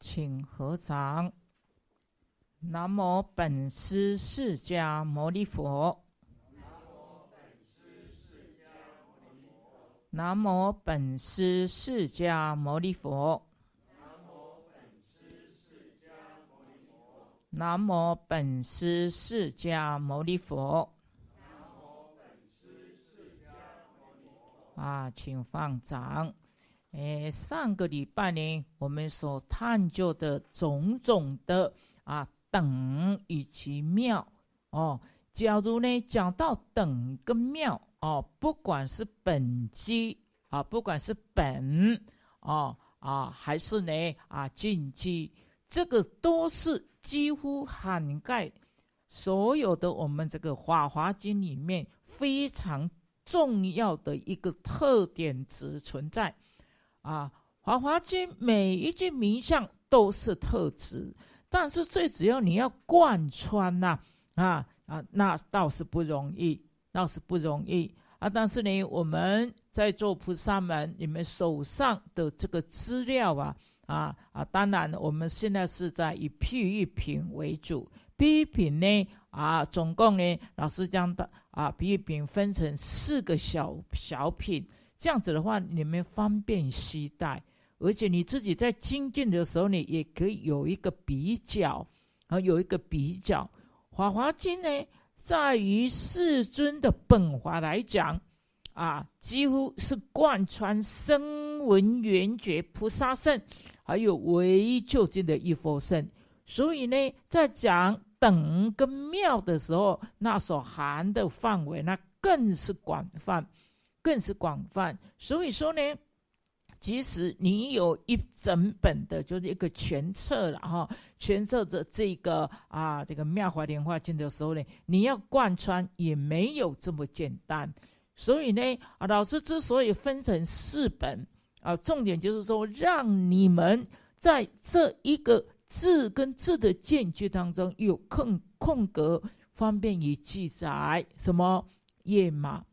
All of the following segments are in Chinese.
请合掌。南无本师释迦牟尼佛。南无本师释迦牟尼佛。南无本师释迦牟尼佛。南无本师释迦牟尼佛。啊，请放掌。诶，上个礼拜呢，我们所探究的种种的啊，等以及妙哦，假如呢讲到等跟妙哦，不管是本机啊，不管是本哦啊，还是呢啊进机，这个都是几乎涵盖所有的我们这个《法华经》里面非常重要的一个特点值存在。啊，华华经每一句名相都是特质，但是最主要你要贯穿呐，啊啊，那倒是不容易，倒是不容易啊。但是呢，我们在做菩萨门，你们手上的这个资料啊，啊啊，当然我们现在是在以批品为主，批品呢啊，总共呢，老师将的啊，批品分成四个小小品。这样子的话，你们方便携带，而且你自己在精进的时候，你也可以有一个比较，啊，有一个比较。法华经呢，在于世尊的本华来讲，啊，几乎是贯穿声闻缘觉菩萨圣，还有唯一究竟的一佛圣。所以呢，在讲等跟妙的时候，那所含的范围，那更是广泛。更是广泛，所以说呢，即使你有一整本的，就是一个全册了哈，全册着这个啊，这个《妙法莲华经》的时候呢，你要贯穿也没有这么简单。所以呢，老师之所以分成四本啊，重点就是说让你们在这一个字跟字的间距当中有空空格，方便于记载什么页码。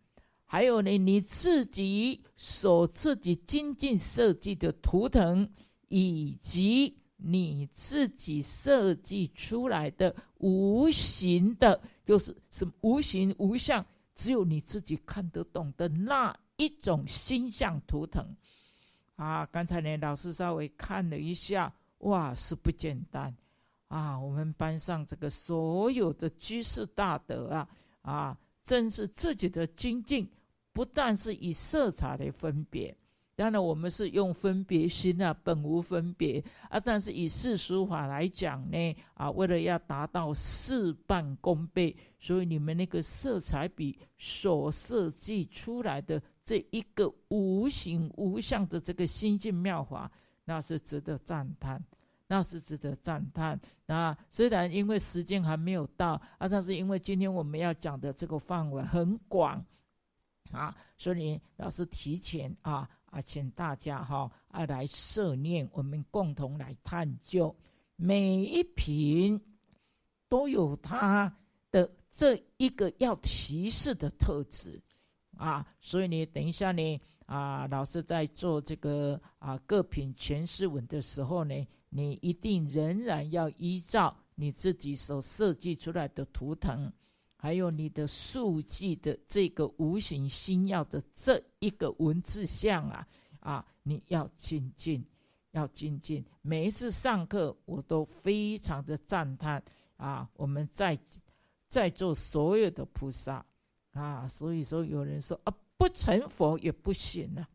还有呢，你自己所自己精进设计的图腾，以及你自己设计出来的无形的，又是什么无形无相，只有你自己看得懂的那一种星象图腾啊！刚才呢，老师稍微看了一下，哇，是不简单啊！我们班上这个所有的居士大德啊，啊，正是自己的精进。不但是以色彩来分别，当然我们是用分别心啊，本无分别啊。但是以世俗法来讲呢，啊，为了要达到事半功倍，所以你们那个色彩笔所设计出来的这一个无形无相的这个心境妙法，那是值得赞叹，那是值得赞叹。那虽然因为时间还没有到啊，但是因为今天我们要讲的这个范围很广。啊，所以老师提前啊啊，请大家哈啊来设念，我们共同来探究，每一品都有它的这一个要提示的特质啊。所以你等一下呢啊，老师在做这个啊各品诠释文的时候呢，你一定仍然要依照你自己所设计出来的图腾。还有你的数据的这个无形星耀的这一个文字像啊啊，你要精进，要精进。每一次上课我都非常的赞叹啊，我们在在座所有的菩萨啊，所以说有人说啊，不成佛也不行啊，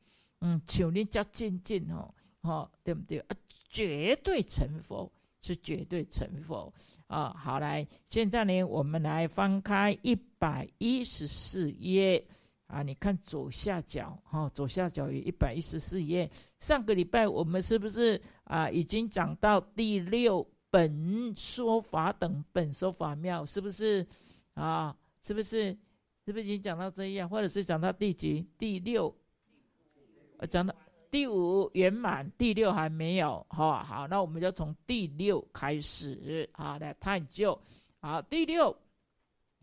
嗯，求人家精进哦，哦，对不对？绝对成佛是绝对成佛。啊，好来，现在呢，我们来翻开一百一十四页啊，你看左下角哈，左下角有一百一十四页。上个礼拜我们是不是啊，已经讲到第六本说法等本说法妙，是不是啊？是不是是不是已经讲到这样，或者是讲到第几？第六，讲到。第五圆满，第六还没有，哈，好，那我们就从第六开始啊来探究。好，第六，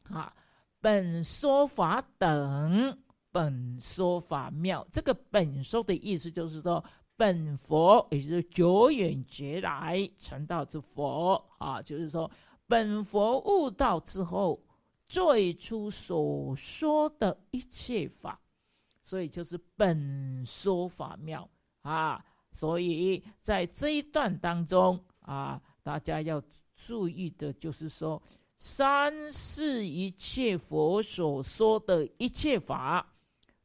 啊，本说法等，本说法妙。这个本说的意思就是说，本佛，也就是久远劫来成道之佛啊，就是说本佛悟道之后最初所说的一切法。所以就是本说法妙啊！所以在这一段当中啊，大家要注意的就是说，三世一切佛所说的一切法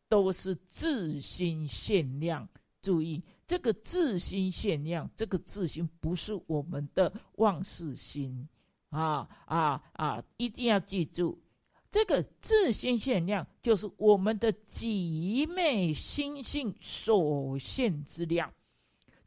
都是自心现量。注意这个自心现量，这个自心不是我们的妄事心啊啊啊！一定要记住。这个自心限量，就是我们的集昧心性所现之量。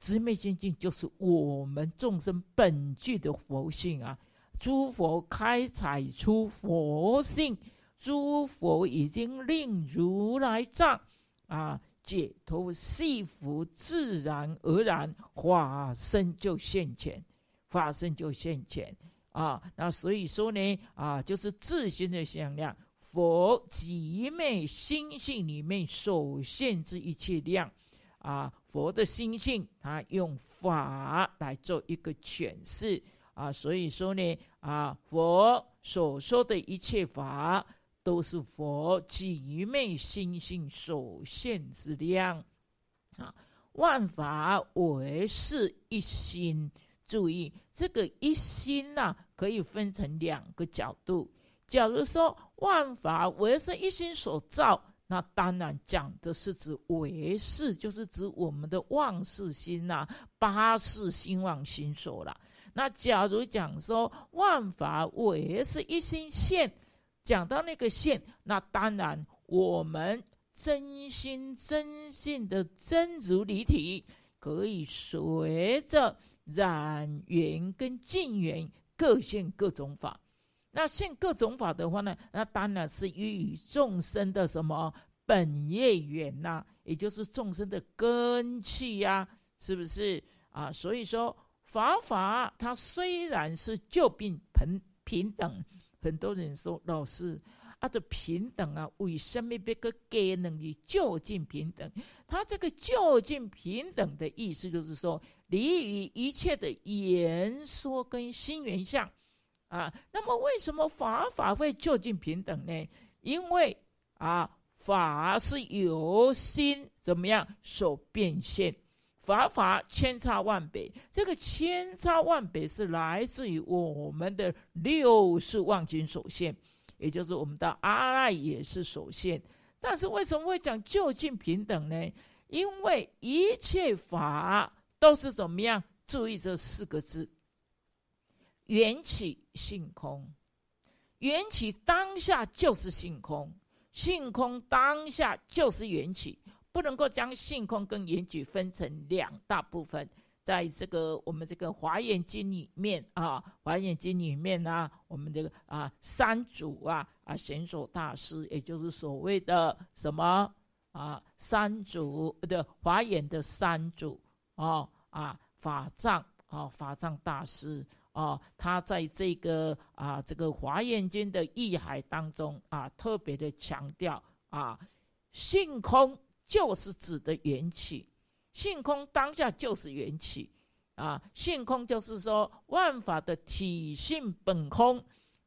集昧心性就是我们众生本具的佛性啊！诸佛开采出佛性，诸佛已经令如来藏啊解脱系缚，自然而然，化身就现前，化身就现前。啊，那所以说呢，啊，就是自心的向量，佛即昧心性里面所现之一切量，啊，佛的心性，他用法来做一个诠释，啊，所以说呢，啊，佛所说的一切法，都是佛即昧心性所现之量，啊，万法唯是一心，注意这个一心呐。可以分成两个角度。假如说万法唯是一心所造，那当然讲的是指唯是，就是指我们的万事心呐，八事心妄心说了。那假如讲说万法唯是一心现，讲到那个现，那当然我们真心真性的真如离体，可以随着染缘跟净缘。各现各种法，那现各种法的话呢，那当然是依于众生的什么本业缘呐，也就是众生的根气呀，是不是啊？所以说，法法它虽然是救病平平等，很多人说老师。啊，这平等啊，为什么别个给能力就近平等？他这个就近平等的意思，就是说，离于一切的言说跟心原相啊。那么，为什么法法会就近平等呢？因为啊，法是由心怎么样所变现？法法千差万别，这个千差万别是来自于我们的六十万心所现。也就是我们的阿赖也是首先。但是为什么会讲究竟平等呢？因为一切法都是怎么样？注意这四个字：缘起性空。缘起当下就是性空，性空当下就是缘起，不能够将性空跟缘起分成两大部分。在这个我们这个华严经里面啊，华严经里面呢，我们这个啊三祖啊啊显首大师，也就是所谓的什么啊三祖不对华严的三祖啊啊法藏啊法藏大师啊，他在这个啊这个华严经的意海当中啊，特别的强调啊性空就是指的缘起性空当下就是缘起，啊，性空就是说万法的体性本空，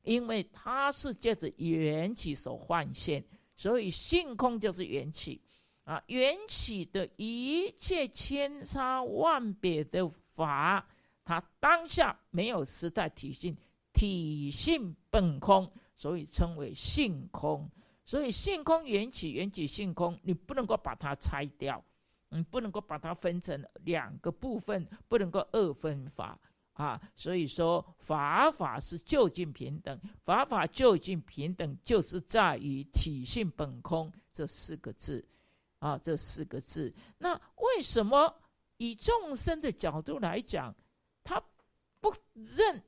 因为它是借着缘起所幻现，所以性空就是缘起，啊，缘起的一切千差万别的法，它当下没有实在体性，体性本空，所以称为性空。所以性空缘起，缘起性空，你不能够把它拆掉。嗯，不能够把它分成两个部分，不能够二分法啊。所以说，法法是究竟平等，法法究竟平等就是在于体性本空这四个字，啊，这四个字。那为什么以众生的角度来讲，他不认，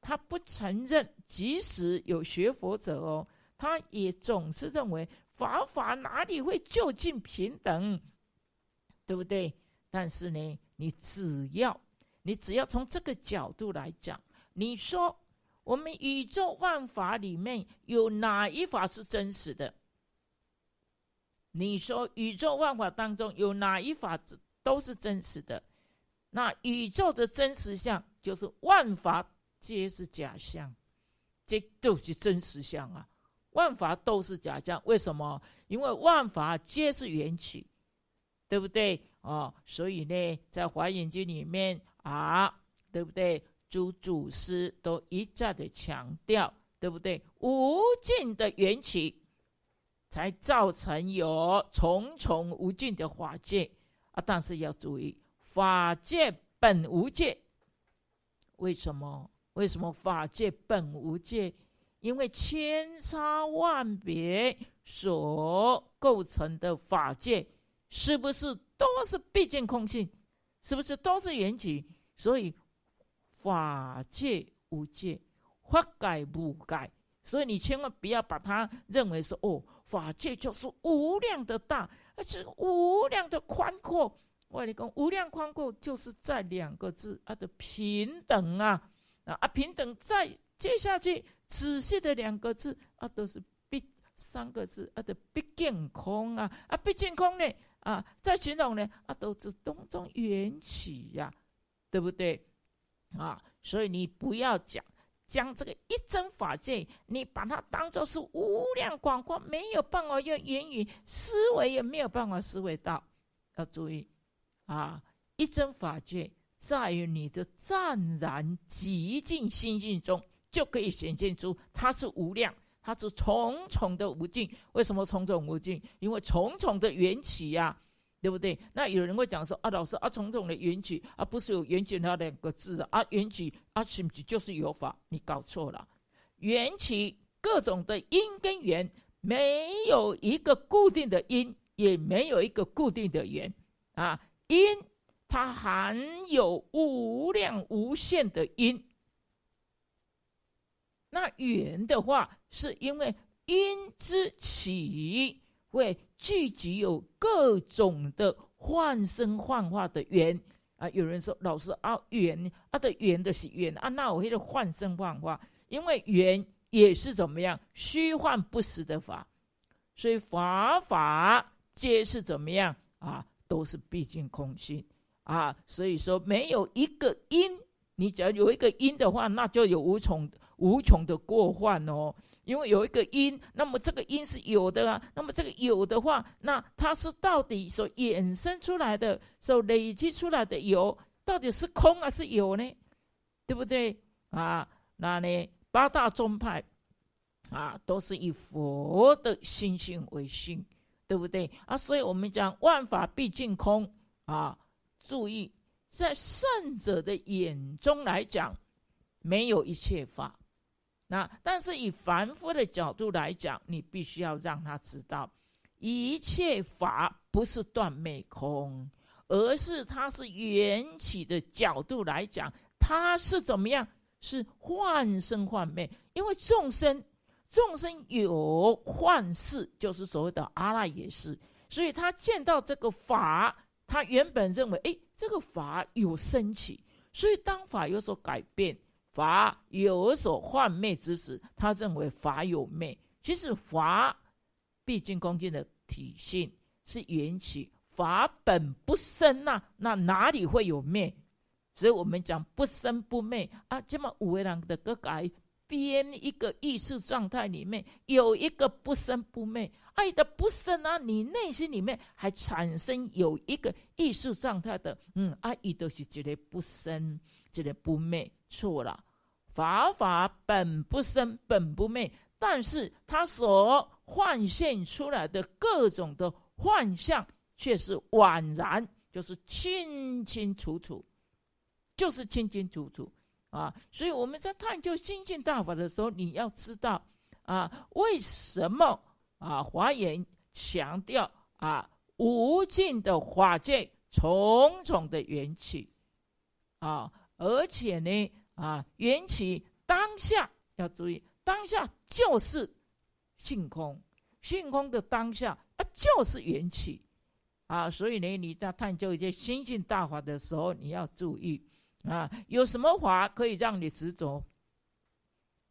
他不承认？即使有学佛者哦，他也总是认为法法哪里会究竟平等？对不对？但是呢，你只要你只要从这个角度来讲，你说我们宇宙万法里面有哪一法是真实的？你说宇宙万法当中有哪一法都是真实的？那宇宙的真实相就是万法皆是假象，这都是真实相啊！万法都是假象，为什么？因为万法皆是缘起。对不对？哦，所以呢，在华严经里面啊，对不对？诸祖师都一再的强调，对不对？无尽的缘起，才造成有重重无尽的法界啊。但是要注意，法界本无界。为什么？为什么法界本无界？因为千差万别所构成的法界。是不是都是毕竟空性？是不是都是缘起？所以法界无界，法改不改？所以你千万不要把它认为是哦，法界就是无量的大，而且无量的宽阔。外力公无量宽阔，就是在两个字啊的平等啊啊啊平等。再接下去仔细的两个字啊都是必三个字啊的毕竟空啊啊毕竟空呢？啊，在群众呢，啊都是东中缘起呀，对不对？啊，所以你不要讲将这个一真法界，你把它当做是无量广阔，没有办法用言语思维，也没有办法思维到。要注意，啊，一真法界在于你的湛然极尽心境中，就可以显现出它是无量。它是重重的无尽，为什么重重无尽？因为重重的缘起呀，对不对？那有人会讲说啊，老师啊，重重的缘起，而不是有缘起那两个字啊，缘起啊是不是就是有法，你搞错了。缘起各种的因跟缘，没有一个固定的因，也没有一个固定的缘啊。因它含有无量无限的因。那圆的话，是因为因之起会聚集有各种的幻生幻化的缘啊。有人说老师啊，圆啊的圆的是圆啊，那我会的幻生幻化，因为圆也是怎么样虚幻不实的法，所以法法皆是怎么样啊，都是毕竟空心啊。所以说没有一个因，你只要有一个因的话，那就有无从的。无穷的过患哦，因为有一个因，那么这个因是有的啊，那么这个有的话，那它是到底所衍生出来的，所累积出来的有，到底是空还是有呢？对不对啊？那呢，八大宗派啊，都是以佛的心性为心，对不对啊？所以我们讲万法毕竟空啊，注意，在圣者的眼中来讲，没有一切法。那但是以凡夫的角度来讲，你必须要让他知道，一切法不是断灭空，而是它是缘起的角度来讲，它是怎么样是幻生幻灭。因为众生众生有幻世，就是所谓的阿赖耶识，所以他见到这个法，他原本认为，哎，这个法有升起，所以当法有所改变。法有所幻灭之时，他认为法有灭。其实法毕竟恭敬的体性是缘起，法本不生呐，那哪里会有灭？所以我们讲不生不灭啊。这么五位郎的哥哥边一个意识状态里面有一个不生不灭，爱的不生啊，你内心里面还产生有一个意识状态的，嗯，爱意都是觉得不生，觉得不灭，错了，法法本不生，本不灭，但是他所幻现出来的各种的幻象却是宛然，就是清清楚楚，就是清清楚楚。啊，所以我们在探究心性大法的时候，你要知道，啊，为什么啊？华严强调啊，无尽的法界，种种的缘起，啊，而且呢，啊，缘起当下要注意，当下就是性空，性空的当下啊，就是缘起，啊，所以呢，你在探究一些心性大法的时候，你要注意。啊，有什么法可以让你执着？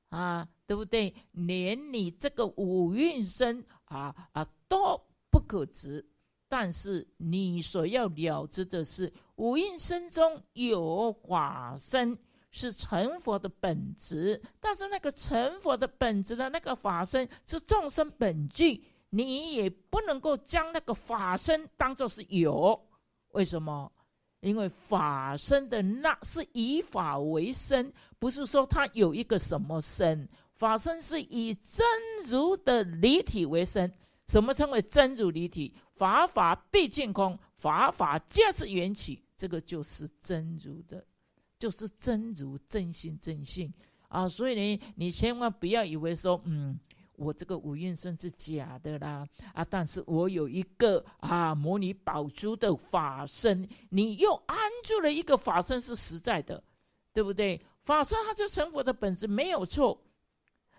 啊，对不对？连你这个五蕴身啊啊都不可执，但是你所要了知的是，五蕴身中有法身，是成佛的本质。但是那个成佛的本质的那个法身是众生本具，你也不能够将那个法身当做是有。为什么？因为法身的那是以法为身，不是说它有一个什么身。法身是以真如的离体为身。什么称为真如离体？法法毕竟空，法法皆是缘起，这个就是真如的，就是真如真心真性啊。所以呢，你千万不要以为说，嗯。我这个五蕴身是假的啦，啊！但是我有一个啊，摩尼宝珠的法身，你又安住了一个法身是实在的，对不对？法身它就成佛的本质没有错，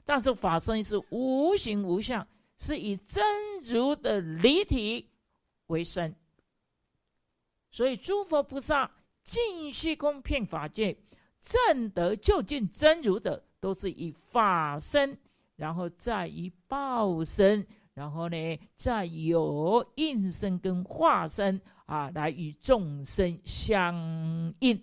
但是法身是无形无相，是以真如的离体为身，所以诸佛菩萨尽虚空遍法界正得究竟真如者，都是以法身。然后再以报身，然后呢，再有应身跟化身啊，来与众生相应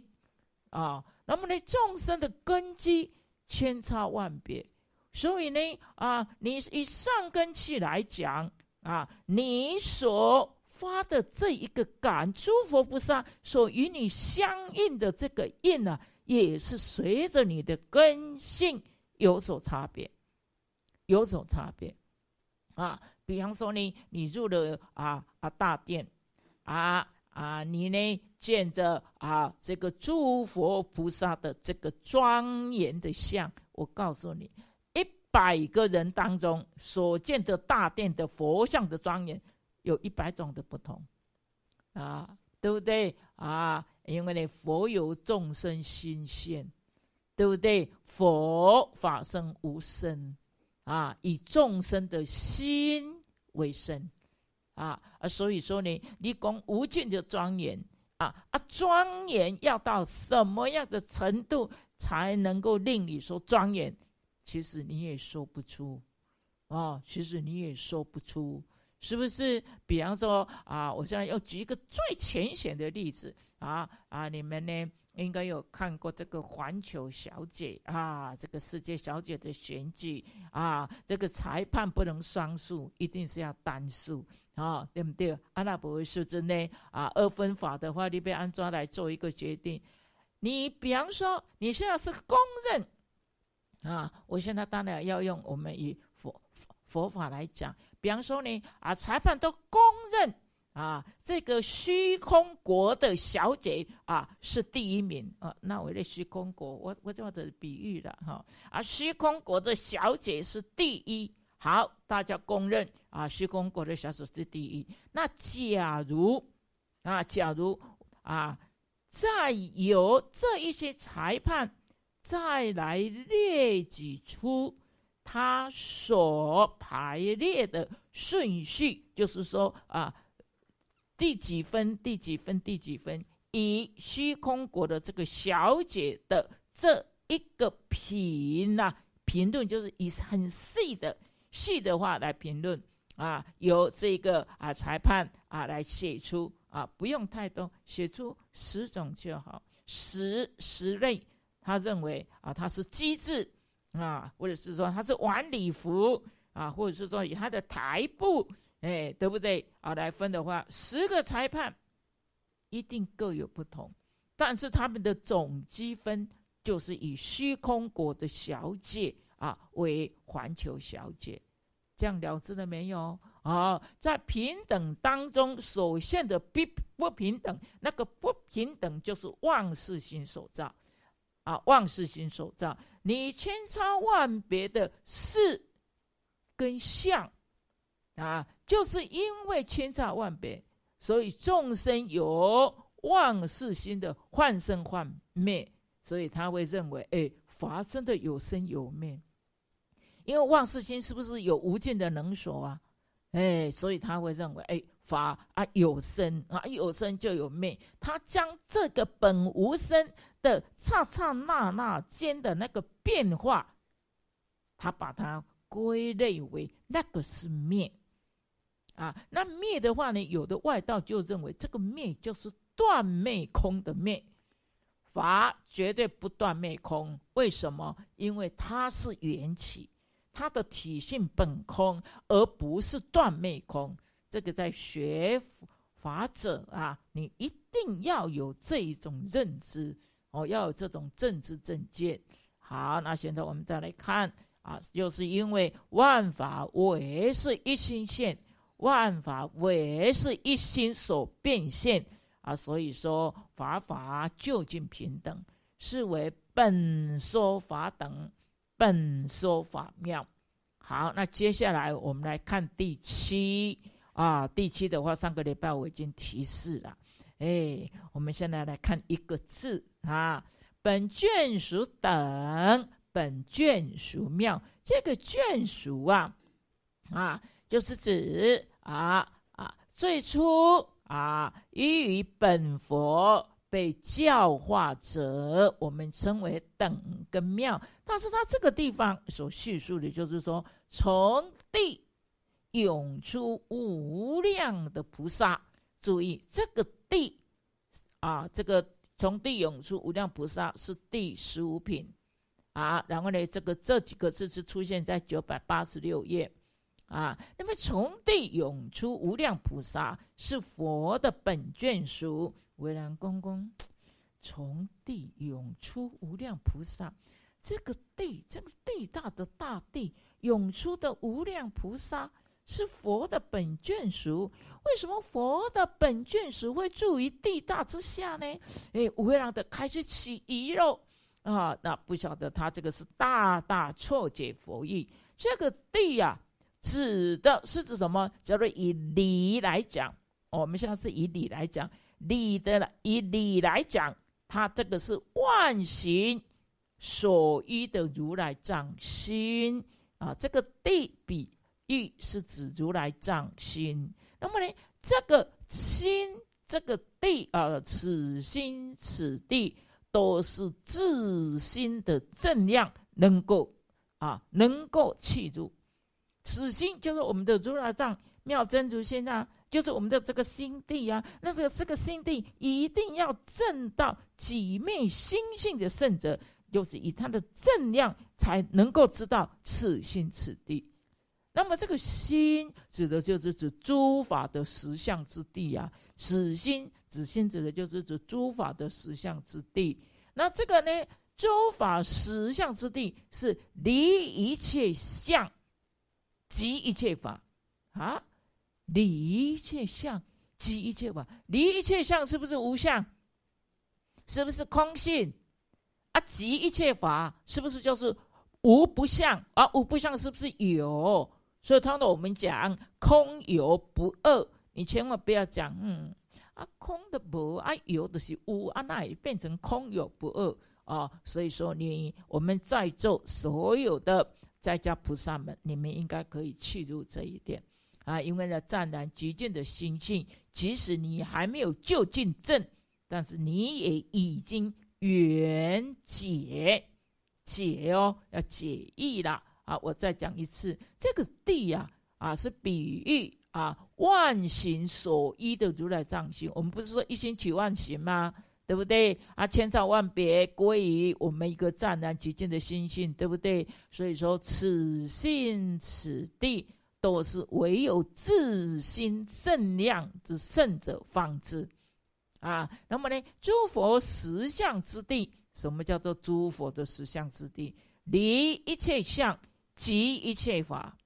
啊。那么呢，众生的根基千差万别，所以呢，啊，你以上根器来讲啊，你所发的这一个感，诸佛菩萨所与你相应的这个应呢，也是随着你的根性有所差别。有所差别啊！比方说呢，你入了啊啊大殿啊啊，你呢见着啊这个诸佛菩萨的这个庄严的像，我告诉你，一百个人当中所见的大殿的佛像的庄严，有一百种的不同啊，对不对啊？因为呢，佛有众生心现，对不对？佛法身无身。啊，以众生的心为身，啊啊，所以说呢，你讲无尽的庄严，啊啊，庄严要到什么样的程度才能够令你说庄严？其实你也说不出，啊，其实你也说不出，是不是？比方说啊，我现在要举一个最浅显的例子，啊啊，你们呢？应该有看过这个《环球小姐》啊，《这个世界小姐》的选举啊，这个裁判不能双数，一定是要单数啊，对不对？阿拉伯数字呢？啊。二分法的话，你被安装来做一个决定。你比方说，你现在是公认啊，我现在当然要用我们以佛佛法来讲。比方说你啊，裁判都公认。啊，这个虚空国的小姐啊是第一名啊。那我这虚空国，我我这样子比喻了哈？啊，虚空国的小姐是第一，好，大家公认啊，虚空国的小姐是第一。那假如啊，假如啊，再由这一些裁判再来列举出他所排列的顺序，就是说啊。第几分？第几分？第几分？以虚空国的这个小姐的这一个评呐评论，就是以很细的细的话来评论啊。由这个啊裁判啊来写出啊，不用太多，写出十种就好，十十类。他认为啊，他是机智啊，或者是说他是晚礼服啊，或者是说以他的台步。哎，对不对啊？来分的话，十个裁判一定各有不同，但是他们的总积分就是以虚空国的小姐啊为环球小姐，这样了之了没有啊？在平等当中，首先的不不平等，那个不平等就是妄事心所造啊，妄事心所造，你千差万别的事跟相啊。就是因为千差万别，所以众生有妄视心的幻生幻灭，所以他会认为：哎，法真的有生有灭。因为妄世心是不是有无尽的能所啊？哎，所以他会认为：哎，法啊有生啊，一有生就有灭。他将这个本无生的刹那那间的那个变化，他把它归类为那个是灭。啊，那灭的话呢？有的外道就认为这个灭就是断灭空的灭，法绝对不断灭空。为什么？因为它是缘起，它的体性本空，而不是断灭空。这个在学法者啊，你一定要有这一种认知哦，要有这种政治正见。好，那现在我们再来看啊，就是因为万法为是一心现。万法唯是一心所变现啊，所以说法法究竟平等，是为本说法等，本说法妙。好，那接下来我们来看第七啊，第七的话，上个礼拜我已经提示了，哎，我们现在来看一个字啊，本眷属等，本眷属妙，这个眷属啊，啊，就是指。啊啊！最初啊，依于本佛被教化者，我们称为等跟妙。但是，他这个地方所叙述的就是说，从地涌出无量的菩萨。注意，这个地啊，这个从地涌出无量菩萨是第十五品啊。然后呢，这个这几个字是出现在九百八十六页。啊，那么从地涌出无量菩萨，是佛的本眷属。为然公公，从地涌出无量菩萨，这个地，这个地大的大地涌出的无量菩萨，是佛的本眷属。为什么佛的本眷属会住于地大之下呢？哎，维然的开始起疑肉啊，那不晓得他这个是大大错解佛意。这个地呀。指的是指什么？叫做以理来讲，我们现在是以理来讲，理的以理来讲，它这个是万行所依的如来掌心啊，这个地比喻是指如来掌心。那么呢，这个心，这个地啊，此心此地都是自心的正量，能够啊，能够气入。此心就是我们的如来藏妙真如心啊，就是我们的这个心地啊。那这个这个心地一定要证到几昧心性的圣者，就是以他的正量才能够知道此心此地。那么这个心指的就是指诸法的实相之地啊。此心，此心指的就是指诸法的实相之地。那这个呢，诸法实相之地是离一切相。即一切法，啊，离一切相，即一切法。离一切相是不是无相？是不是空性？啊，即一切法是不是就是无不相？啊，无不相是不是有？所以，通常我们讲空有不二，你千万不要讲嗯，啊，空的不啊，有的是无啊，那也变成空有不二啊。所以说，你我们在座所有的。在家菩萨们，你们应该可以切入这一点啊，因为呢，湛然极静的心性，即使你还没有就近证，但是你也已经圆解解哦，要解义了啊！我再讲一次，这个地呀，啊，是比喻啊万行所依的如来藏心。我们不是说一心起万行吗？对不对啊？千差万别归于我们一个湛然寂静的心性，对不对？所以说，此性此地都是唯有自心正量之圣者方知。啊，那么呢，诸佛实相之地，什么叫做诸佛的实相之地？离一切相，即一切法。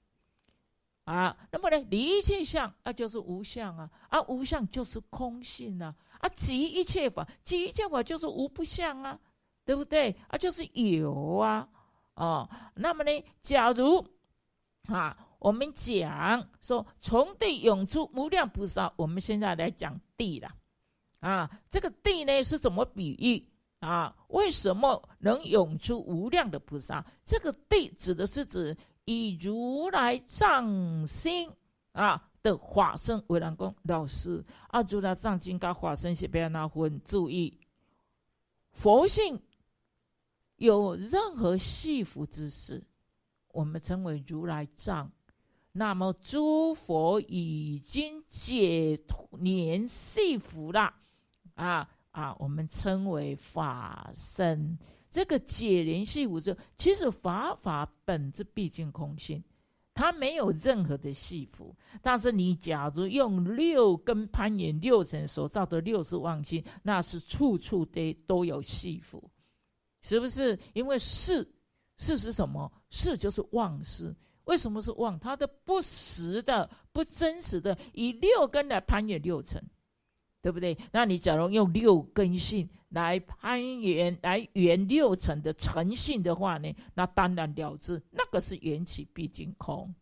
啊，那么呢，离一切相，那就是无相啊，啊，无相就是空性啊，啊，即一切法，即一切法就是无不相啊，对不对？啊，就是有啊，哦，那么呢，假如，啊，我们讲说从地涌出无量菩萨，我们现在来讲地了，啊，这个地呢是怎么比喻啊？为什么能涌出无量的菩萨？这个地指的是指。以如来藏心啊的法身为人公老师啊，如来藏心跟法身是不要拿混注意。佛性有任何戏服之时，我们称为如来藏；那么诸佛已经解脱年戏服了啊啊，我们称为法身。这个解联系服之其实法法本质毕竟空性，它没有任何的系缚。但是你假如用六根攀缘六尘所造的六识妄心，那是处处的都有系缚，是不是？因为四四是什么？四就是妄四。为什么是妄？它的不实的、不真实的，以六根来攀缘六尘。对不对？那你假如用六根性来攀缘，来缘六层的诚性的话呢？那当然了之，那个是缘起毕竟空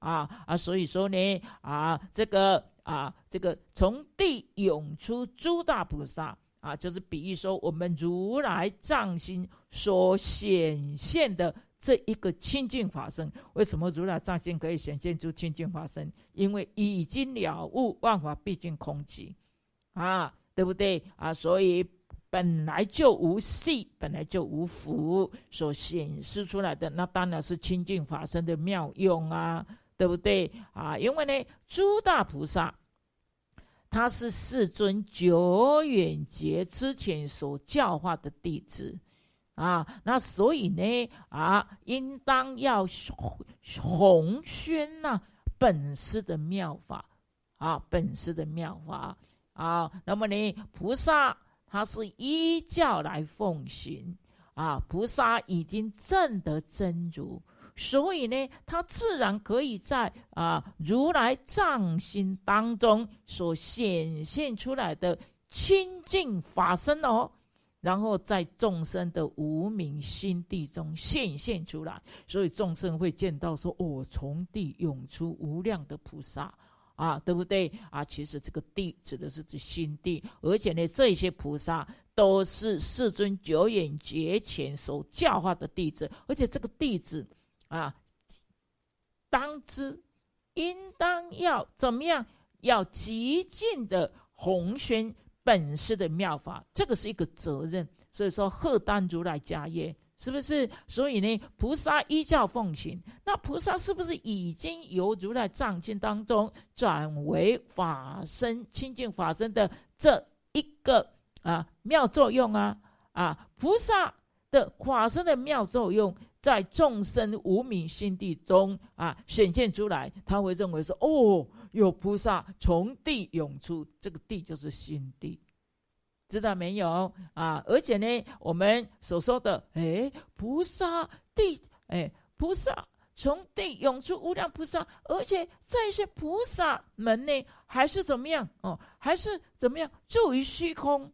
啊啊！所以说呢啊，这个啊，这个从地涌出诸大菩萨啊，就是比喻说我们如来藏心所显现的这一个清净法身。为什么如来藏心可以显现出清净法身？因为已经了悟万法毕竟空寂。啊，对不对啊？所以本来就无戏，本来就无福所显示出来的那当然是清净法身的妙用啊，对不对啊？因为呢，诸大菩萨他是世尊久远劫之前所教化的弟子啊，那所以呢啊，应当要宏宣呐本师的妙法啊，本师的妙法。啊，那么呢，菩萨他是依教来奉行啊。菩萨已经证得真如，所以呢，他自然可以在啊如来藏心当中所显现出来的清净法身哦，然后在众生的无明心地中显现出来，所以众生会见到说，我从地涌出无量的菩萨。啊，对不对啊？其实这个地指的是指心地，而且呢，这些菩萨都是世尊久远劫前所教化的弟子，而且这个弟子啊，当知，应当要怎么样？要极尽的弘宣本师的妙法，这个是一个责任。所以说，贺丹如来家业。是不是？所以呢，菩萨依教奉行。那菩萨是不是已经由如来藏经当中转为法身清净法身的这一个啊妙作用啊？啊，菩萨的法身的妙作用在众生无明心地中啊显现出来，他会认为说：哦，有菩萨从地涌出，这个地就是心地。知道没有啊？而且呢，我们所说的，哎，菩萨地，哎，菩萨从地涌出无量菩萨，而且这些菩萨们呢，还是怎么样哦？还是怎么样住于虚空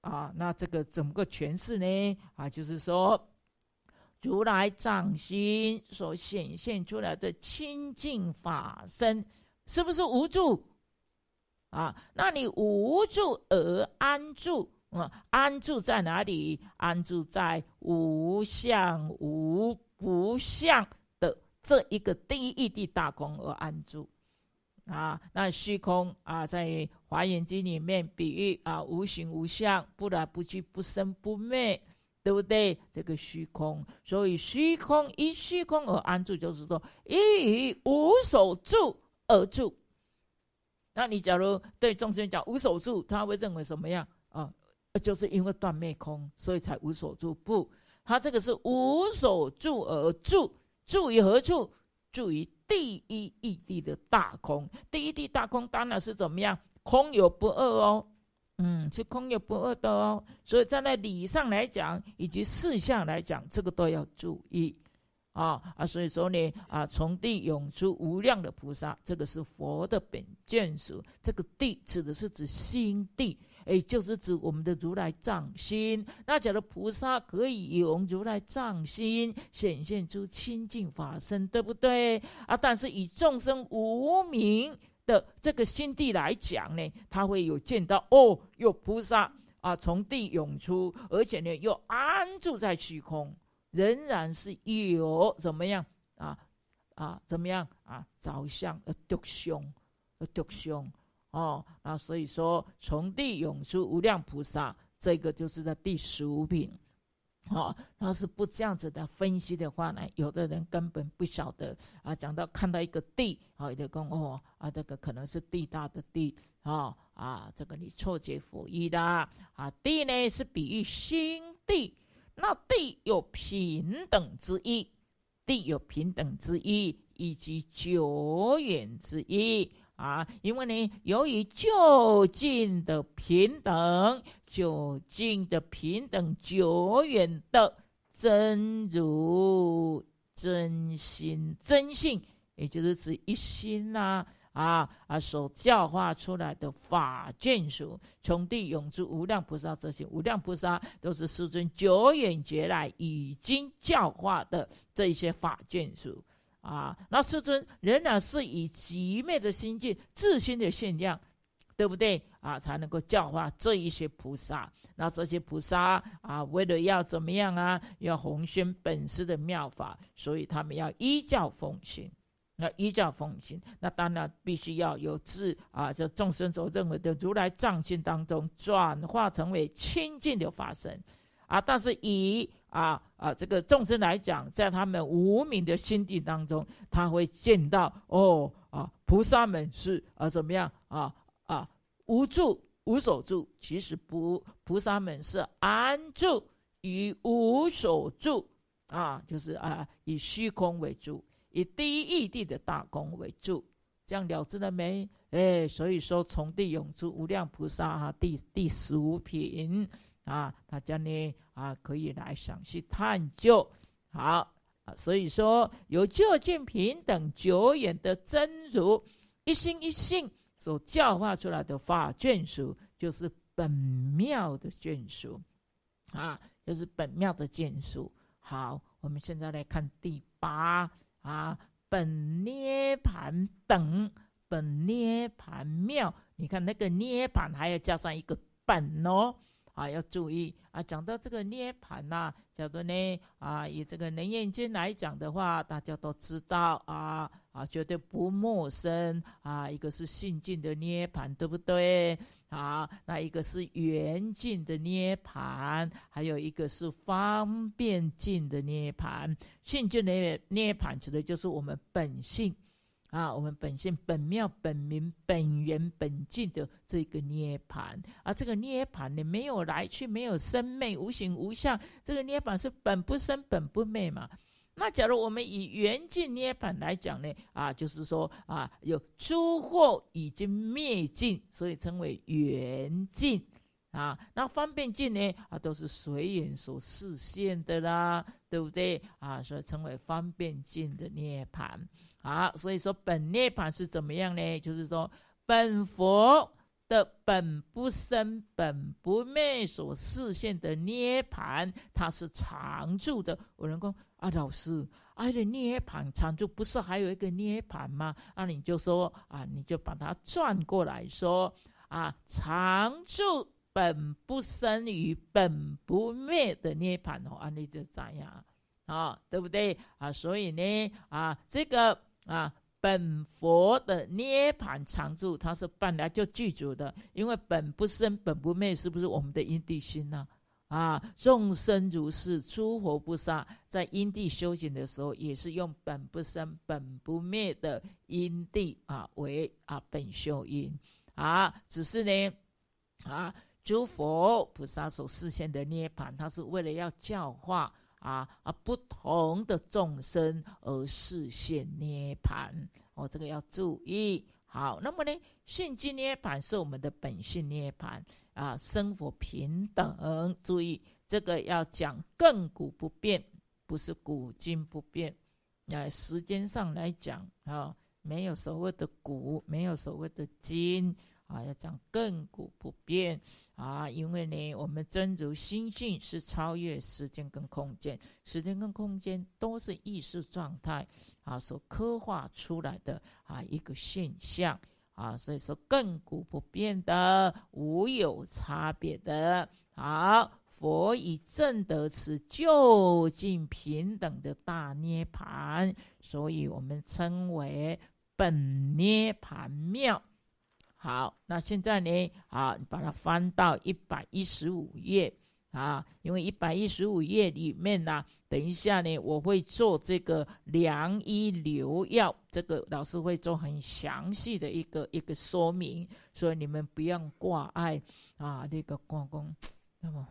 啊？那这个整个诠释呢，啊，就是说，如来掌心所显现出来的清净法身，是不是无助？啊，那你无住而安住啊？安住在哪里？安住在无相无不相的这一个第一义地大空而安住啊？那虚空啊，在华严经里面比喻啊，无形无相，不来不去，不生不灭，对不对？这个虚空，所以虚空一虚空而安住，就是说依无所住而住。那你假如对众生讲无所住，他会认为什么样啊？就是因为断灭空，所以才无所住。不，他这个是无所住而住，住于何处？住于第一义地的大空。第一义地大空当然是怎么样？空有不二哦，嗯，是空有不二的哦。所以站在理上来讲，以及事项来讲，这个都要注意。啊啊，所以说呢，啊，从地涌出无量的菩萨，这个是佛的本眷属。这个地指的是指心地，哎，就是指我们的如来藏心。那假如菩萨可以以如来藏心显现出清净法身，对不对？啊，但是以众生无名的这个心地来讲呢，他会有见到哦，有菩萨啊从地涌出，而且呢又安住在虚空。仍然是有怎么样啊啊怎么样啊？找相呃夺凶，呃夺凶哦那所以说从地涌出无量菩萨，这个就是在第十五品。好，那是不这样子的分析的话呢，有的人根本不晓得啊。讲到看到一个地啊，的讲哦啊，这个可能是地大的地啊啊，这个你错解佛意的啊。地呢是比喻心地。那地有平等之意，地有平等之意，以及久远之意啊！因为呢，由于就近的平等，就近的平等，久远的真如真心真性，也就是指一心啊。啊啊！所教化出来的法眷属，从地涌出无量菩萨这些无量菩萨都是师尊久远劫来已经教化的这些法眷属啊。那师尊仍然是以极灭的心境、自心的信仰，对不对啊？才能够教化这一些菩萨。那这些菩萨啊，为了要怎么样啊？要弘宣本师的妙法，所以他们要依教奉行。那依教奉行，那当然必须要有自啊，这众生所认为的如来藏性当中转化成为清净的法身，啊，但是以啊啊这个众生来讲，在他们无名的心地当中，他会见到哦啊，菩萨们是啊怎么样啊啊无助无所住，其实不菩萨们是安住于无所住啊，就是啊以虚空为主。以第一义地的大功为主，这样了之了没？哎，所以说从地涌出无量菩萨哈，第第十五品啊，大家呢啊可以来详细探究。好，啊，所以说由究竟平等久远的真如，一心一性所教化出来的法眷属，就是本妙的眷属啊，就是本妙的眷属。好，我们现在来看第八。啊，本涅盘等，本涅盘妙。你看那个涅盘还要加上一个本哦，啊，要注意啊。讲到这个涅盘呐，叫做呢，啊，以这个《能严经》来讲的话，大家都知道啊。啊，绝对不陌生啊！一个是性净的涅盘，对不对？啊，那一个是圆净的涅盘，还有一个是方便净的涅盘。性净的涅盘指的就是我们本性啊，我们本性本妙本明本源、本净的这个涅盘。而这个涅盘，呢，没有来去，没有生灭，无形无相，这个涅盘是本不生，本不灭嘛。那假如我们以圆镜涅盘来讲呢，啊，就是说啊，有诸惑已经灭尽，所以称为圆镜啊，那方便镜呢，啊，都是随缘所示现的啦，对不对？啊，所以称为方便镜的涅盘。好，所以说本涅盘是怎么样呢？就是说，本佛的本不生、本不灭所示现的涅槃，它是常住的。我能够啊，老师，哎，涅槃常住不是还有一个涅槃吗？啊，你就说啊，你就把它转过来说啊，常住本不生与本不灭的涅槃哦，安利就这样啊？对不对啊？所以呢啊，这个啊，本佛的涅盘常住，它是本来就具足的，因为本不生本不灭，是不是我们的因地心呢？啊，众生如是，诸佛菩萨在因地修行的时候，也是用本不生、本不灭的因地啊，为啊本修因啊。只是呢，啊，诸佛菩萨所示现的涅盘，他是为了要教化啊啊不同的众生而示现涅盘。哦，这个要注意。好，那么呢？性基涅盘是我们的本性涅盘啊，生活平等。注意，这个要讲亘古不变，不是古今不变。哎，时间上来讲啊，没有所谓的古，没有所谓的今。啊，要讲亘古不变啊，因为呢，我们真如心性是超越时间跟空间，时间跟空间都是意识状态啊所刻画出来的啊一个现象啊，所以说亘古不变的、无有差别的。好，佛以正得此究竟平等的大涅盘，所以我们称为本涅盘妙。好，那现在呢？啊，你把它翻到一百一十五页啊，因为一百一十五页里面呢，等一下呢，我会做这个良医留药，这个老师会做很详细的一个一个说明，所以你们不要挂碍啊。那个关公，那么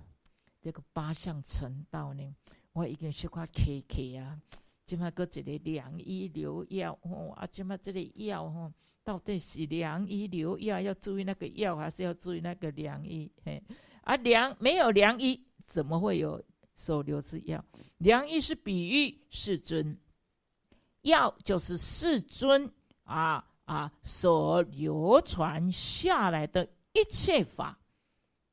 这个八项成道呢，我已经是快 K K 啊，起码哥这里良医留药哦，啊，起码这里药哦。到底是良医留药，要注意那个药，还是要注意那个良医？嘿，啊良没有良医，怎么会有所留之药？良医是比喻世尊，药就是世尊啊啊所流传下来的一切法。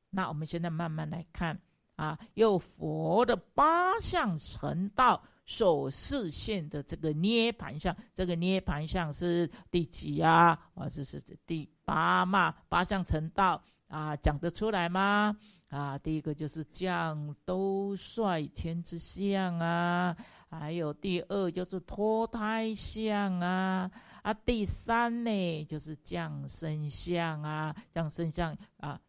那我们现在慢慢来看啊，有佛的八项成道。所示现的这个涅盘相，这个涅盘相是第几啊？啊，这是第八嘛？八相成道啊，讲得出来吗？啊，第一个就是降都率天之相啊，还有第二就是脱胎相啊，啊，第三呢就是降生相啊，降生相啊，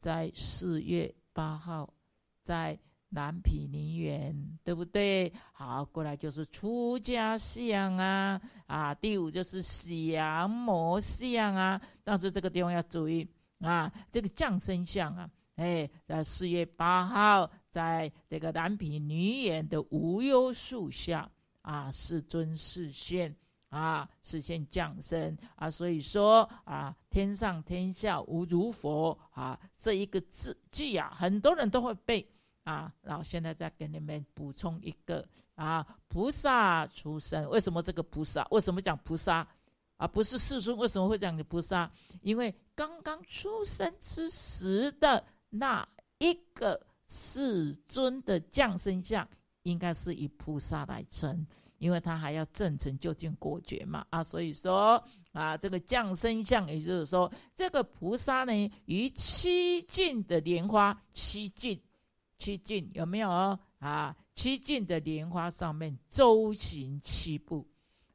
在四月八号，在。南皮灵园，对不对？好，过来就是出家相啊，啊，第五就是降魔相像啊。但是这个地方要注意啊，这个降生像啊，哎，在四月八号，在这个南皮灵园的无忧树下啊，世尊视现啊，示现降生啊。所以说啊，天上天下无如佛啊，这一个字句啊，很多人都会背。啊，然后现在再给你们补充一个啊，菩萨出生。为什么这个菩萨？为什么讲菩萨？啊，不是世尊为什么会讲菩萨？因为刚刚出生之时的那一个世尊的降生像，应该是以菩萨来称，因为他还要证成就尽果觉嘛。啊，所以说啊，这个降生像，也就是说这个菩萨呢，于七境的莲花七境。七进有没有啊？七进的莲花上面周行七步，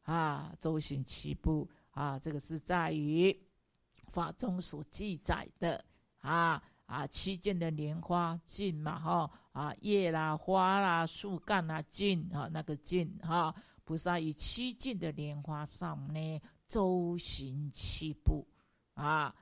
啊，周行七步啊，这个是在于法中所记载的啊啊，七进的莲花进嘛哈啊叶啦花啦树干啦进啊那个进哈，菩萨于七进的莲花上呢周行七步啊。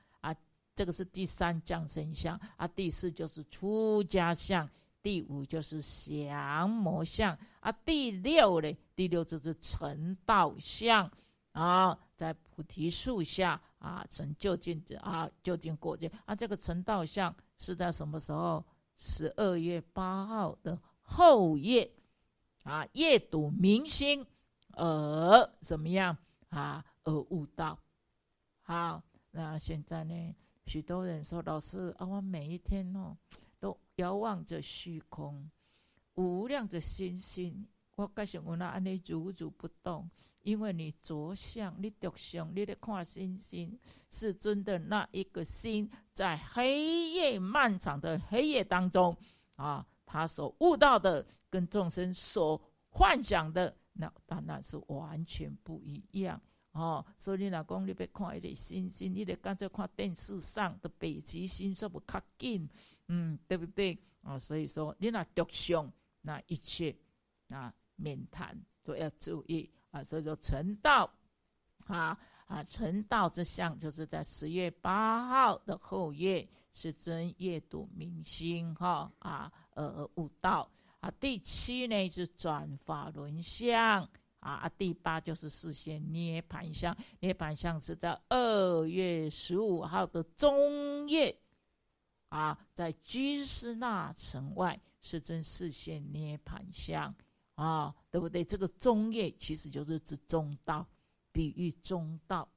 这个是第三降生相啊，第四就是出家相，第五就是降魔相啊，第六嘞，第六就是成道相啊，在菩提树下啊成就近啊就近果见啊，这个成道相是在什么时候？十二月八号的后夜啊，夜睹明星而怎么样啊？而悟道。好，那现在呢？许多人说，老师啊，我每一天哦，都遥望着虚空，无量的星星。我该想我那安尼如如不动，因为你着相，你着相，你在看星星，是真的。那一个心在黑夜漫长的黑夜当中啊，他所悟到的，跟众生所幻想的，那当然是完全不一样。哦，所以你若讲你别看一个星星，你得干脆看电视上的北极星，说不靠近，嗯，对不对？啊，所以说你若雕像，那一切那免谈都要注意啊。所以说成道，啊啊，成道之相就是在十月八号的后夜，是真夜读明星，哈啊呃悟道啊。第七呢，是转法轮相。啊，第八就是示线涅盘相。涅盘相是在二月十五号的中夜，啊，在居士那城外，世尊示线涅盘相，啊，对不对？这个中夜其实就是指中道，比喻中道，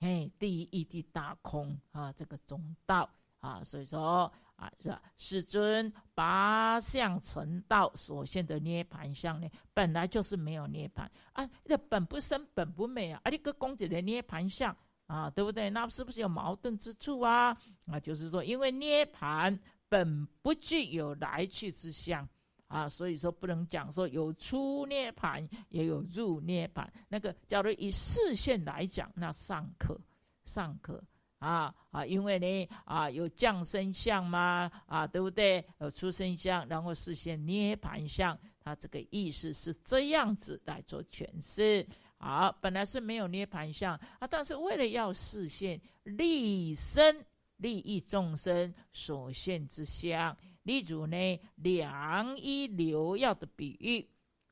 哎，第一地大空啊，这个中道啊，所以说。啊，是吧？世尊八相成道所现的涅盘相呢，本来就是没有涅盘啊，那本不生本不灭啊。啊，你个公子的涅盘相啊，对不对？那是不是有矛盾之处啊？啊，就是说，因为涅盘本不具有来去之相啊，所以说不能讲说有出涅盘也有入涅盘。那个，假如以视线来讲，那尚可尚可。啊啊，因为呢，啊有降生相嘛，啊对不对？有出生相，然后实现涅盘相，他这个意思是这样子来做诠释。好，本来是没有涅盘相啊，但是为了要实现利身利益众生所现之相，例如呢，良医留药的比喻，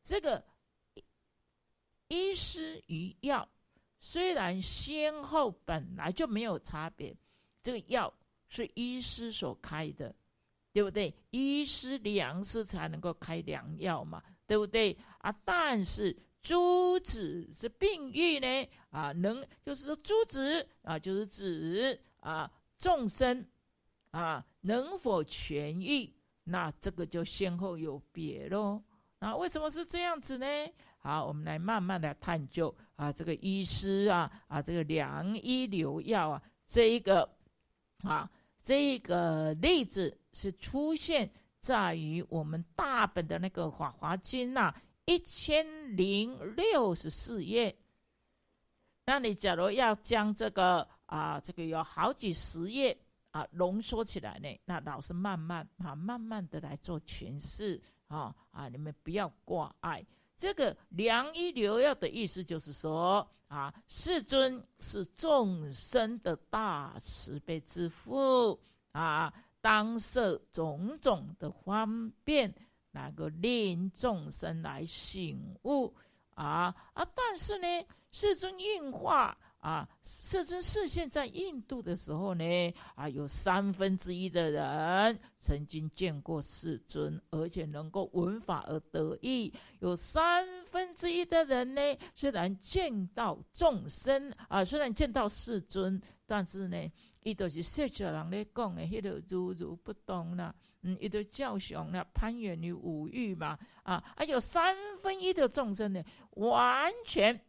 这个医师与药。虽然先后本来就没有差别，这个药是医师所开的，对不对？医师良师才能够开良药嘛，对不对？啊，但是诸子是病愈呢，啊，能就是说诸子啊，就是指啊众生啊能否痊愈，那这个就先后有别喽。那为什么是这样子呢？好，我们来慢慢的探究啊，这个医师啊，啊，这个良医留药啊，这一个啊，这一个例子是出现在于我们大本的那个《法华经》呐，一千零六十四页。那你假如要将这个啊，这个有好几十页啊浓缩起来呢，那老师慢慢啊，慢慢的来做诠释啊啊，你们不要挂碍。这个良医留药的意思就是说，啊，世尊是众生的大慈悲之父啊，当设种种的方便，能够令众生来醒悟啊啊，但是呢，世尊应化。啊，世尊是现在印度的时候呢，啊，有三分之一的人曾经见过世尊，而且能够闻法而得意；有三分之一的人呢，虽然见到众生，啊，虽然见到世尊，但是呢，伊都是色界人咧，讲的迄个如如不动啦，嗯，伊都叫雄啦，攀缘于五欲嘛，啊，还有三分一的众生呢，完全，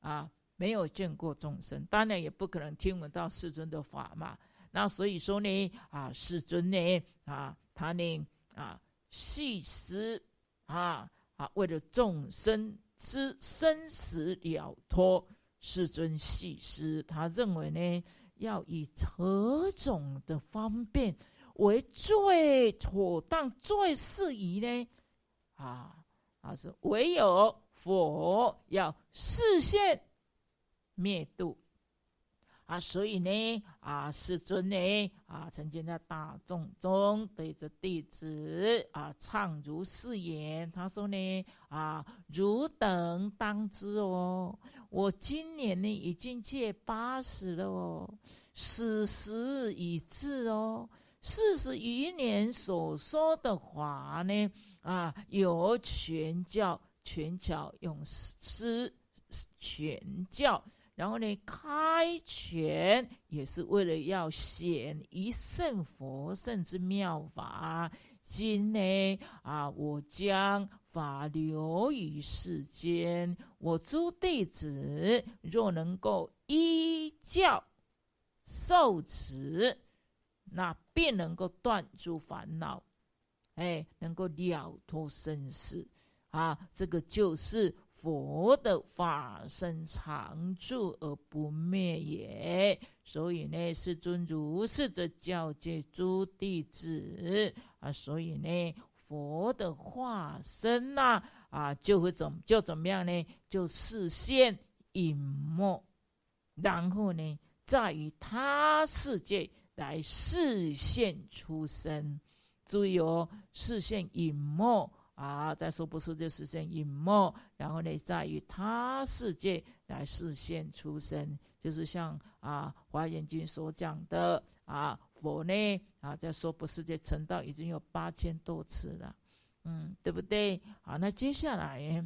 啊。没有见过众生，当然也不可能听闻到世尊的法嘛。那所以说呢，啊，世尊呢，啊，他呢，啊，细思啊啊，为了众生之生死了脱，世尊细思，他认为呢，要以何种的方便为最妥当、最适宜呢？啊啊，是唯有佛要示现。灭度啊，所以呢啊，世尊呢啊，曾经在大众中对着弟子啊唱如是言，他说呢啊，汝等当知哦，我今年呢已经届八十了哦，死时已至哦，四十余年所说的话呢啊，有全教全教永失全教。然后呢，开权也是为了要显一圣佛圣之妙法。今呢，啊，我将法流于世间，我诸弟子若能够依教受持，那便能够断诸烦恼，哎，能够了脱生死。啊，这个就是。佛的法身常住而不灭也，所以呢，世尊如是的教诫诸弟子啊，所以呢，佛的化身呐啊，就会怎就怎么样呢？就视现隐没，然后呢，在于他世界来视现出生。注意哦，视现隐没。啊！再说不是，就实现隐没，然后呢，在于他世界来视现出生，就是像啊，华严经所讲的啊，佛呢啊，在娑婆世界成道已经有八千多次了，嗯，对不对？啊，那接下来，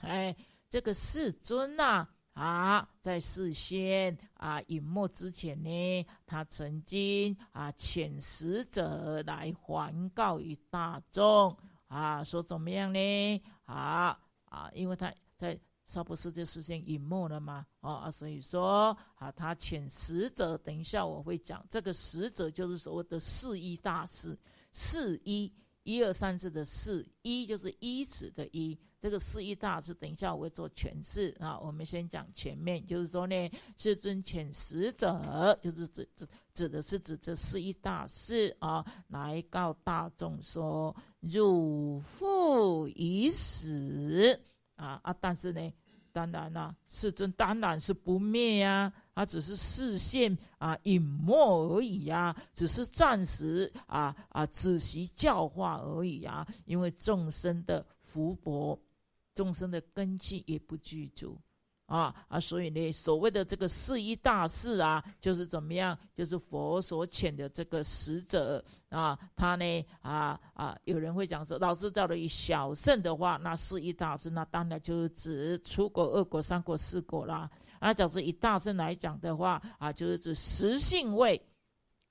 哎，这个世尊呐，啊，在事先啊隐没之前呢，他曾经啊遣使者来环告于大众。啊，说怎么样呢？啊啊，因为他在莎布斯就事先隐没了嘛。哦，所以说啊，他遣使者，等一下我会讲，这个使者就是所谓的四一大师，四一，一二三四的四一就是一指的一。这个四一大师，等一下我会做诠释啊。我们先讲前面，就是说呢，世尊遣使者，就是指指指的是指这四一大师啊，来告大众说：“汝父已死啊啊！”但是呢，当然啦，世尊当然是不灭呀，他只是视线啊隐没而已呀，只是暂时啊啊，止息教化而已啊，因为众生的福薄。众生的根基也不具足，啊啊，所以呢，所谓的这个四一大事啊，就是怎么样？就是佛所遣的这个使者啊，他呢，啊啊，有人会讲说，老师讲了以小圣的话，那四一大事，那当然就是指出国、二国、三国、四国啦。那假是以大圣来讲的话，啊，就是指十性位，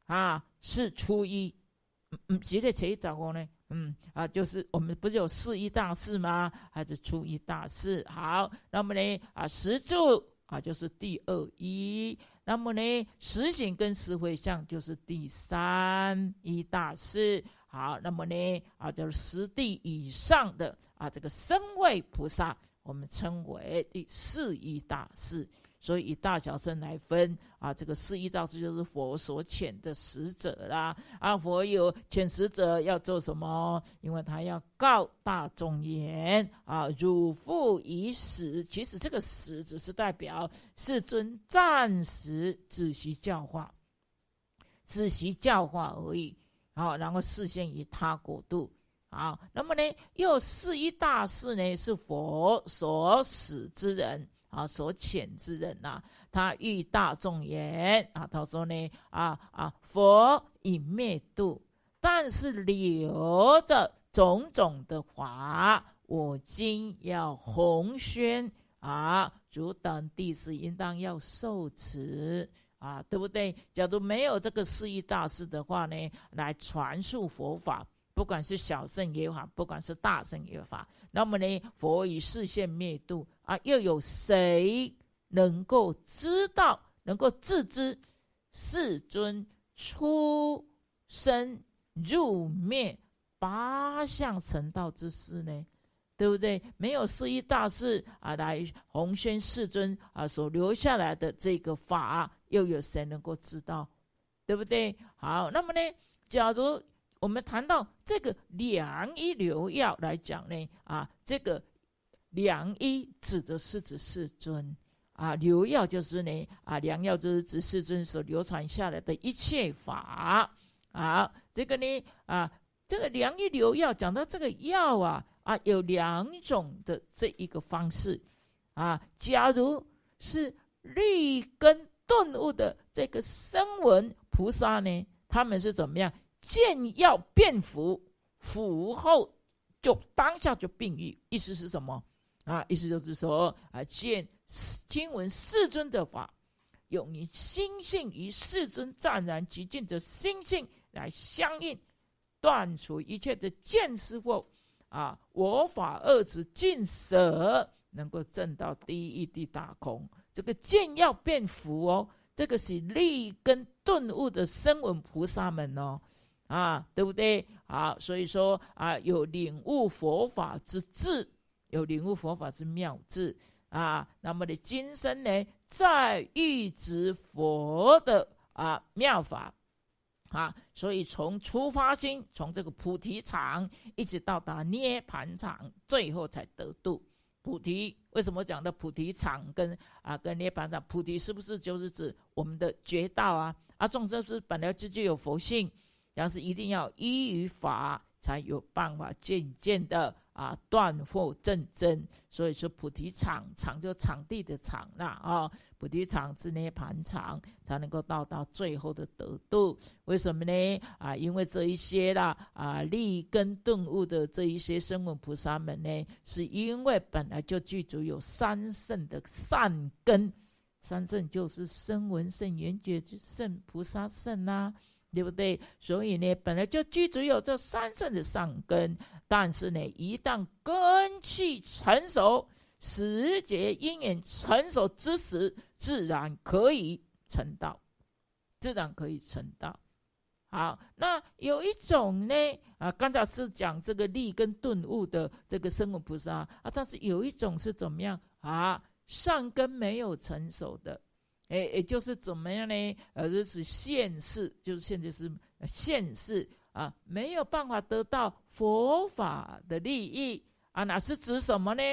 啊，是初一，嗯嗯，晓得这一咋呢？嗯啊，就是我们不是有四一大事吗？还是初一大事？好，那么呢啊，十柱啊就是第二一那么呢，十行跟十会像就是第三一大事。好，那么呢啊，就是十地以上的啊这个身位菩萨，我们称为第四一大事。所以以大小圣来分啊，这个四一大师就是佛所遣的使者啦。啊，佛有遣使者要做什么？因为他要告大众言啊，汝父已死。其实这个“死”只是代表世尊暂时止息教化，止息教化而已。好，然后视线于他国度。好，那么呢，又四一大事呢是佛所使之人。啊，所遣之人呐，他遇大众言啊，他说呢啊啊，佛以灭度，但是留着种种的法，我今要弘宣啊，汝等弟子应当要受持啊，对不对？假如没有这个四义大师的话呢，来传述佛法，不管是小乘也法，不管是大乘也法，那么呢，佛以视线灭度。啊，又有谁能够知道、能够自知世尊出生入灭八相成道之事呢？对不对？没有四一大事啊，来弘宣世尊啊所留下来的这个法，又有谁能够知道？对不对？好，那么呢，假如我们谈到这个两一流要来讲呢，啊，这个。良医指的是指世尊啊，良药就是呢啊，良药就是指世尊所流传下来的一切法啊。这个呢啊，这个良医良药讲到这个药啊啊，有两种的这一个方式啊。假如是立根顿悟的这个声闻菩萨呢，他们是怎么样见药便服服后就当下就病愈，意思是什么？啊，意思就是说啊，见听闻世尊的法，用你心性与世尊湛然极静的心性来相应，断除一切的见思惑，啊，我法二执尽舍，能够证到第一地大空。这个见要变福哦，这个是立根顿悟的声闻菩萨们哦，啊，对不对啊？所以说啊，有领悟佛法之智。有领悟佛法之妙智啊，那么你今生呢，在遇值佛的啊妙法啊，所以从出发心，从这个菩提场，一直到达涅盘场，最后才得度菩提。为什么讲到菩提场跟啊跟涅盘场？菩提是不是就是指我们的觉道啊？啊，众生是本来就具有佛性，但是一定要依于法。才有办法渐渐的啊断惑正增。所以说菩提场场就场地的场啦啊，菩提场之内盘场才能够到达最后的得度。为什么呢？啊，因为这一些啦啊立根顿悟的这一些声闻菩萨们呢，是因为本来就具足有三圣的善根，三圣就是声闻圣、缘觉圣、菩萨圣啦。对不对？所以呢，本来就具足有这三圣的善根，但是呢，一旦根气成熟，时节因缘成熟之时，自然可以成道，自然可以成道。好，那有一种呢，啊，刚才是讲这个立跟顿悟的这个生物菩萨啊，但是有一种是怎么样啊？善根没有成熟的。诶，也就是怎么样呢？呃，就是现世，就是现在是现世啊，没有办法得到佛法的利益啊。那是指什么呢？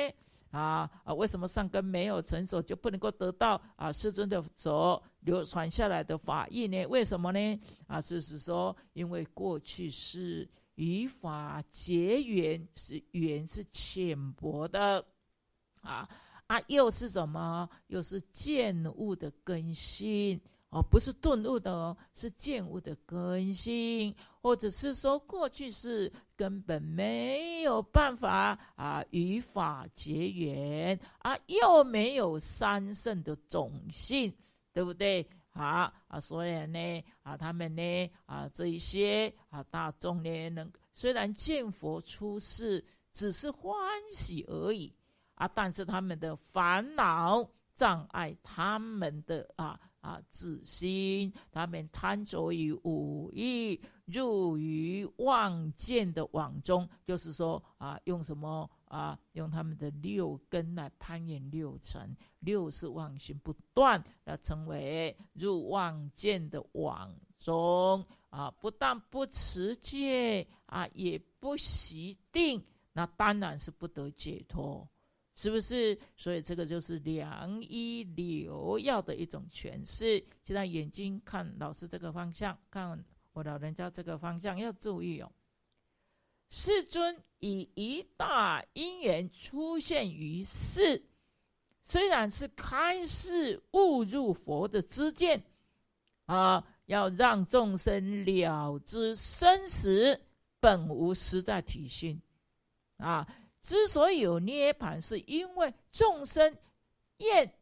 啊啊，为什么上根没有成熟，就不能够得到啊，世尊的所流传下来的法义呢？为什么呢？啊，就是说，因为过去是与法结缘，是缘是浅薄的，啊。啊，又是什么？又是见物的更新哦，不是顿悟的，是见物的更新，或者是说过去是根本没有办法啊，与法结缘啊，又没有三圣的种性，对不对？好啊，所以呢，啊他们呢，啊这一些啊大众呢，能虽然见佛出世，只是欢喜而已。啊！但是他们的烦恼障碍他们的啊啊自心，他们贪着于五欲，入于妄见的网中。就是说啊，用什么啊，用他们的六根来攀缘六尘，六是妄心不断，要称为入妄见的网中啊！不但不持戒啊，也不习定，那当然是不得解脱。是不是？所以这个就是良医留药的一种诠释。现在眼睛看老师这个方向，看我老人家这个方向，要注意哦。世尊以一大因缘出现于世，虽然是开示误入佛的知见，啊，要让众生了知生死本无实在体性，啊。之所以有涅盘，是因为众生厌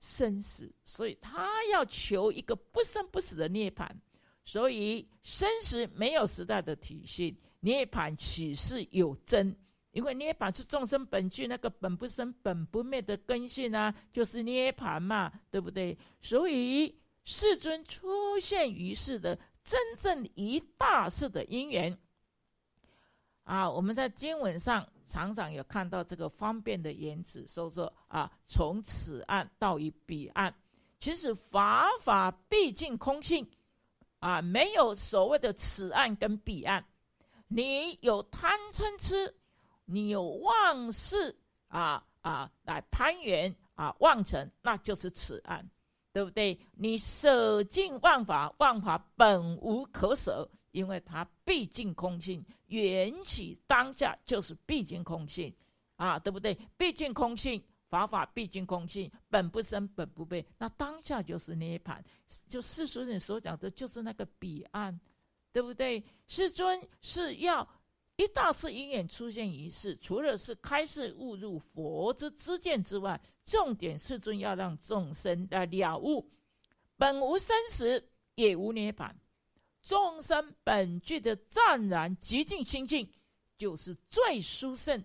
生死，所以他要求一个不生不死的涅盘。所以生死没有时代的体系，涅盘岂是有真？因为涅盘是众生本具那个本不生、本不灭的根性啊，就是涅盘嘛，对不对？所以世尊出现于世的真正一大事的因缘啊，我们在经文上。常常有看到这个方便的言辞，说说啊，从此岸到于彼岸。其实法法毕竟空性，啊，没有所谓的此岸跟彼岸。你有贪嗔痴，你有妄事啊啊来攀缘啊妄成，那就是此岸，对不对？你舍尽万法，万法本无可舍。因为它毕竟空性，缘起当下就是毕竟空性啊，对不对？毕竟空性，法法毕竟空性，本不生，本不灭，那当下就是涅槃，就世俗人所讲的就是那个彼岸，对不对？世尊是要一大事因缘出现于世，除了是开示悟入佛之知见之外，重点世尊要让众生啊了悟，本无生死，也无涅槃。众生本具的湛然极尽清净，就是最殊胜、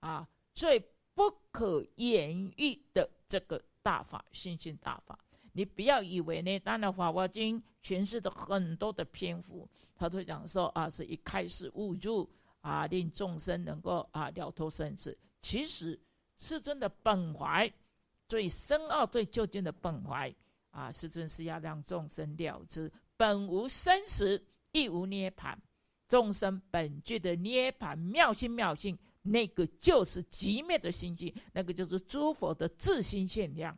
啊最不可言喻的这个大法，心性大法。你不要以为呢，当然《法华经》诠释的很多的篇幅，他都讲说啊，是一开始悟入啊，令众生能够啊了脱生死。其实，世尊的本怀，最深奥、最究竟的本怀。啊，师尊是要让众生了知，本无生死，亦无涅槃。众生本具的涅槃妙心，妙性，那个就是极灭的心性，那个就是诸佛的自心现量。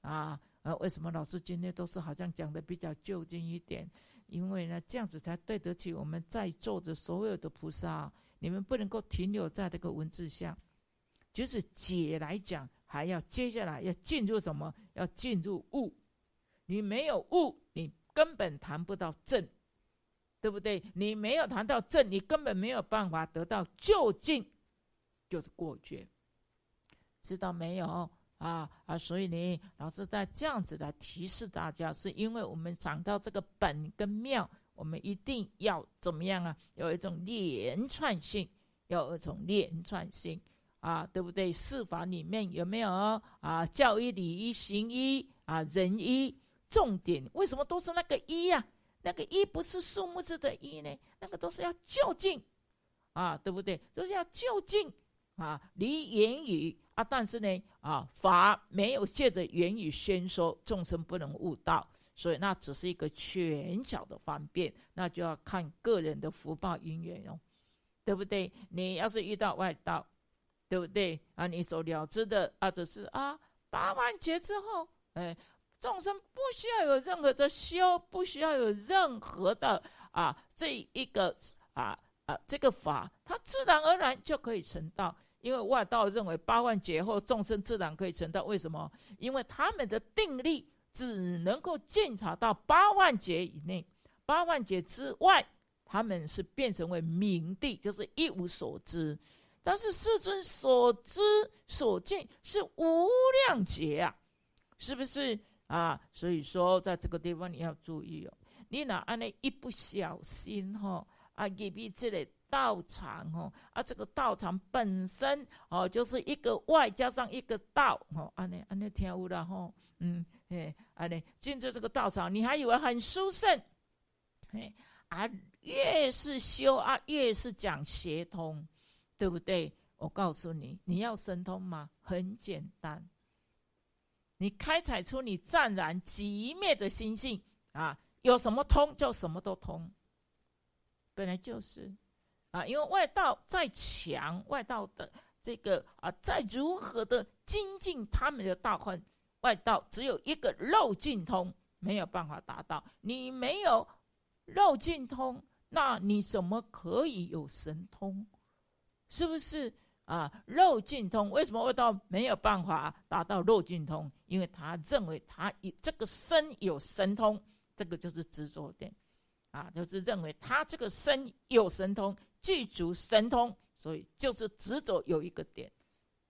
啊，呃，为什么老师今天都是好像讲的比较就近一点？因为呢，这样子才对得起我们在座的所有的菩萨。你们不能够停留在这个文字下，就是解来讲，还要接下来要进入什么？要进入悟。你没有悟，你根本谈不到正，对不对？你没有谈到正，你根本没有办法得到究竟，就是过觉，知道没有啊？啊，所以呢，老师在这样子来提示大家，是因为我们讲到这个本跟妙，我们一定要怎么样啊？有一种连串性，有一种连串性啊，对不对？四法里面有没有啊？教育、礼仪、行医啊，仁医。重点为什么都是那个一呀？那个一不是数目字的一呢？那个都是要就近啊，对不对？都是要就近啊，离言语啊，但是呢啊，法没有借着言语宣说，众生不能悟道，所以那只是一个全巧的方便，那就要看个人的福报因缘哦，对不对？你要是遇到外道，对不对？啊，你所了知的啊，只是啊，八万劫之后，哎。众生不需要有任何的修，不需要有任何的啊，这一个啊啊这个法，他自然而然就可以成道。因为外道认为八万劫后众生自然可以成道，为什么？因为他们的定力只能够鉴察到八万劫以内，八万劫之外，他们是变成为冥地，就是一无所知。但是世尊所知所见是无量劫啊，是不是？啊，所以说，在这个地方你要注意哦。你拿安尼一不小心哈，啊，入入这里道场哦，啊，这个道场本身哦，就是一个外加上一个道哦，安尼安尼听有啦哈，嗯，诶，安尼进入这个道场，你还以为很殊胜，诶，啊，越是修啊，越是讲协通，对不对？我告诉你，你要神通吗？很简单。你开采出你湛然极灭的心性啊，有什么通就什么都通。本来就是，啊，因为外道再强，外道的这个啊，再如何的精进他们的道分，外道只有一个肉尽通，没有办法达到。你没有肉尽通，那你怎么可以有神通？是不是？啊，肉尽通为什么味道没有办法达到肉尽通？因为他认为他以这个身有神通，这个就是执着点，啊，就是认为他这个身有神通具足神通，所以就是执着有一个点，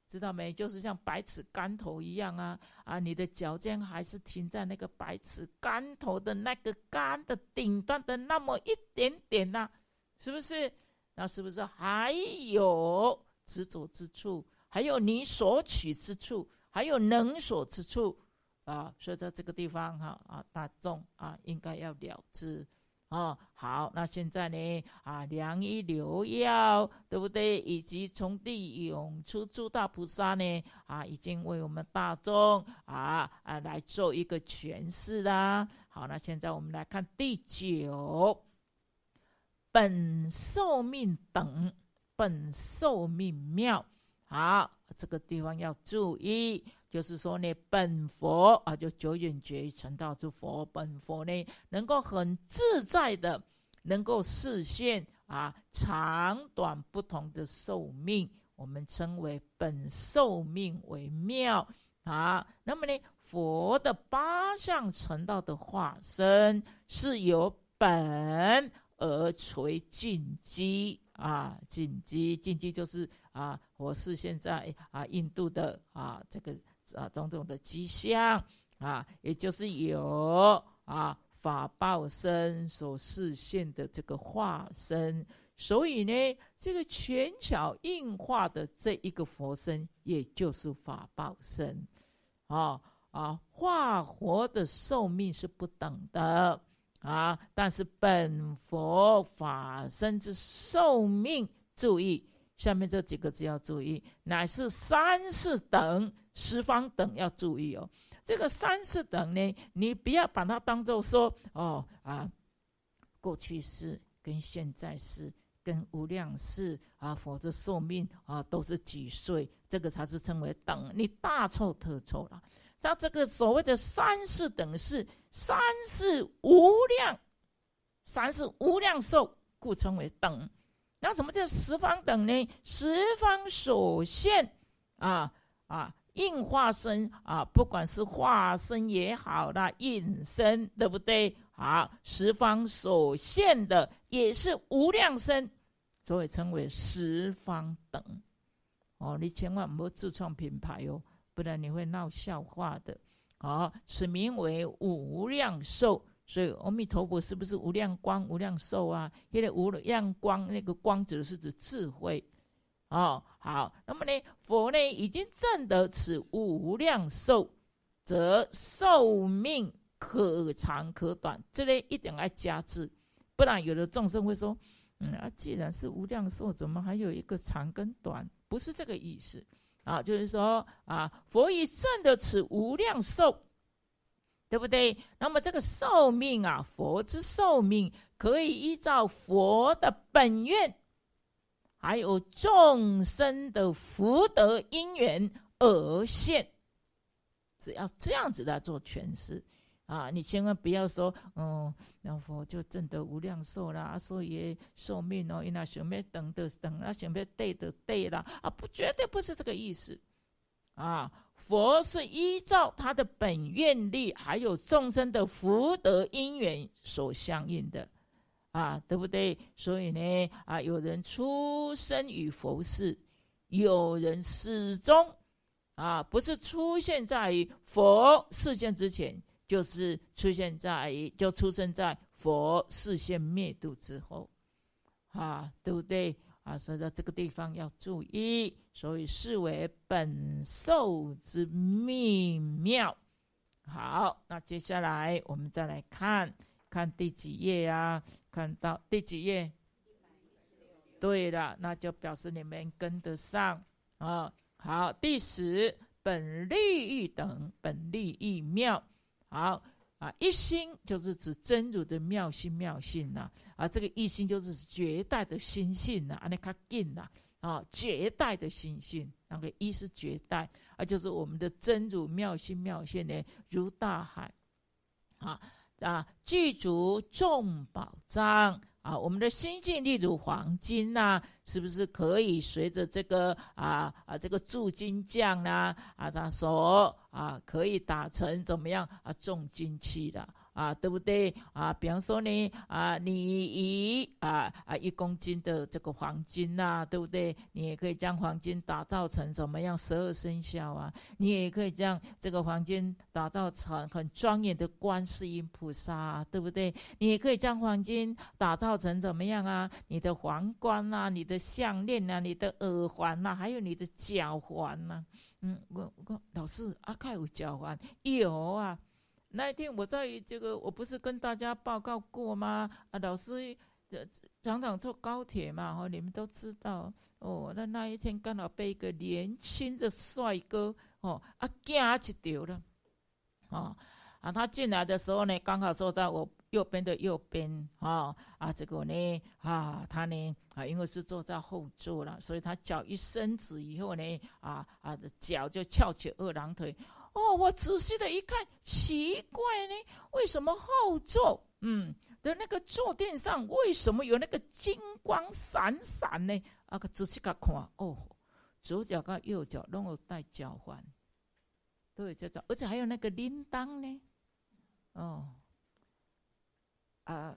知道没？就是像百尺竿头一样啊啊，你的脚尖还是停在那个百尺竿头的那个竿的顶端的那么一点点呐，是不是？那是不是还有？执着之处，还有你所取之处，还有能所之处，啊，所以在这个地方哈啊，大众啊，应该要了知啊。好，那现在呢啊，良医留药对不对？以及从地涌出诸大菩萨呢啊，已经为我们大众啊啊来做一个诠释啦。好，那现在我们来看第九本寿命等。本寿命妙，好，这个地方要注意，就是说呢，本佛啊，就九远觉成道之佛，本佛呢，能够很自在的，能够实现啊，长短不同的寿命，我们称为本寿命为妙。好，那么呢，佛的八相成道的化身是由本而垂尽基啊，紧急紧急就是啊，我是现在啊，印度的啊，这个啊，种种的迹象啊，也就是有啊，法报身所示现的这个化身，所以呢，这个全巧应化的这一个佛身，也就是法报身，啊啊，化佛的寿命是不等的。啊！但是本佛法身之寿命，注意下面这几个字要注意，乃是三世等十方等，要注意哦。这个三世等呢，你不要把它当做说哦啊，过去世跟现在世跟无量世啊，佛则寿命啊都是几岁，这个才是称为等，你大错特错了。他这个所谓的三世等是，三世无量，三是无量寿，故称为等。那什么叫十方等呢？十方所现，啊啊，应化身啊，不管是化身也好啦，应身，对不对？好，十方所现的也是无量身，所以称为十方等。哦，你千万莫自创品牌哦。不然你会闹笑话的。好，此名为无量寿，所以阿弥陀佛是不是无量光、无量寿啊？因为无量光，那个光指的是指智慧。哦，好，那么呢，佛呢已经证得此无量寿，则寿命可长可短，这里一点要加持，不然有的众生会说，嗯，既然是无量寿，怎么还有一个长跟短？不是这个意思。啊，就是说啊，佛以圣的此无量寿，对不对？那么这个寿命啊，佛之寿命可以依照佛的本愿，还有众生的福德因缘而现。只要这样子来做诠释。啊！你千万不要说，嗯，那佛就证得无量寿啦，所以寿命哦，因那什么等的等，那什么对的对啦，啊，不，绝对不是这个意思啊！佛是依照他的本愿力，还有众生的福德因缘所相应的啊，对不对？所以呢，啊，有人出生于佛世，有人始终啊，不是出现在佛世件之前。就是出现在，就出生在佛视线灭度之后，啊，对不对？啊，所以这个地方要注意，所以视为本受之秘妙。好，那接下来我们再来看看第几页啊？看到第几页？对了，那就表示你们跟得上啊。好，第十本利益等本利益妙。好啊，一心就是指真如的妙心妙性呐，啊，这个一心就是绝代的心性呐，阿尼卡金呐，啊，绝代的心性，那个一是绝代，啊，就是我们的真如妙心妙性呢，如大海，啊啊具足众宝藏。啊，我们的新境例如黄金呐，是不是可以随着这个啊啊这个铸金匠呐啊他说啊，可以打成怎么样啊重金器的？啊，对不对啊？比方说呢，啊，你以啊啊一公斤的这个黄金呐，对不对？你也可以将黄金打造成怎么样？十二生肖啊，你也可以将这个黄金打造成很庄严的观世音菩萨，对不对？你也可以将黄金打造成怎么样啊？你的皇冠呐，你的项链呐，你的耳环呐，还有你的脚环呐。嗯，我我老师阿凯有脚环有啊。那一天我在这个，我不是跟大家报告过吗？啊，老师常常坐高铁嘛，哦，你们都知道。哦，那那一天刚好被一个年轻的帅哥哦，啊，夹起丢了。啊啊，他进来的时候呢，刚好坐在我右边的右边。啊啊，这个呢，啊，他呢，啊，因为是坐在后座了，所以他脚一伸直以后呢，啊啊，脚就翘起二郎腿。哦，我仔细的一看，奇怪呢，为什么后座嗯的那个坐垫上为什么有那个金光闪闪呢？啊，仔细看，哦，左脚跟右脚拢有带脚环，对，这种，而且还有那个铃铛呢。哦，啊，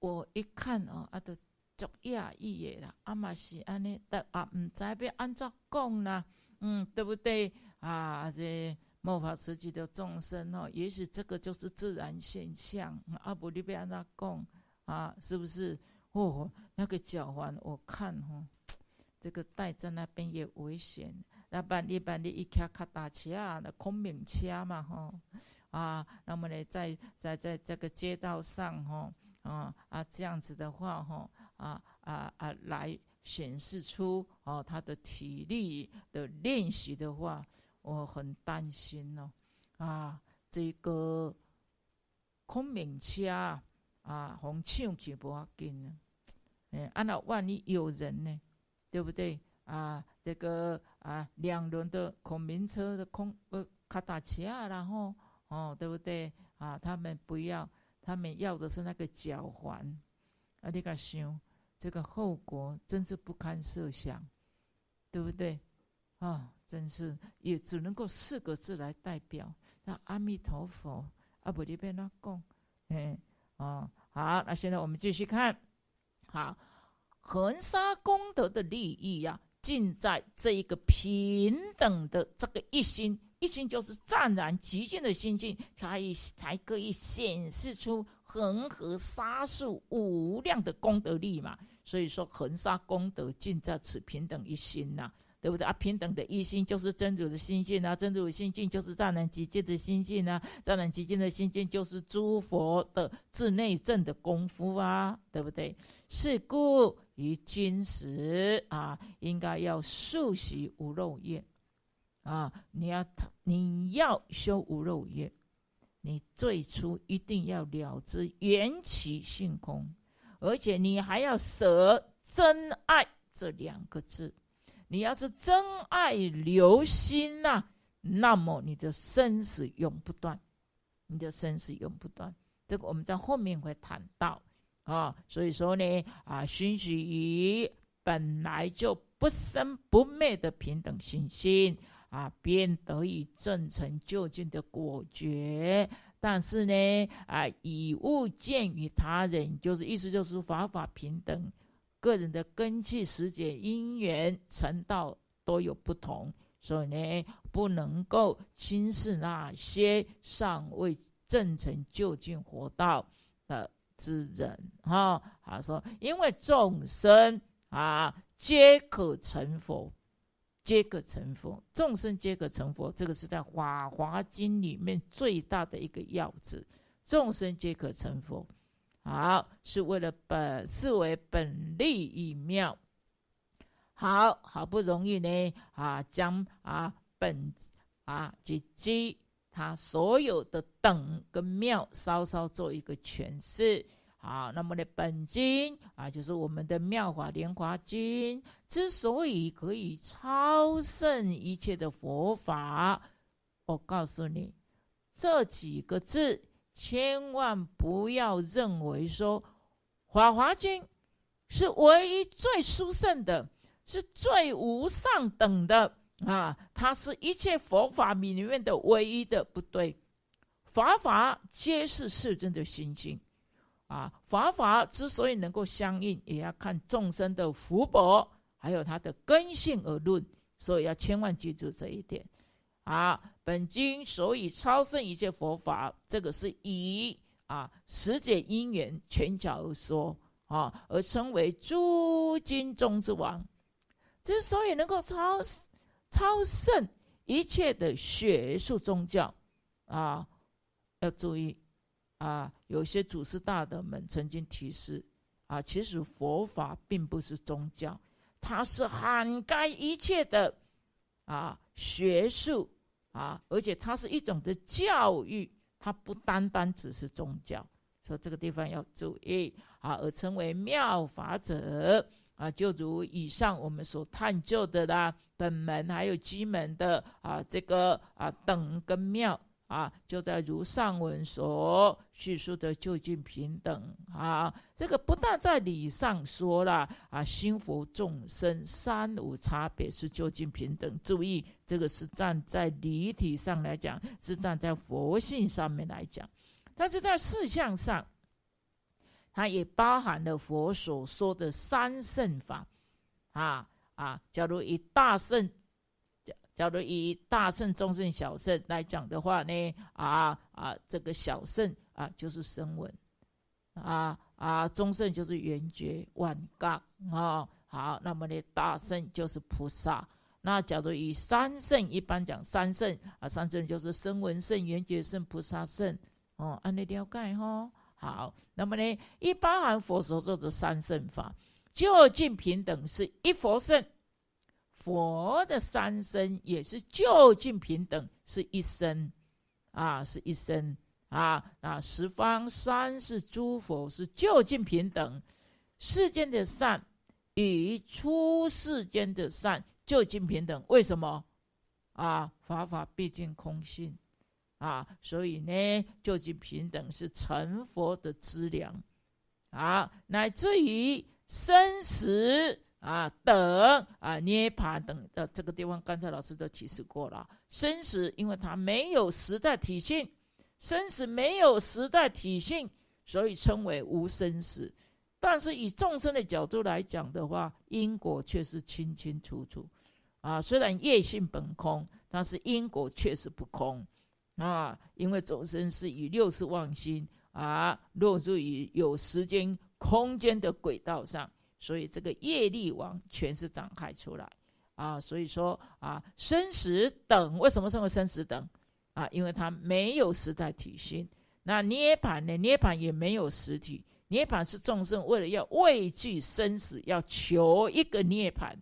我一看哦，啊，都足讶异啦，阿嘛是安尼的啊，毋知要安怎讲啦，嗯，对不对啊？这末法时期的众生哦，也许这个就是自然现象。阿不力贝安那贡啊，是不是？哦，那个脚环，我看哦，这个戴在那边也危险。那办一办，你一卡卡达车，那空明车嘛哈啊，那么呢，在在在这个街道上哈啊啊这样子的话哈啊啊啊来显示出哦他的体力的练习的话。我很担心咯，啊，这个孔明车啊，红抢就无要紧呢，哎，按了万一有人呢，对不对？啊，这个啊，两轮的孔明车的空，呃，卡达车，然后哦，对不对？啊，他们不要，他们要的是那个脚环，啊，你敢想，这个后果真是不堪设想，对不对？啊，真是也只能够四个字来代表那阿弥陀佛，阿弥陀佛。嗯，啊，好，那现在我们继续看，好，恒沙功德的利益呀，尽在这一个平等的这个一心，一心就是湛然极静的心性，才才可以显示出恒河沙数无量的功德力嘛。所以说，恒沙功德尽在此平等一心呐。对不对啊？平等的一心就是真主的心境啊，真主的心境就是让人极境的心境啊，让人极境的心境就是诸佛的自内证的功夫啊，对不对？是故于今时啊，应该要速习无漏业啊！你要你要修无漏业，你最初一定要了知缘起性空，而且你还要舍真爱这两个字。你要是真爱留心呐，那么你的生死永不断，你的生死永不断。这个我们在后面会谈到啊。所以说呢，啊，熏习于本来就不生不灭的平等心性啊，便得以证成就竟的果决。但是呢，啊，以物见于他人，就是意思就是法法平等。个人的根器、时节、因缘、成道都有不同，所以呢，不能够轻视那些尚未正成就近佛道的之人。哈，他说：“因为众生啊，皆可成佛，皆可成佛，众生皆可成佛。这个是在《法华经》里面最大的一个要旨：众生皆可成佛。”好，是为了本视为本利益妙，好好不容易呢啊，将啊本啊及基他所有的等跟妙稍稍做一个诠释。好，那么呢本经啊，就是我们的《妙法莲华经》，之所以可以超胜一切的佛法，我告诉你这几个字。千万不要认为说，法华经是唯一最殊胜的，是最无上等的啊！它是一切佛法里面的唯一的不对，法法皆是世尊的心经啊！法法之所以能够相应，也要看众生的福薄，还有他的根性而论，所以要千万记住这一点啊！本经所以超胜一切佛法，这个是以啊十界因缘全巧而说啊，而称为诸经中之王。之所以能够超超胜一切的学术宗教，啊，要注意啊，有些祖师大德们曾经提示啊，其实佛法并不是宗教，它是涵盖一切的啊学术。啊，而且它是一种的教育，它不单单只是宗教，所以这个地方要注意啊。而成为妙法者啊，就如以上我们所探究的啦，本门还有基门的啊，这个啊等跟妙。啊，就在如上文所叙述的就近平等啊，这个不但在理上说了啊，心佛众生三无差别是就近平等。注意，这个是站在理体上来讲，是站在佛性上面来讲，但是在事相上，它也包含了佛所说的三圣法啊啊，假如以大圣。假如以大圣、中圣、小圣来讲的话呢，啊啊，这个小圣啊就是声闻，啊啊，中圣就是圆觉、万伽啊，好，那么呢大圣就是菩萨。那假如以三圣一般讲三圣啊，三圣就是声闻圣、圆觉圣、菩萨圣哦，按你了解哈。好，那么呢，一般含佛所说的三圣法，究竟平等是一佛圣。佛的三身也是究竟平等，是一身，啊，是一身，啊，那十方三世诸佛是究竟平等，世间的善与出世间的善究竟平等，为什么？啊，法法毕竟空性，啊，所以呢，究竟平等是成佛的资粮，啊，乃至于生死。啊，等啊，涅盘等的这个地方，刚才老师都提示过了。生死，因为它没有时代体性，生死没有时代体性，所以称为无生死。但是以众生的角度来讲的话，因果却是清清楚楚。啊，虽然业性本空，但是因果确实不空。啊，因为众生是以六十万心啊，落入于有时间、空间的轨道上。所以这个业力王全是展开出来，啊，所以说啊生死等为什么称为生死等？啊，因为他没有实代体性。那涅盘呢？涅盘也没有实体，涅盘是众生为了要畏惧生死，要求一个涅盘，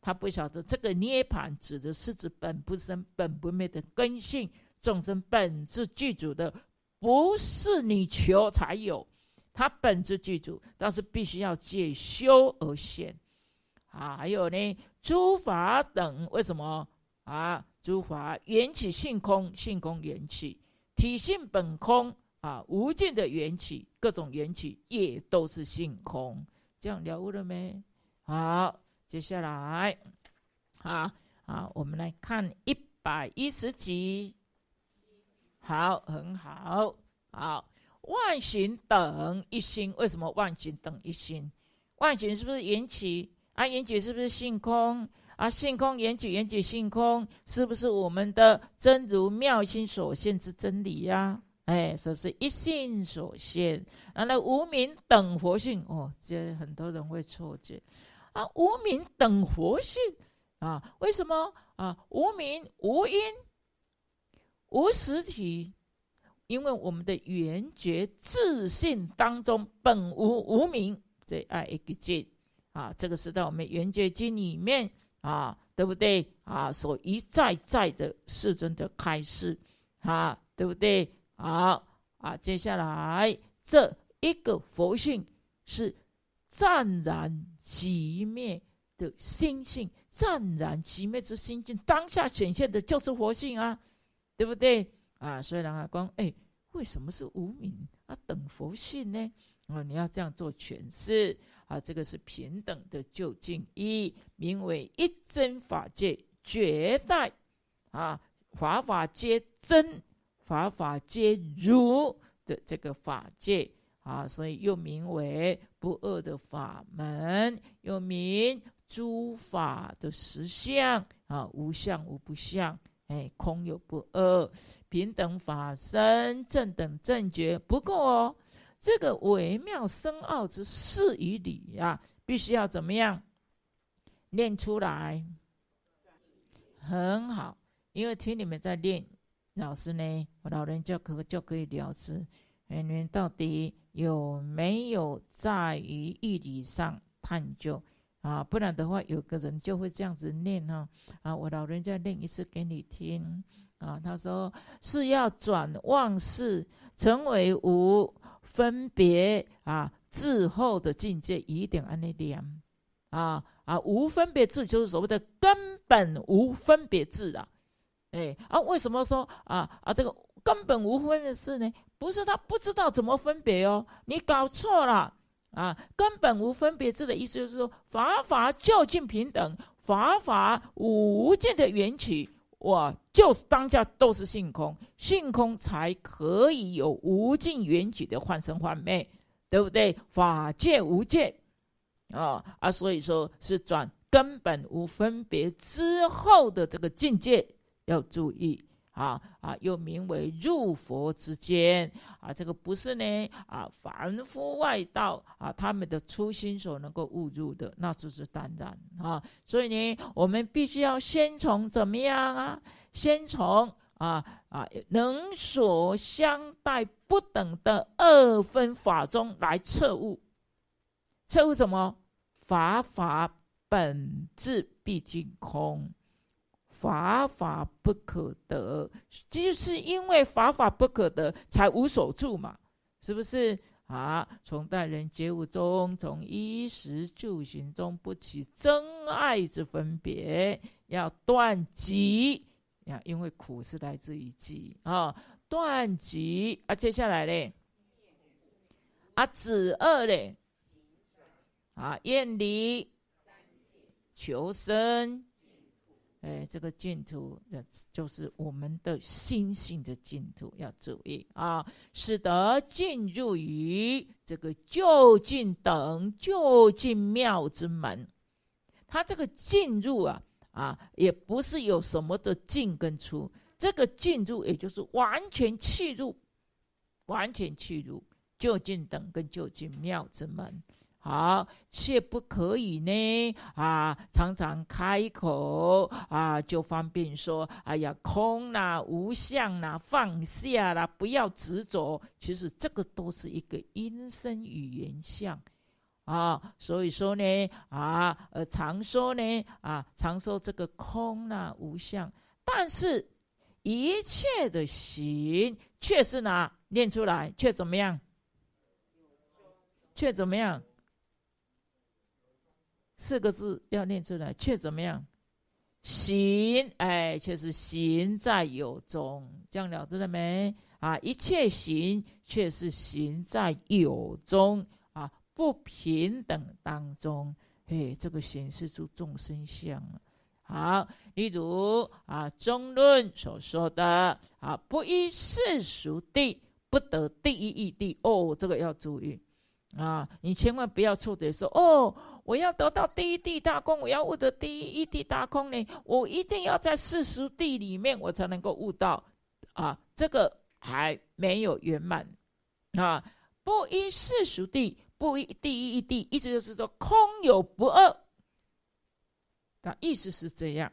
他不晓得这个涅盘指的是指本不生、本不灭的根性，众生本自具足的，不是你求才有。它本质具足，但是必须要借修而现。啊，还有呢，诸法等，为什么啊？诸法缘起性空，性空缘起，体性本空啊，无尽的缘起，各种缘起也都是性空。这样了悟了没？好，接下来，好，好，我们来看一百一十集。好，很好，好。万行等一心，为什么万行等一心？万行是不是缘起？啊，缘起是不是性空？啊，性空缘起，缘起性空，是不是我们的真如妙心所现之真理呀？哎，所以是一心所现。然后无名等佛性，哦，这很多人会错觉。啊，无名等佛性啊，为什么啊？无名无因，无实体。因为我们的圆觉自信当中本无无名，这爱一个“净”啊，这个是在我们圆觉经里面啊，对不对啊？所一再再的世尊的开示，啊，对不对？好啊，接下来这一个佛性是湛然即灭的心性，湛然即灭之心性当下显现的就是佛性啊，对不对？啊，所以然阿讲，哎，为什么是无名啊？等佛性呢？啊，你要这样做诠释啊，这个是平等的究竟一，名为一真法界绝代啊，法法皆真，法法皆如的这个法界啊，所以又名为不二的法门，又名诸法的实相啊，无相无不相。哎，空有不二，平等法身，正等正觉。不过哦，这个微妙深奥之事与理啊，必须要怎么样练出来？很好，因为听你们在练，老师呢，我老人家可就可以了知，你们到底有没有在于义理上探究？啊，不然的话，有个人就会这样子念哈啊！我老人家念一次给你听啊。他说是要转妄事，成为无分别啊智后的境界一点安零点啊啊！无分别智就是所谓的根本无分别智啊，哎啊，为什么说啊啊这个根本无分别智呢？不是他不知道怎么分别哦，你搞错了。啊，根本无分别智的意思就是说，法法究竟平等，法法无尽的缘起，我就是当下都是性空，性空才可以有无尽缘起的幻生幻灭，对不对？法界无界，啊啊，所以说是转根本无分别之后的这个境界，要注意。啊啊，又名为入佛之间啊！这个不是呢啊凡夫外道啊，他们的初心所能够误入的，那只是当然啊。所以呢，我们必须要先从怎么样啊？先从啊啊能所相待不等的二分法中来彻悟，彻悟什么？法法本质毕竟空。法法不可得，就是因为法法不可得，才无所住嘛，是不是啊？从待人接物中，从衣食住行中，不起真爱之分别，要断集啊，因为苦是来自于集啊，断集啊。接下来嘞，啊，止恶嘞，啊，厌离，求生。哎，这个净土，就是我们的心性的净土，要注意啊，使得进入于这个就近等就近妙之门。他这个进入啊，啊，也不是有什么的进跟出，这个进入也就是完全弃入，完全弃入就近等跟就近妙之门。好，却不可以呢啊！常常开口啊，就方便说：“哎呀，空啦，无相啦，放下啦，不要执着。”其实这个都是一个音声语言相啊。所以说呢啊，呃，常说呢啊，常说这个空啦无相，但是一切的行却是哪念出来？却怎么样？却怎么样？四个字要念出来，却怎么样？行，哎，却是行在有中，样了知了没？啊，一切行却是行在有中啊，不平等当中，哎，这个行是住众生相好，例如啊，中论所说的啊，不依世俗地，不得第一义谛。哦，这个要注意啊，你千万不要错解说哦。我要得到第一地大空，我要悟得第一一地大空呢，我一定要在世俗地里面，我才能够悟到，啊，这个还没有圆满，啊，不依世俗地，不依第一一地，一直就是说空有不二，那意思是这样，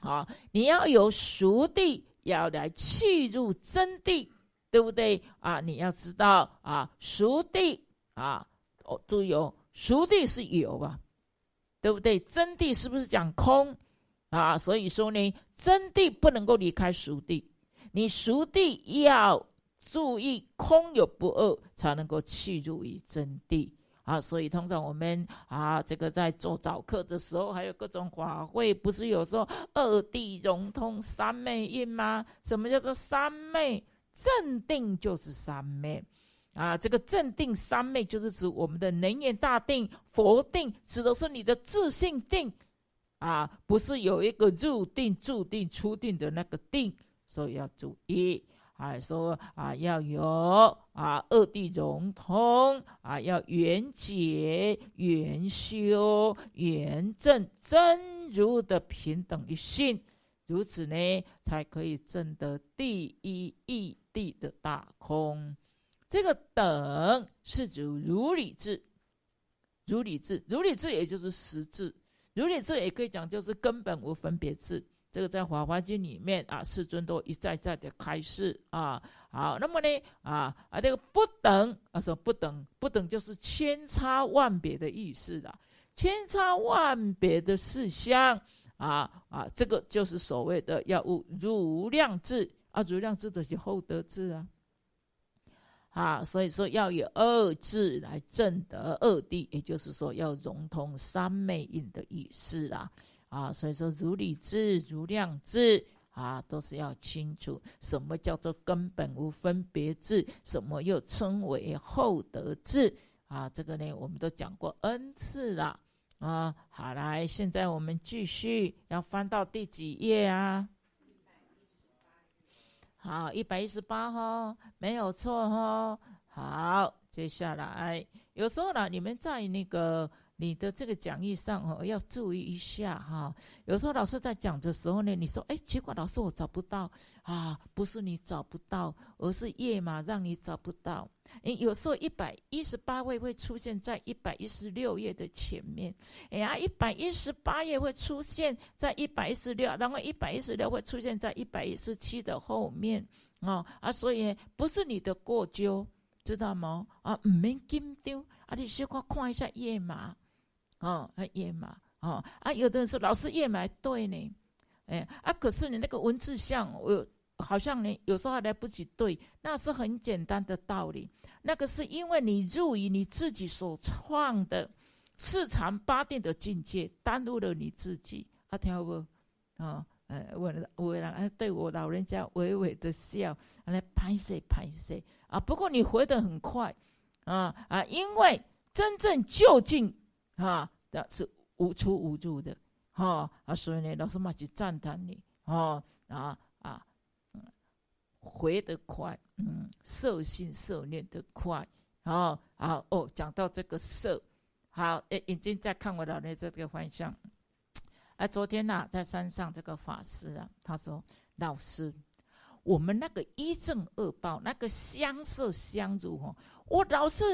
啊，你要有熟地，要来契入真谛，对不对？啊，你要知道啊，熟地啊，哦，意哦。熟地是有吧，对不对？真地是不是讲空啊？所以说呢，真地不能够离开熟地，你熟地要注意空有不二，才能够契入于真地啊。所以通常我们啊，这个在做早课的时候，还有各种法会，不是有时候二地融通三昧印吗？什么叫做三昧？正定就是三昧。啊，这个正定三昧就是指我们的能源大定、佛定，指的是你的自信定。啊，不是有一个入定、注定、出定的那个定，所以要注意啊。说啊，要有啊，二地融通啊，要圆解、圆修、圆正，真如的平等一性，如此呢，才可以证得第一义地的大空。这个等是指如理智，如理智，如理智也就是实智，如理智也可以讲就是根本无分别智。这个在《华华经》里面啊，世尊都一再再的开示啊。好，那么呢啊啊，这个不等啊，什么不等？不等就是千差万别的意思啊，千差万别的事项啊啊，这个就是所谓的要无如量智啊，如量智就是后得智啊。啊，所以说要以二字来证得二地，也就是说要融通三昧印的意思啦。啊，所以说如理智、如量智，啊，都是要清楚什么叫做根本无分别智，什么又称为厚德智。啊，这个呢，我们都讲过 n 次了。啊，好，来，现在我们继续要翻到第几页啊？好，一百一十八哈，没有错哈。好，接下来有时候呢，你们在那个你的这个讲义上哦，要注意一下哈。有时候老师在讲的时候呢，你说哎，奇怪，老师我找不到啊，不是你找不到，而是页码让你找不到。诶，有时候一百一十八位会出现在一百一十六页的前面，诶，呀，一百一十八页会出现在一百一十六，然后一百一十六会出现在一百一十七的后面，哦啊，所以不是你的过纠，知道吗？啊，唔免紧张，啊，你先看看一下页码，哦，啊，页码，哦，啊，有的人说老师页码对呢，诶，啊，可是你那个文字像我。好像你有时候还来不及对，那是很简单的道理。那个是因为你入于你自己所创的四禅八定的境界，耽误了你自己。啊，听好不？啊，呃，我我啊，对我老人家微微的笑，来拍谁拍谁啊？不过你回的很快啊啊，因为真正就近啊那是无出无入的哈啊，所以呢，老师嘛就赞叹你哦啊。回得快，嗯，色心色念得快，然后啊哦，讲到这个色，好，眼睛再看我老的这个方向，啊，昨天呐，在山上这个法师啊，他说：“老师，我们那个一正二报，那个相色相入，我老是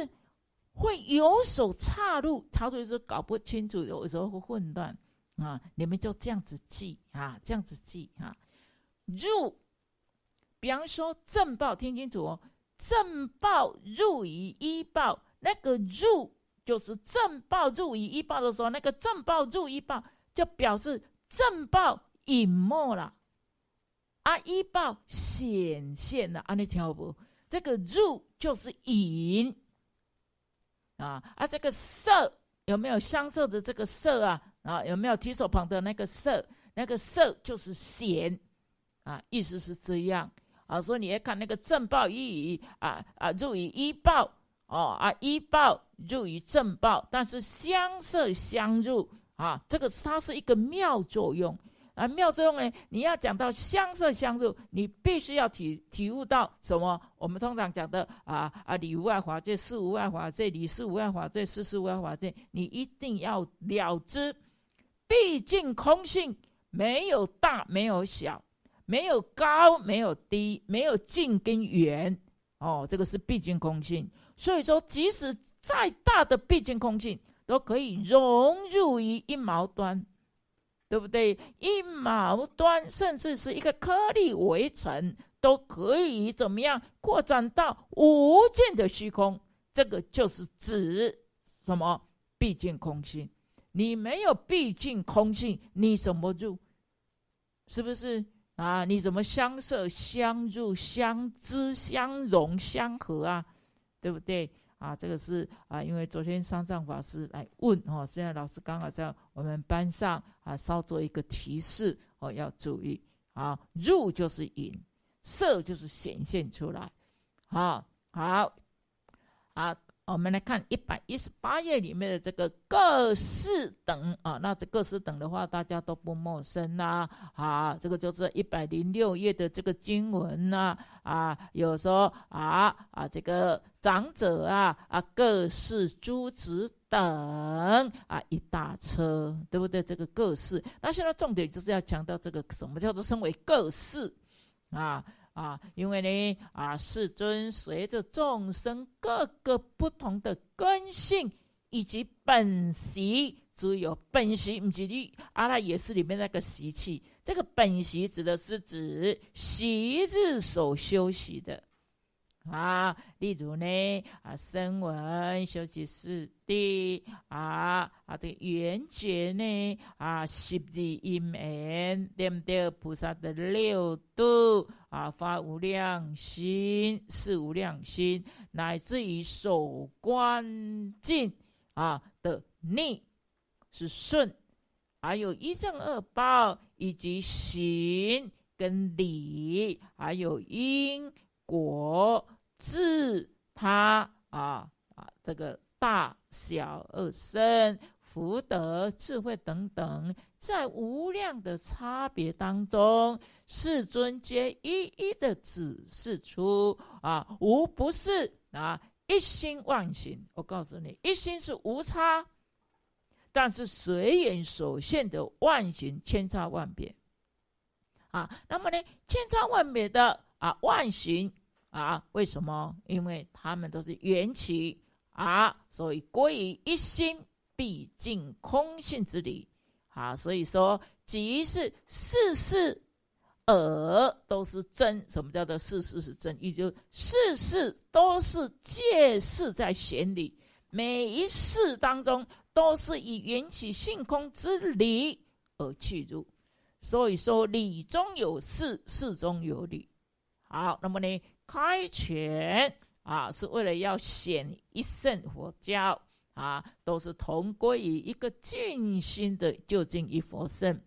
会有所岔入，常常是搞不清楚，有时候会混乱啊。你们就这样子记啊，这样子记啊，入。”比方说，正报听清楚哦，正报入于医报，那个入就是正报入于医报的时候，那个正报入医报就表示正报隐没了，啊，医报显现了，啊，你听好不？这个入就是隐啊，啊，这个色有没有相色的这个色啊？啊，有没有提手旁的那个色？那个色就是显啊，意思是这样。啊，所以你要看那个正报一以，啊啊入于一报哦啊一报入于正报，但是相摄相入啊，这个它是一个妙作用啊妙作用呢，你要讲到相摄相入，你必须要体体悟到什么？我们通常讲的啊啊理无外法界事无外法界理事无外法界事事无外法界，你一定要了知，毕竟空性没有大没有小。没有高，没有低，没有近跟远，哦，这个是毕竟空性。所以说，即使再大的毕竟空性，都可以融入于一毛端，对不对？一毛端，甚至是一个颗粒微尘，都可以怎么样扩展到无尽的虚空？这个就是指什么？毕竟空性。你没有毕竟空性，你怎么入？是不是？啊，你怎么相射、相入、相知、相融、相合啊？对不对？啊，这个是啊，因为昨天上上法师来问哦，现在老师刚好在我们班上啊，稍做一个提示哦，要注意啊，入就是引，色就是显现出来，啊，好，啊。我们来看一百一十八页里面的这个各式等啊，那这各式等的话，大家都不陌生呐。啊，这个就是一百零六页的这个经文呐。啊，有说啊啊，这个长者啊啊，各式诸子等啊，一大车，对不对？这个各式，那现在重点就是要强调这个什么叫做称为各式啊。啊，因为呢，啊，世尊随着众生各个不同的根性以及本习，只有本习唔是你，阿拉也是里面那个习气，这个本习指的是指习字所修习的。啊，例如呢，啊，声闻修习四谛，啊啊，这个缘觉呢，啊，十地因缘，念念菩萨的六度，啊，发无量心，是无量心，乃至于手观境啊的逆是顺，还有一正二报，以及行跟理，还有因。国治他啊啊，这个大小二生福德智慧等等，在无量的差别当中，世尊皆一一的指示出啊，无不是啊，一心万行。我告诉你，一心是无差，但是随缘所现的万行千差万别啊。那么呢，千差万别的啊万行。啊，为什么？因为它们都是缘起，啊，所以归于一心，必尽空性之理。啊，所以说即是事事，尔都是真。什么叫做事事是真？也就事事都是借事在显理，每一事当中都是以缘起性空之理而去入。所以说理中有事，事中有理。好，那么呢？开权啊，是为了要显一圣佛教啊，都是同归于一个静心的究竟一佛圣。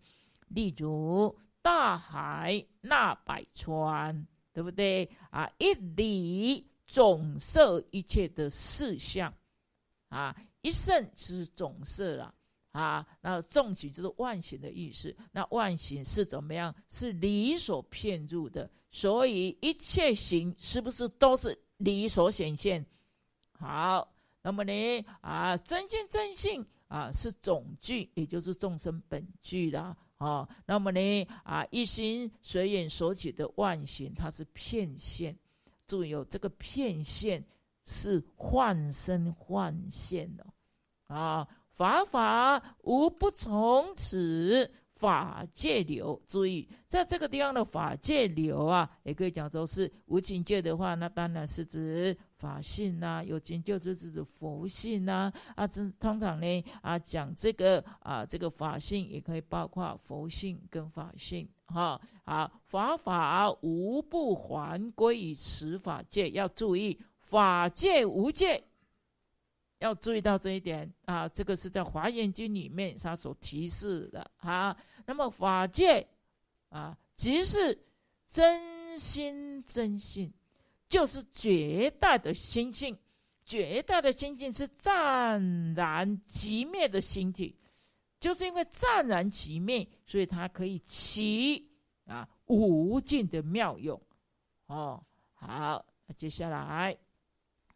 例如大海纳百川，对不对啊？一理总摄一切的事项啊，一圣是总摄了啊。那众举就是万行的意思，那万行是怎么样？是理所骗入的。所以一切行是不是都是理所显现？好，那么呢啊，真见真性啊是总具，也就是众生本具啦。啊。那么呢啊，一心随缘所起的万行，它是片现。注意，哦，这个片现是幻身幻现的啊。法法无不从此。法界流，注意，在这个地方的法界流啊，也可以讲说是无情界的话，那当然是指法性呐；有情就是指佛性呐。啊，这通常呢啊讲这个啊这个法性，也可以包括佛性跟法性。哈啊，法法无不还归于此法界，要注意法界无界。要注意到这一点啊，这个是在《华严经》里面他所提示的啊。那么法界啊，即是真心真性，就是绝大的心性，绝大的心性是湛然即灭的心体，就是因为湛然即灭，所以它可以起啊无尽的妙用哦。好，接下来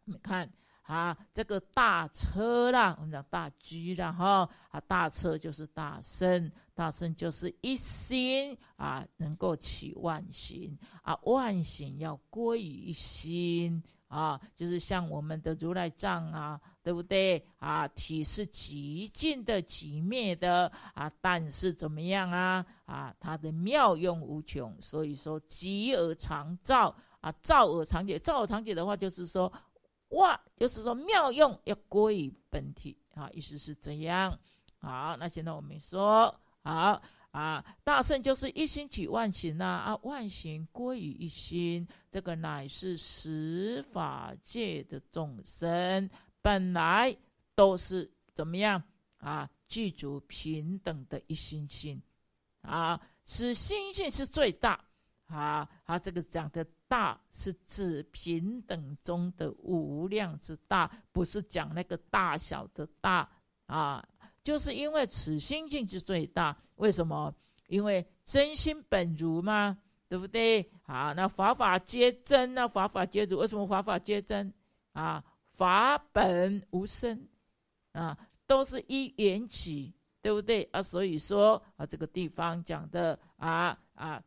我们看。啊，这个大车啦，我们讲大居啦，哈，啊，大车就是大圣，大圣就是一心啊，能够起万行啊，万行要归于心啊，就是像我们的如来藏啊，对不对？啊，体是极尽的极灭的啊，但是怎么样啊？啊，它的妙用无穷，所以说极而常照啊，照而常解，照而常解的话就是说。哇，就是说妙用要归于本体啊，意思是这样。好，那现在我们说好啊，大圣就是一心起万行啊，啊，万行归于一心，这个乃是十法界的众生本来都是怎么样啊？具足平等的一心性啊，此心性是最大啊，他这个讲的。大是指平等中的无量之大，不是讲那个大小的大啊。就是因为此心境是最大，为什么？因为真心本如嘛，对不对？啊，那法法皆真啊，法法皆如。为什么法法皆真啊？法本无生啊，都是一缘起，对不对？啊，所以说啊，这个地方讲的啊啊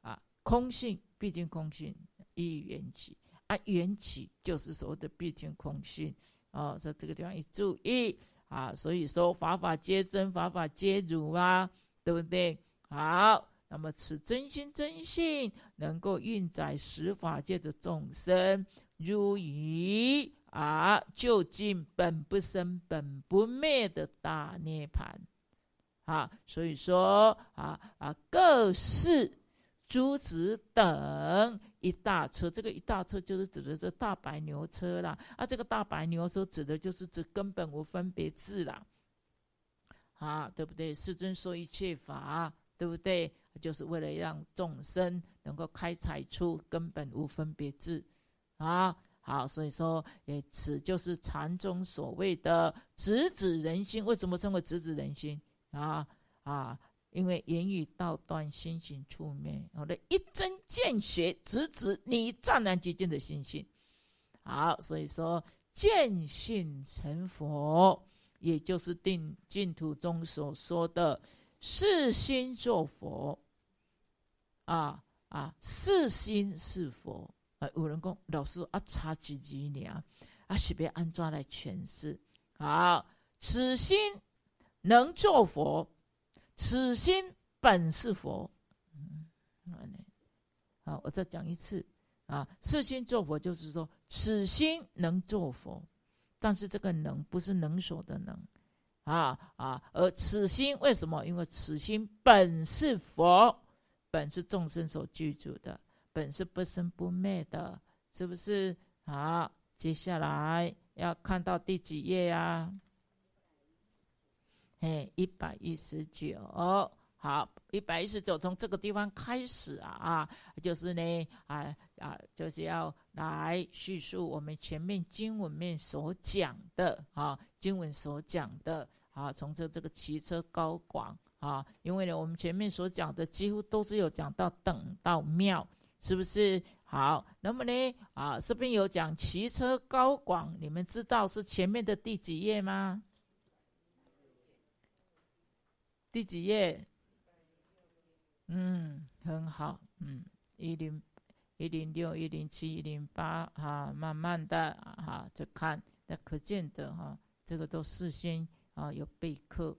啊空性。毕竟空性一缘起啊，缘起就是所谓的毕竟空性哦，在这个地方一注意啊，所以说法法皆真，法法皆如啊，对不对？好，那么此真心真性能够运载十法界的众生，如于啊究竟本不生、本不灭的大涅盘啊，所以说啊啊，各式。诸子等一大车，这个一大车就是指的这大白牛车啦。啊，这个大白牛车指的就是指根本无分别智啦。啊，对不对？世尊说一切法，对不对？就是为了让众生能够开采出根本无分别智。啊，好，所以说，也此就是禅宗所谓的直指人心。为什么称为直指人心？啊，啊。因为言语道断，心性出灭。我的一针见血，直指你湛然极境的心性。好，所以说见性成佛，也就是定净土中所说的“是心作佛”。啊啊，是心是佛。啊，有人讲老师啊，差几几年啊，是别安抓来诠释。好，此心能作佛。此心本是佛，嗯，好，我再讲一次啊，此心作佛就是说此心能作佛，但是这个能不是能所的能，啊啊，而此心为什么？因为此心本是佛，本是众生所具足的，本是不生不灭的，是不是？好，接下来要看到第几页呀？嘿，一百一十九，好，一百一十九，从这个地方开始啊啊，就是呢啊啊，就是要来叙述我们前面经文面所讲的啊，经文所讲的啊，从这这个骑车高广啊，因为呢，我们前面所讲的几乎都是有讲到等到庙，是不是？好，那么呢啊，这边有讲骑车高广，你们知道是前面的第几页吗？第几页？嗯，很好，嗯，一零一零六一零七一零八哈，慢慢的哈，就看那可见的哈，这个都事先啊有备课，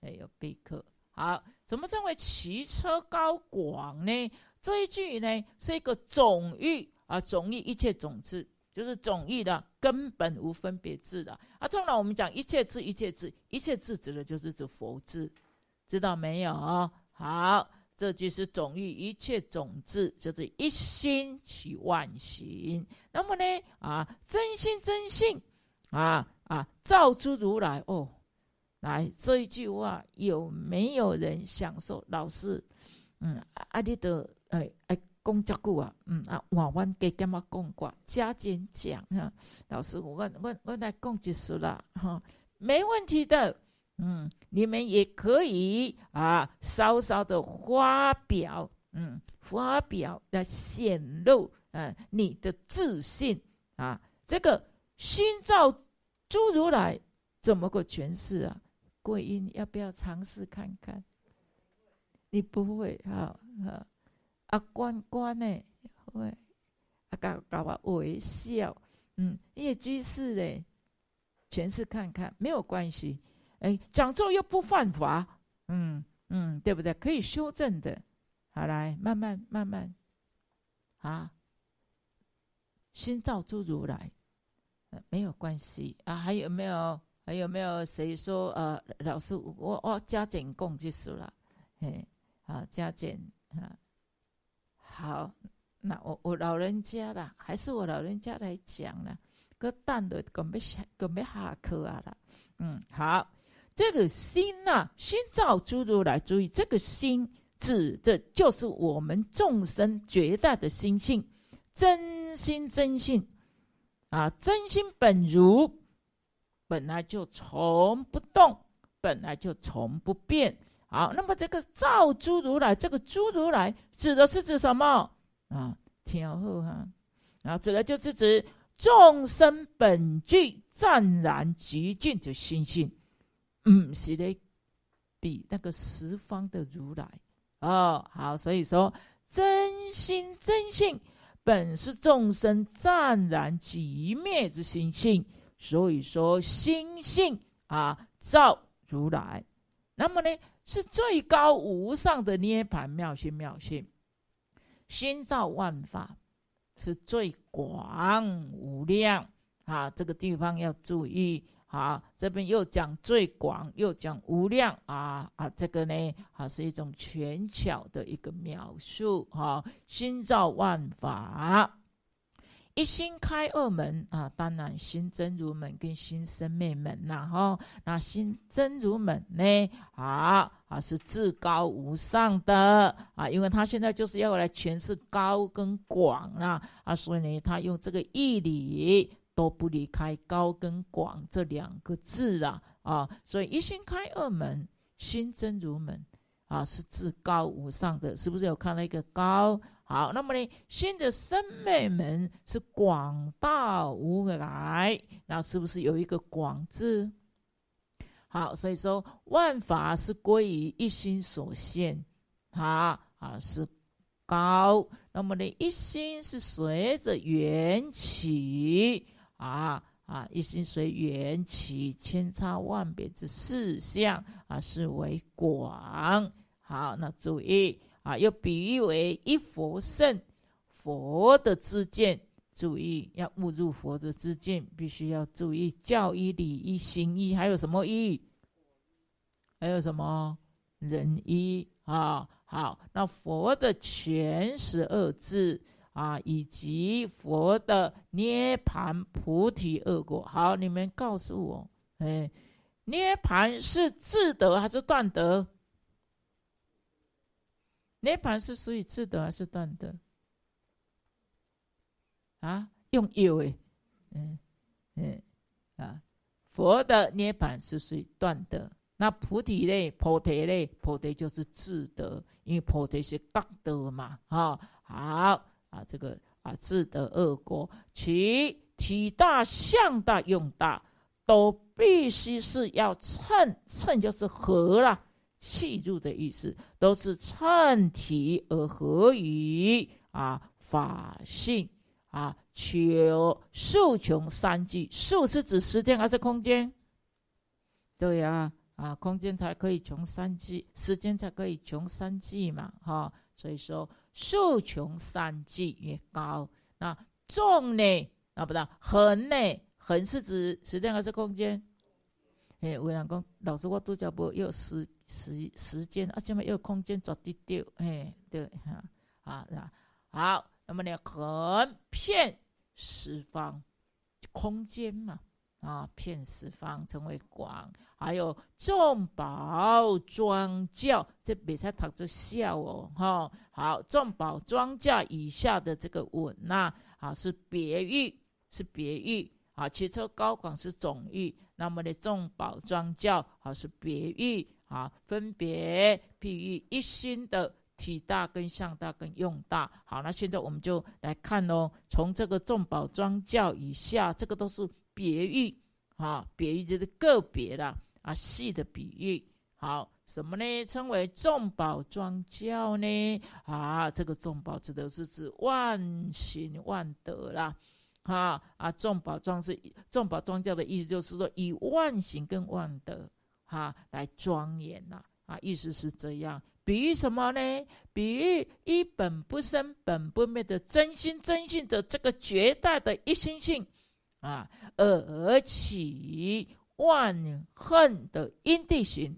哎，有备课。好，怎么称为骑车高广呢？这一句呢是一个总义啊，总义一切总字，就是总义的根本无分别字的。啊，通常我们讲一切字，一切字，一切字指的就是指佛字。知道没有？好，这就是总欲一切种子，就是一心起万行。那么呢？啊，真心真性，啊啊，造诸如来哦。来这一句话，有没有人想说老师？嗯，阿力的哎哎，讲则句啊，嗯啊，我我给减我讲过，加减讲哈。老师，我我我来讲结束了哈，没问题的。嗯，你们也可以啊，稍稍的发表，嗯，发表来显露，嗯，你的自信啊。这个心照诸如来怎么个诠释啊？桂英要不要尝试看看？你不会，啊啊，关关呢会，啊搞搞啊微笑，嗯，叶居士嘞诠释看看，没有关系。哎，讲错又不犯法，嗯嗯，对不对？可以修正的，好来，慢慢慢慢，啊，心照诸如来，呃，没有关系啊。还有没有？还有没有谁说？呃，老师，我我加减共就输了，哎，好加减，啊，好。那我我老人家啦，还是我老人家来讲啦，个蛋都准备下准备下课啊啦，嗯，好。这个心呐，心造诸如来，注意，这个心指的就是我们众生绝大的心性，真心真性啊，真心本如，本来就从不动，本来就从不变。好，那么这个造诸如来，这个诸如来指的是指什么啊？天后哈，啊，指的就是指众生本具湛然极净的心性。嗯，是的，比那个十方的如来哦，好，所以说真心真性本是众生湛然即灭之心性，所以说心性啊造如来，那么呢是最高无上的涅盘妙性妙性，心造万法是最广无量啊，这个地方要注意。啊，这边又讲最广，又讲无量啊啊，这个呢啊是一种全巧的一个描述啊。心造万法，一心开二门啊。当然，心真如门跟心生灭门啦哈。那心真如门呢？啊啊，是至高无上的啊，因为他现在就是要来诠释高跟广啊啊，所以呢，他用这个义理。都不离开“高”跟“广”这两个字啊！啊，所以一心开二门，心真如门啊，是至高无上的，是不是有看到一个“高”？好，那么呢，心的生命门是广大无来，那是不是有一个“广”字？好，所以说万法是归于一心所现，好啊，是高。那么呢，一心是随着缘起。啊啊！一心随缘起，千差万别之事项啊，是为广。好，那注意啊，又比喻为一佛圣佛的自见。注意要误入佛之自见，必须要注意教一、礼一、行一，还有什么一？还有什么仁医，啊，好，那佛的全十二字。啊，以及佛的涅盘菩提二果。好，你们告诉我，哎，涅盘是自得还是断得？涅盘是属于自得还是断得？啊，用有为，嗯嗯啊，佛的涅盘是属于断的。那菩提类、菩提类、菩提就是自得，因为菩提是功德嘛，哈好。啊，这个啊，自得恶果，其体大、相大、用大，都必须是要称称，就是合了，细入的意思，都是称体而合于啊法性啊，求数穷三际，数是指时间还是空间？对呀，啊，空间才可以穷三季，时间才可以穷三季嘛，哈，所以说。树穷山尽越高，那纵呢？啊，不道横呢？横是指时间还是空间？诶，有人讲老师，我拄只无有时时时间，啊，只么有空间做低调？诶，对哈啊啊好，那么呢，横片十方空间嘛。啊，偏十方称为广，还有众宝庄教，这别赛他就笑哦，哈，好，众宝庄教以下的这个稳呐，啊，是别喻，是别喻，啊，其车高广是总域，那么的众宝庄教啊是别喻，啊，分别比喻一心的体大跟向大跟用大，好，那现在我们就来看哦，从这个众宝庄教以下，这个都是。比喻，啊，比喻就是个别的啊，细的比喻。好，什么呢？称为众宝庄教呢？啊，这个众宝指的是指万行万德啦。哈啊，众宝庄是众宝庄教的意思就是说以万行跟万德，哈，来庄严呐，啊，意思是这样。比喻什么呢？比喻一本不生，本不灭的真心真性，的这个绝大的一心性。啊，而起万恨的因地行，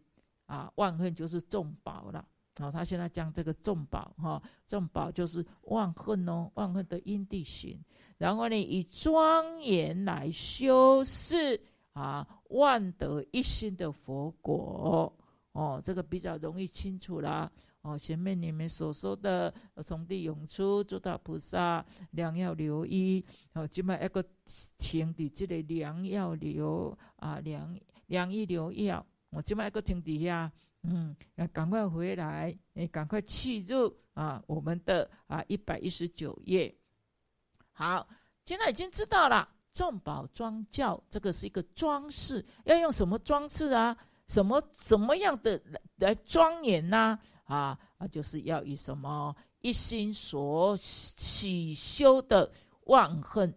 啊，万恨就是众宝了。好，他现在将这个众宝，哈，众宝就是万恨哦，万恨的因地行。然后呢，以庄严来修饰啊，万德一心的佛果，哦，这个比较容易清楚啦。哦，前面你们所说的从地涌出诸大菩萨，良药留医，哦，就买一个天底下良药留啊，良良医留药，我就买一个天底下，嗯，赶快回来，哎，赶快去入啊，我们的啊一百一十九页，好，现在已经知道了，众宝装教这个是一个装饰，要用什么装饰啊？什么什么样的来来庄严呐？啊啊，就是要以什么一心所起修的万恨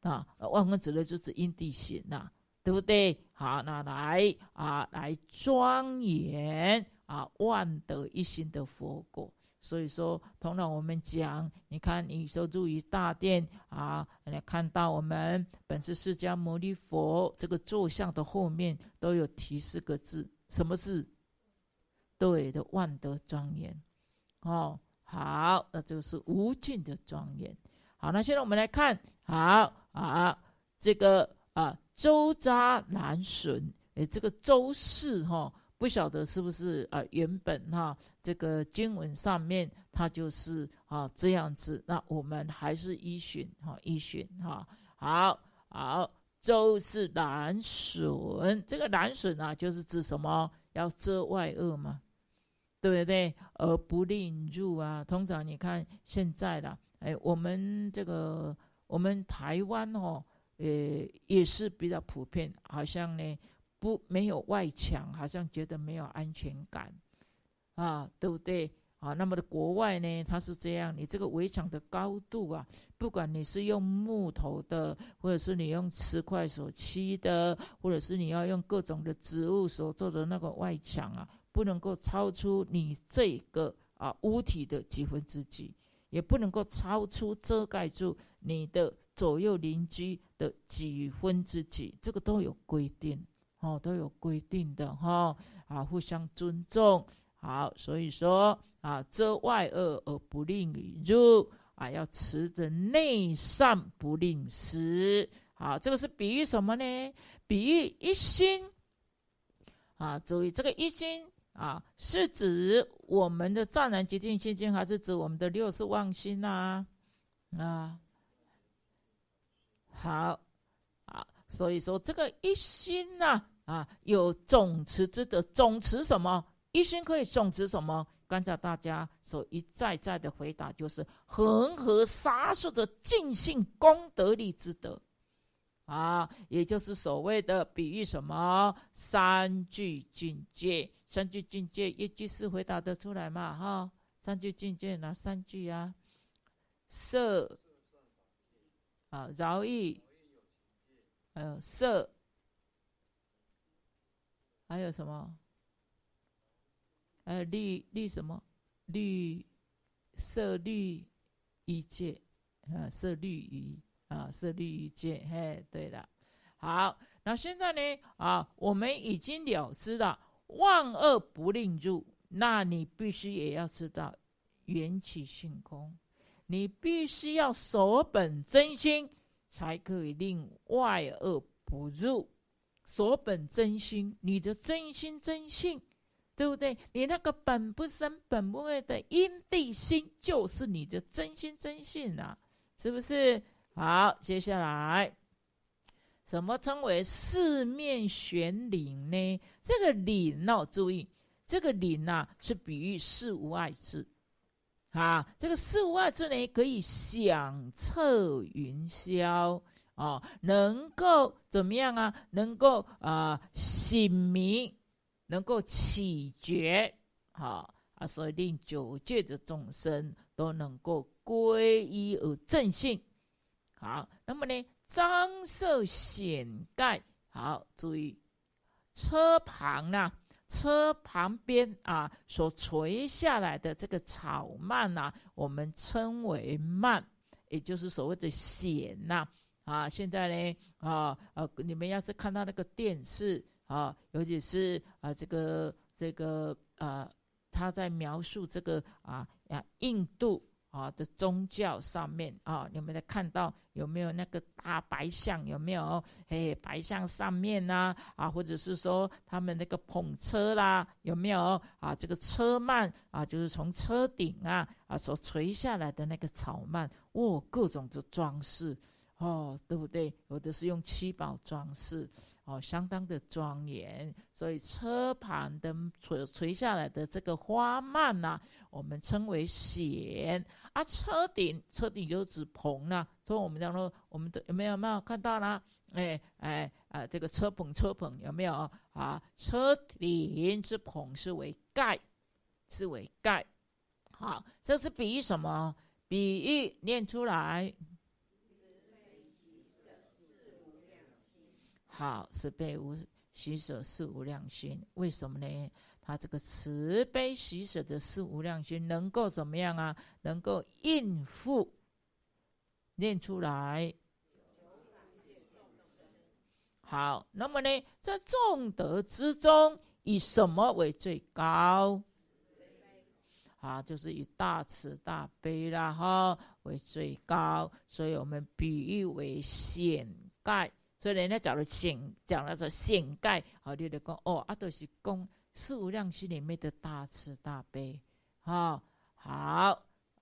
啊，万恨指的就是因地心呐，对不对？好，那来啊，来庄严啊万德一心的佛果。所以说，通常我们讲，你看，你说入于大殿啊，你看到我们本是释迦牟尼佛这个坐像的后面，都有提四个字，什么字？对的，万德庄严，哦，好，那就是无尽的庄严。好，那现在我们来看，好啊，这个啊，周扎南损，哎，这个周氏哈，不晓得是不是啊，原本哈，这个经文上面它就是啊这样子。那我们还是依循哈，依循哈，好好，周是南损，这个南损啊，就是指什么？要遮外恶吗？对不对？而不令入啊。通常你看现在啦，哎，我们这个我们台湾哦，呃，也是比较普遍，好像呢不没有外墙，好像觉得没有安全感啊，对不对？啊，那么的国外呢，它是这样，你这个围墙的高度啊，不管你是用木头的，或者是你用瓷块所砌的，或者是你要用各种的植物所做的那个外墙啊。不能够超出你这个啊物体的几分之几，也不能够超出遮盖住你的左右邻居的几分之几，这个都有规定哦，都有规定的哈啊，互相尊重好，所以说啊，遮外恶而不令入啊，要持着内善不令施。好，这个是比喻什么呢？比喻一心啊，注意这个一心。啊，是指我们的湛然极净心经，还是指我们的六十万心呐？啊，好啊，所以说这个一心呐，啊，有总持之德，总持什么？一心可以总持什么？刚才大家所一再再的回答，就是恒河沙数的尽性功德力之德啊，也就是所谓的比喻什么三聚境界。三句境界，一句是回答得出来嘛？哈，三句境界哪三句啊？色啊，饶意，还有色，还有什么？呃，绿绿什么？绿色绿一界，啊，色绿一啊，色绿一界。嘿，对了，好，那现在呢？啊，我们已经了知了。万恶不令入，那你必须也要知道缘起性空，你必须要守本真心，才可以令外恶不入。守本真心，你的真心真性，对不对？你那个本不生、本不灭的因地心，就是你的真心真性了，是不是？好，接下来。怎么称为四面玄灵呢？这个灵哦，注意，这个灵啊，是比喻四无碍智啊。这个四无碍智呢，可以响彻云霄啊，能够怎么样啊？能够啊醒明，能够起觉，好啊，所以令九界的众生都能够皈依而正信。好，那么呢？张设险盖，好注意，车旁呢？车旁边啊，所垂下来的这个草蔓呐，我们称为蔓，也就是所谓的险呐。啊，现在呢，啊啊，你们要是看到那个电视啊，尤其是啊这个这个啊，他在描述这个啊啊印度。啊的宗教上面啊，有没有看到有没有那个大白象？有没有？嘿，白象上面呢？啊，或者是说他们那个捧车啦，有没有？啊，这个车幔啊，就是从车顶啊啊所垂下来的那个草幔，哦，各种的装饰，哦，对不对？有的是用七宝装饰。哦，相当的庄严，所以车盘的垂垂下来的这个花蔓呐，我们称为弦啊。车顶，车顶就是指棚呐。所以我们讲说，我们的有没有没有看到啦？哎哎啊，这个车棚车棚有没有啊？车顶之棚是为盖，是为盖。好，这是比喻什么？比喻念出来。好，慈悲无喜舍是无量心，为什么呢？他这个慈悲喜舍的四无量心能够怎么样啊？能够应付，念出来。好，那么呢，在众德之中，以什么为最高？啊，就是以大慈大悲啦，哈，为最高。所以我们比喻为显盖。所以人家讲了显讲了这显盖好，就讲哦，阿都是讲四无量心里面的大慈大悲，啊好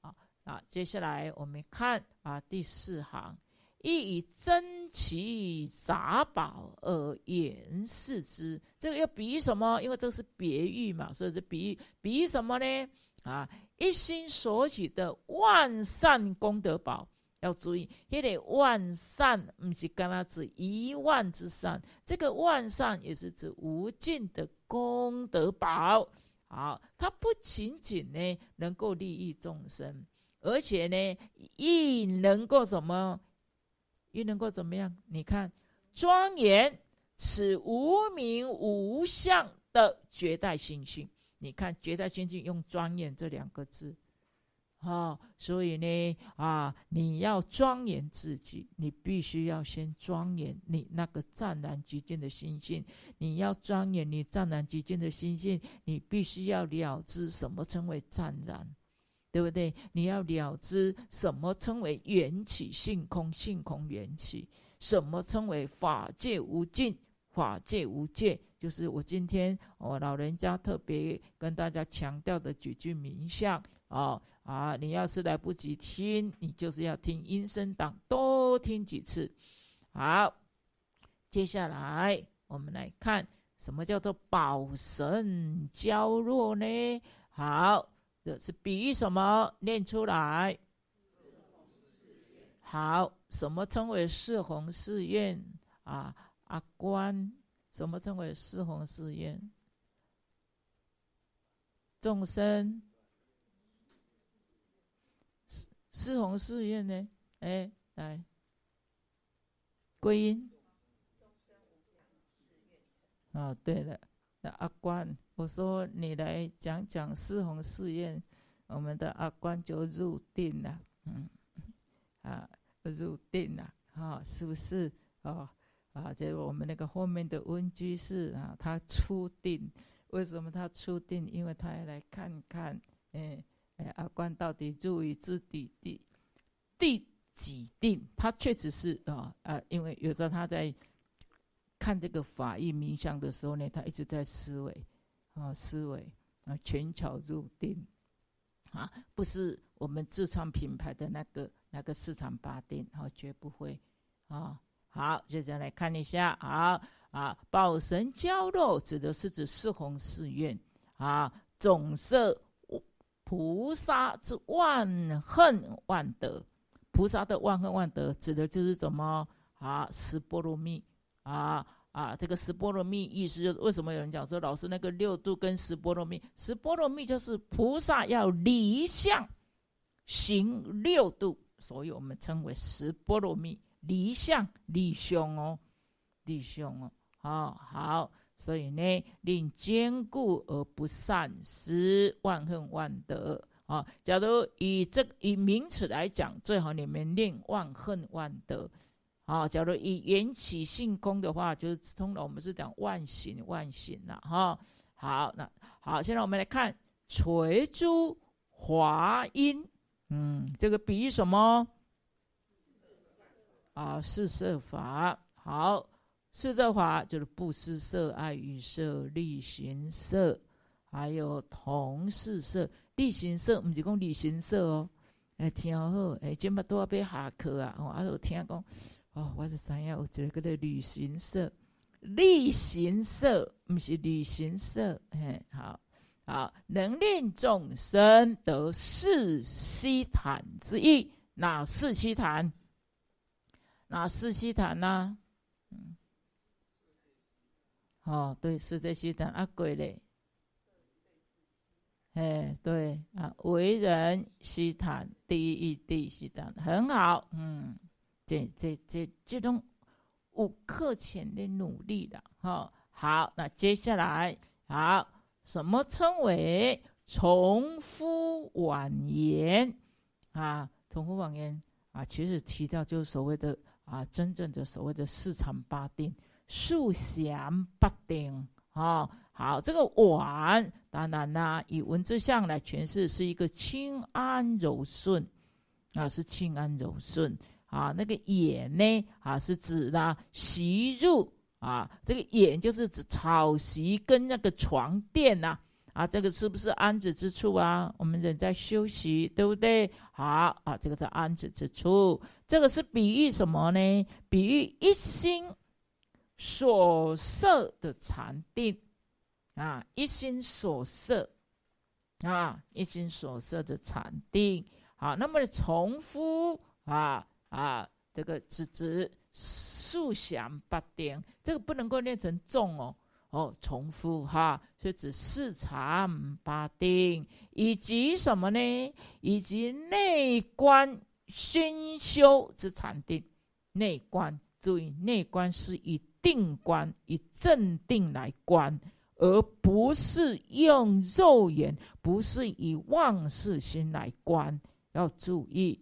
啊啊，接下来我们看啊第四行，亦以珍奇杂宝而言饰之。这个要比喻什么？因为这是别喻嘛，所以是比喻比喻什么呢？啊，一心所取的万善功德宝。要注意，他个万善不是干他指一万之善，这个万善也是指无尽的功德宝。好，它不仅仅呢能够利益众生，而且呢亦能够什么，亦能够怎么样？你看，庄严此无名无相的绝代仙君。你看，绝代仙君用庄严这两个字。啊，所以呢，啊，你要庄严自己，你必须要先庄严你那个湛然极静的心性。你要庄严你湛然极静的心性，你必须要了知什么称为湛然，对不对？你要了知什么称为缘起性空，性空缘起，什么称为法界无尽，法界无界，就是我今天我老人家特别跟大家强调的几句名相。哦，啊，你要是来不及听，你就是要听音声档，多听几次。好，接下来我们来看什么叫做宝神娇弱呢？好，这是比喻什么？念出来。好，什么称为四红四愿啊？阿关，什么称为四红四愿？众生。四弘誓院呢？哎，来，归因。哦，对了，那阿关，我说你来讲讲四弘誓院，我们的阿关就入定了，嗯，啊，入定了，哈，是不是？哦，啊，结果我们那个后面的温居士啊，他出定，为什么他出定？因为他来看看，哎。阿关到底注意自己第第几定？他确实是啊啊，因为有时候他在看这个法义名相的时候呢，他一直在思维啊思维啊，全巧入定啊，不是我们自创品牌的那个那个市场八定啊，绝不会啊。好，接着来看一下，好啊，宝神交肉指的是指四红四愿啊，总色菩萨之万恨万德，菩萨的万恨万德指的就是怎么啊？十波罗蜜啊啊！这个十波罗蜜意思就是为什么有人讲说老师那个六度跟十波罗蜜，十波罗蜜就是菩萨要离相行六度，所以我们称为十波罗蜜离相离相哦，离相哦，好好。所以呢，令坚固而不散，失万恨万德啊。假如以这以名词来讲，最好你们念万恨万德啊。假如以缘起性空的话，就是通常我们是讲万行万行了哈。好，那好，现在我们来看垂珠华音，嗯，这个比喻什么？啊，四摄法。好。四摄法就是布施色、爱与色、力行色，还有同事色。力行色不是讲旅行色哦，哎，听好，哎，今麦都要下课啊！哦，啊，叔听讲，哦，我就知影，一个叫做旅行社、力行色不是旅行社。嘿，好好，能令众生得四悉檀之一，哪四悉檀？哪四悉檀呢？哦，对，是这西单阿贵嘞，哎，对啊，为人西单第一，第一西单很好，嗯，这这这这种五克前的努力的，哈，好，那接下来好，什么称为重复婉言啊？重复婉言啊，其实提到就是所谓的啊，真正的所谓的四场八定。素弦八定啊，好，这个碗，当然啦，以文字上来诠释是一个清安柔顺啊，是清安柔顺啊。那个眼呢啊，是指呢席褥啊，这个眼就是指草席跟那个床垫呐啊，这个是不是安子之处啊？我们人在休息，对不对？好啊，这个是安子之处，这个是比喻什么呢？比喻一心。所设的禅定啊，一心所设啊，一心所设的禅定。啊。那么重复啊啊，这个只值数想八定，这个不能够念成重哦哦，重复哈，所以指四禅八定以及什么呢？以及内观心修之禅定，内观注意，内观是以。定观以镇定来观，而不是用肉眼，不是以妄视心来观。要注意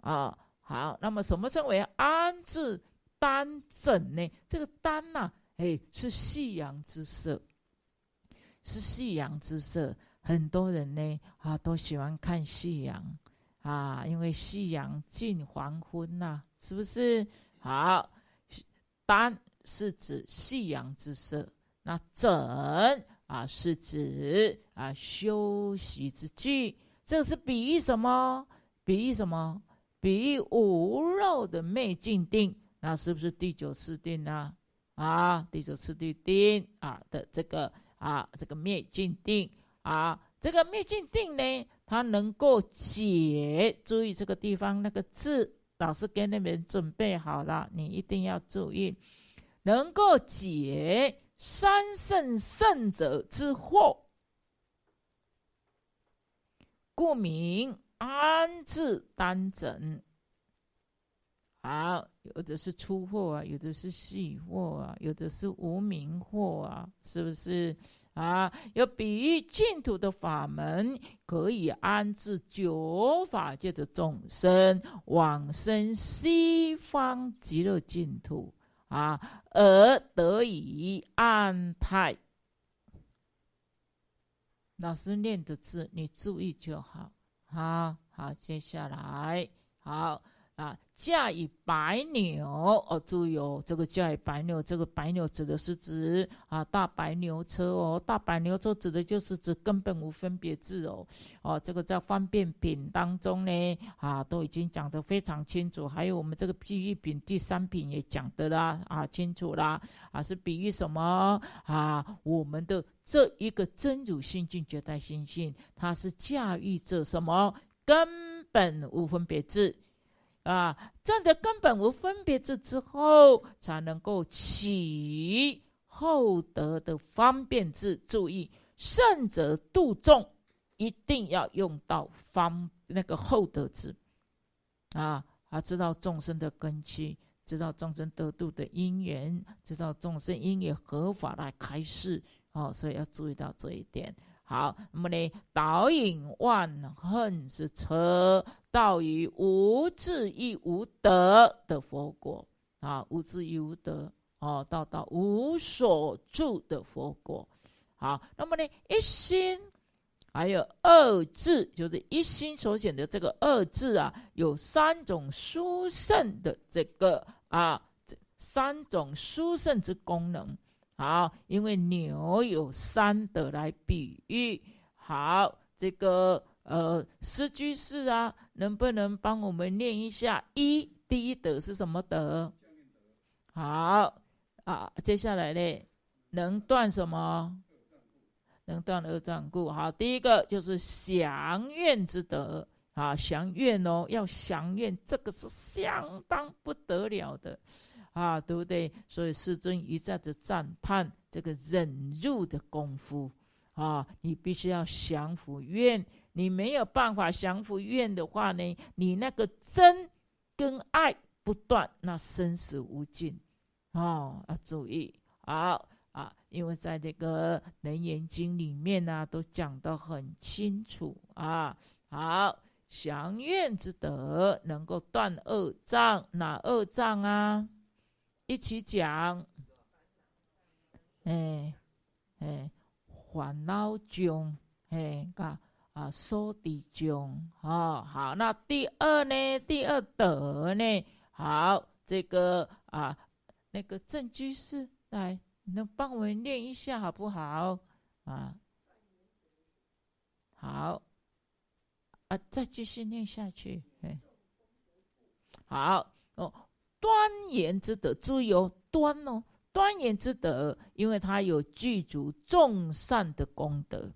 啊！好，那么什么称为安置丹枕呢？这个丹呢，哎，是夕阳之色，是夕阳之色。很多人呢啊都喜欢看夕阳啊，因为夕阳近黄昏呐，是不是？好丹是指夕阳之色，那整啊是指啊休息之际，这是比喻什么？比喻什么？比喻无肉的灭尽定。那是不是第九次定呢？啊，第九次定定啊的这个啊这个灭尽定啊，这个灭尽定呢，它能够解。注意这个地方那个字，老师给你们准备好了，你一定要注意。能够解三圣圣者之惑，故名安置单枕。好，有的是出货啊，有的是细货啊，有的是无名货啊，是不是啊？有比喻净土的法门，可以安置九法界的众生往生西方极乐净土。啊，而得以安泰。老师念的字，你注意就好。好好，接下来好。啊！驾驭白牛哦，注意哦，这个驾驭白牛，这个白牛指的是指啊大白牛车哦，大白牛车指的就是指根本无分别智哦哦，这个在方便品当中呢啊都已经讲得非常清楚，还有我们这个比喻品第三品也讲的啦啊清楚啦啊是比喻什么啊？我们的这一个真主心性、绝代心性，它是驾驭着什么？根本无分别智。啊，站在根本无分别智之后，才能够起厚德的方便智。注意，圣者度众，一定要用到方那个厚德智。啊啊，知道众生的根基，知道众生得度的因缘，知道众生因缘合法来开示。哦，所以要注意到这一点。好，那么呢？导引万恨是彻道于无智亦无德的佛果啊，无智亦无德哦，到到无所住的佛果。好，那么呢？一心还有二智，就是一心所显的这个二智啊，有三种殊胜的这个啊，三种殊胜之功能。好，因为牛有三德来比喻。好，这个呃，诗居士啊，能不能帮我们念一下一第一德是什么德？好啊，接下来呢，能断什么？能断恶障故。好，第一个就是降怨之德。啊，降怨哦，要降怨，这个是相当不得了的。啊，对不对？所以世尊一再的赞叹这个忍辱的功夫啊，你必须要降服怨。你没有办法降服怨的话呢，你那个真跟爱不断，那生死无尽啊！要注意，好啊，因为在这个《楞严经》里面呢，都讲得很清楚啊。好，降怨之德能够断恶障，哪恶障啊？一起讲，哎哎，烦恼中，哎噶啊，所的中啊，好，那第二呢？第二的呢？好，这个啊，那个正据是。来，能帮我们念一下好不好？啊，好，啊，再继续念下去，哎，好哦。端严之德，注意哦，端哦，端严之德，因为他有具足众善的功德。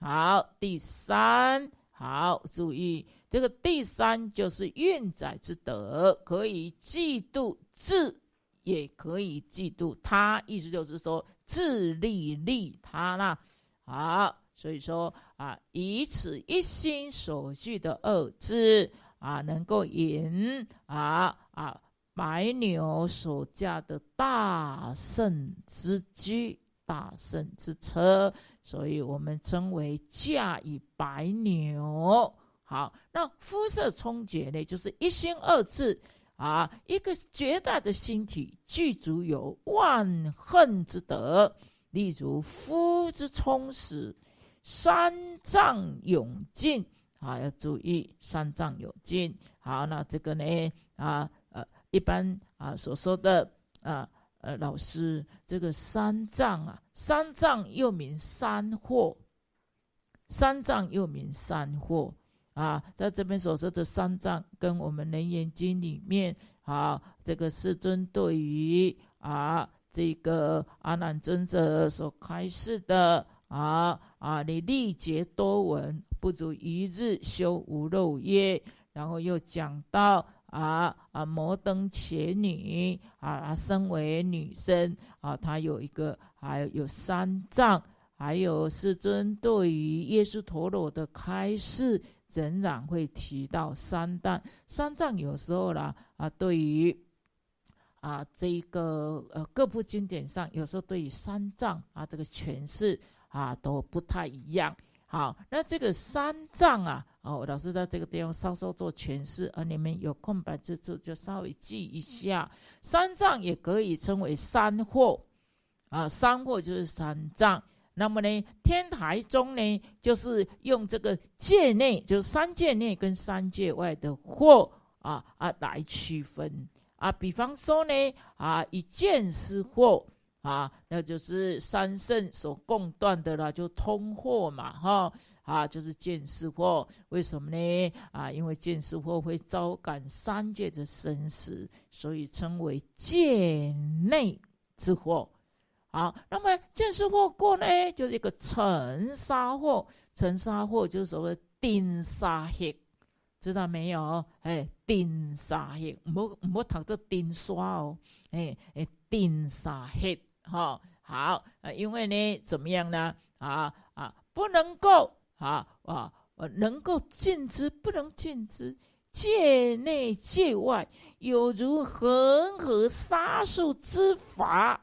好，第三，好，注意这个第三就是运载之德，可以嫉妒自，也可以嫉妒他，意思就是说自利利他啦。好，所以说啊，以此一心所具的恶智啊，能够引啊啊。白牛所驾的大圣之驹，大圣之车，所以我们称为驾以白牛。好，那肤色充洁呢？就是一心二字啊，一个绝大的心体具足有万恨之德，例如夫之充实，三藏永尽啊。要注意三藏永尽。好，那这个呢啊？一般啊所说的啊，呃，老师这个三藏啊，三藏又名三惑，三藏又名三惑啊，在这边所说的三藏，跟我们《楞严经》里面啊，这个世尊对于啊这个阿难尊者所开示的啊啊，你历劫多闻，不足一日修无漏耶？然后又讲到。啊啊，摩登伽女啊，身为女生啊，她有一个还有三藏，还有是针对于耶稣陀罗的开示，仍然会提到三藏。三藏有时候呢啊，对于啊这个呃各部经典上，有时候对于三藏啊这个诠释啊都不太一样。好，那这个三藏啊。哦，老师在这个地方稍稍做诠释，而你们有空白之处就稍微记一下。三藏也可以称为三货，啊，三货就是三藏。那么呢，天台宗呢，就是用这个界内，就是三界内跟三界外的货，啊啊，来区分啊。比方说呢，啊，一见是货，啊，那就是三圣所共断的啦，就通货嘛，哈。啊，就是见失祸，为什么呢？啊，因为见失祸会招感三界的生死，所以称为界内之祸。好，那么见失祸过呢，就是一个尘沙祸，尘沙祸就是所谓钉沙黑，知道没有？哎，钉沙黑，唔好唔好读作钉刷哦，哎哎，钉沙黑，哈好，因为呢，怎么样呢？啊啊，不能够。啊啊！能够尽之，不能尽之，界内界外有如恒河沙数之法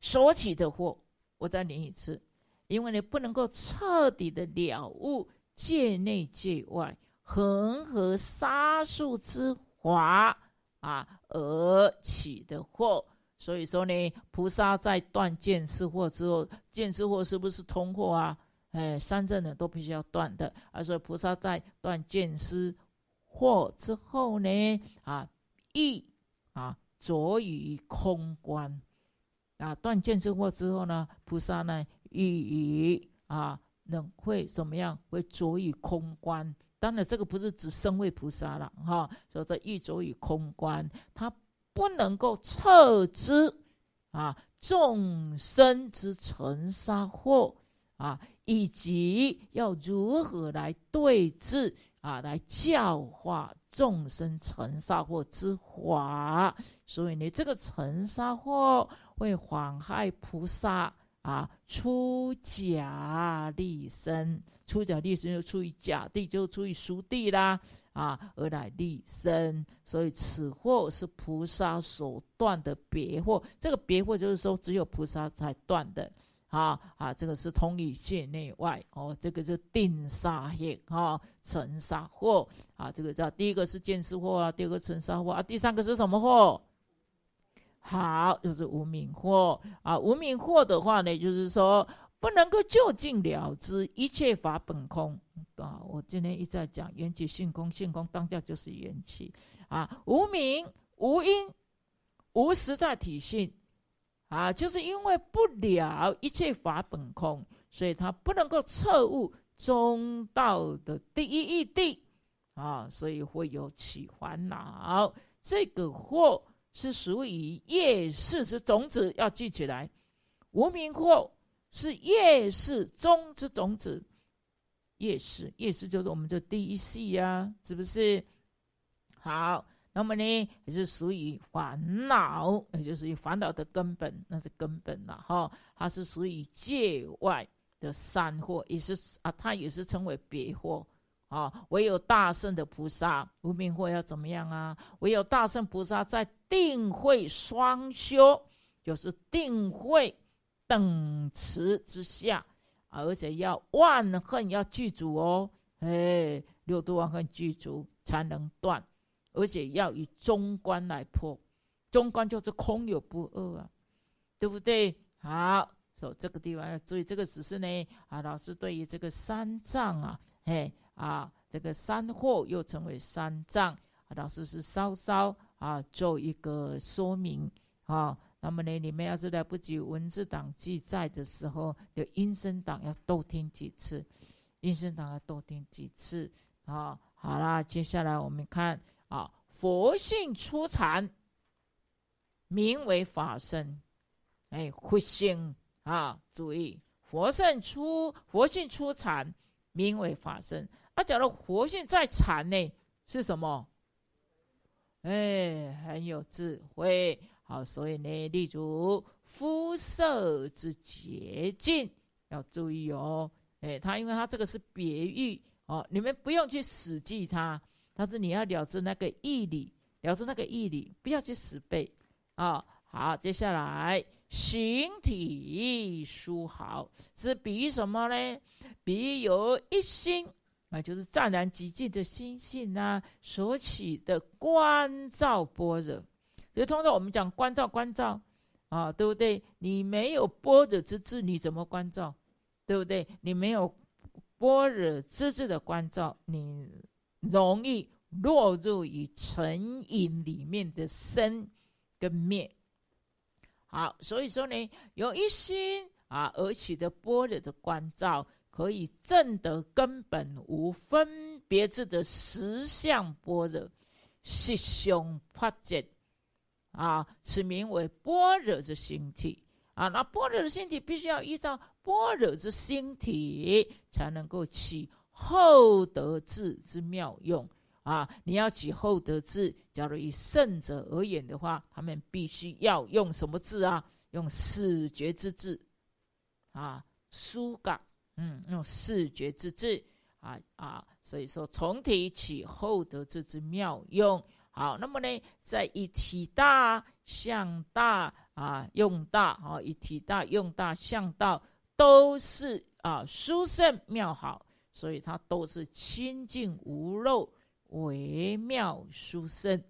所起的祸。我再念一次，因为你不能够彻底的了悟界内界外恒河沙数之法啊而起的祸。所以说呢，菩萨在断见识惑之后，见识惑是不是通货啊？哎，三证呢都必须要断的。啊，所以，菩萨在断见思惑之后呢，啊，意啊，着于空观。啊，断见思惑之后呢，菩萨呢，意于啊，能会怎么样？会着于空观。当然，这个不是指身位菩萨了，哈。所以这意着于空观，他不能够测知啊，众生之尘沙惑啊。以及要如何来对治啊，来教化众生成沙或之华。所以呢，这个成沙或会妨害菩萨啊出假立身，出假立身就出于假地，就出于俗地啦啊，而来立身。所以此货是菩萨所断的别货，这个别货就是说只有菩萨才断的。啊啊，这个是通于界内外哦，这个是定杀业哈，成杀祸啊，这个叫第一个是见识祸啊，第二个成杀祸啊，第三个是什么祸？好，就是无名祸啊。无名祸的话呢，就是说不能够就近了之，一切法本空啊。我今天一再讲缘起性空，性空当下就是缘起啊，无名无因、无实在体性。啊，就是因为不了一切法本空，所以他不能够彻悟中道的第一义谛，啊，所以会有起烦恼。这个惑是属于业世之种子，要记起来。无名惑是业世中之种子，业世业世就是我们这第一系呀，是不是？好。那么呢，也是属于烦恼，也就是烦恼的根本，那是根本了哈。它是属于界外的三祸，也是啊，它也是称为别祸啊。唯有大圣的菩萨无名惑要怎么样啊？唯有大圣菩萨在定慧双修，就是定慧等持之下，而且要万恨要具足哦，哎，六度万恨具足才能断。而且要以中观来破，中观就是空有不二啊，对不对？好，所以这个地方要注意。这个只是呢，啊，老师对于这个三藏啊，嘿啊，这个三惑又称为三藏，老师是稍稍啊做一个说明啊。那么呢，你们要是来不及文字档记载的时候，要音声党要多听几次，音声党要多听几次啊。好啦，接下来我们看。啊，佛性出禅，名为法身。哎，佛性啊，注意，佛性出，佛性出禅，名为法身。啊，假如佛性在禅呢，是什么？哎，很有智慧。好，所以呢，例如肤色之洁净，要注意哦。哎，他因为他这个是别喻哦，你们不用去死记它。但是你要了知那个义理，了知那个义理，不要去死背啊。好，接下来形体书好是比喻什么呢？比喻一心啊，就是湛然极静的心性啊，所起的观照般若。所以通常我们讲观照，观照啊，对不对？你没有般若之智，你怎么观照？对不对？你没有般若之智的观照，你。容易落入于成因里面的生跟灭。好，所以说呢，由一心啊而起的般若的关照，可以证得根本无分别智的实相般若，实相法界啊，此名为般若之心体啊。那般若的心体，必须要依照般若之心体才能够起。厚德志之妙用啊！你要取厚德志，假如以圣者而言的话，他们必须要用什么字啊？用视觉之志啊，舒感，嗯，用视觉之志啊啊！所以说，从提起厚德志之妙用。好，那么呢，在一体大向大啊，用大啊，一体大用大向大，都是啊，殊胜妙好。所以它都是清净无漏，微妙殊胜，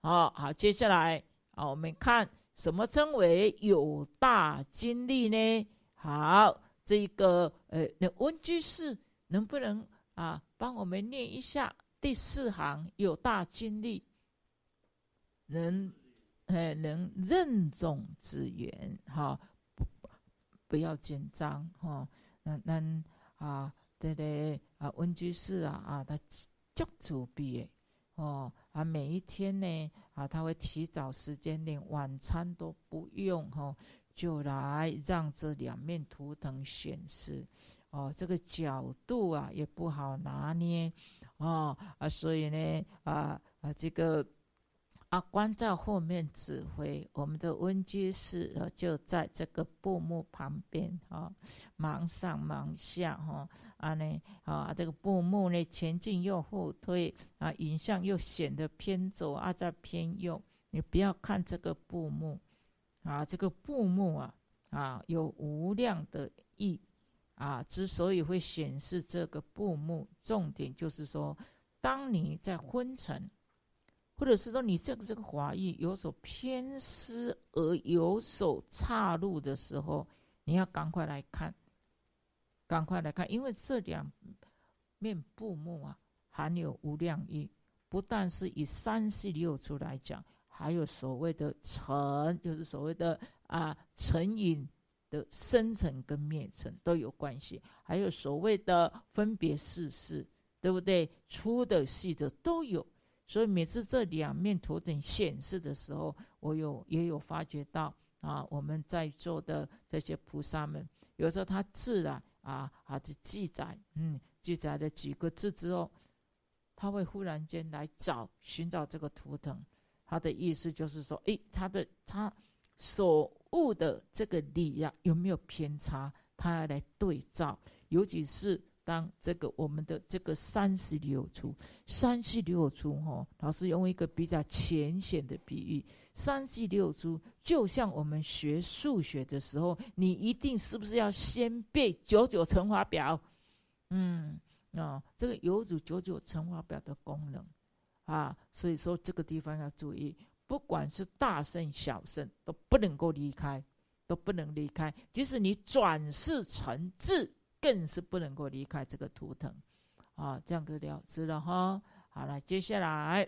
啊好，接下来啊，我们看什么称为有大精力呢？好，这个呃，那温居士能不能啊帮我们念一下第四行有大精力？能，哎，能任重之远哈、不不要紧张哈，那那啊。的对，啊，温居士啊啊，他叫主笔哎，哦啊，每一天呢啊，他会提早时间连晚餐都不用哈，就来让这两面图腾显示，哦，这个角度啊也不好拿捏，哦啊，所以呢啊啊这个。啊，关照后面指挥我们的温居士啊，就在这个布幕旁边啊，忙上忙下哈。啊呢，啊这个布幕呢，前进又后退啊，影像又显得偏左啊，在偏右。你不要看这个布幕，啊，这个布幕啊，啊有无量的意啊，之所以会显示这个布幕，重点就是说，当你在昏沉。或者是说，你这个这个华裔有所偏失而有所岔路的时候，你要赶快来看，赶快来看，因为这两面布幕啊，含有无量意，不但是以三世六处来讲，还有所谓的成，就是所谓的啊成瘾。的生成跟灭成都有关系，还有所谓的分别事事，对不对？粗的细的都有。所以每次这两面图腾显示的时候，我有也有发觉到啊，我们在座的这些菩萨们，有时候他自然啊啊就记载，嗯，记载了几个字之后，他会忽然间来找寻找这个图腾，他的意思就是说，诶，他的他所悟的这个理呀有没有偏差，他要来对照，尤其是。当这个我们的这个三十六出，三十六出哈，老师用一个比较浅显的比喻，三十六出就像我们学数学的时候，你一定是不是要先背九九乘法表？嗯，啊，这个有组九九乘法表的功能啊，所以说这个地方要注意，不管是大圣小圣都不能够离开，都不能离开，即使你转世成智。更是不能够离开这个图腾，啊，这样子了，知了哈。好了，接下来，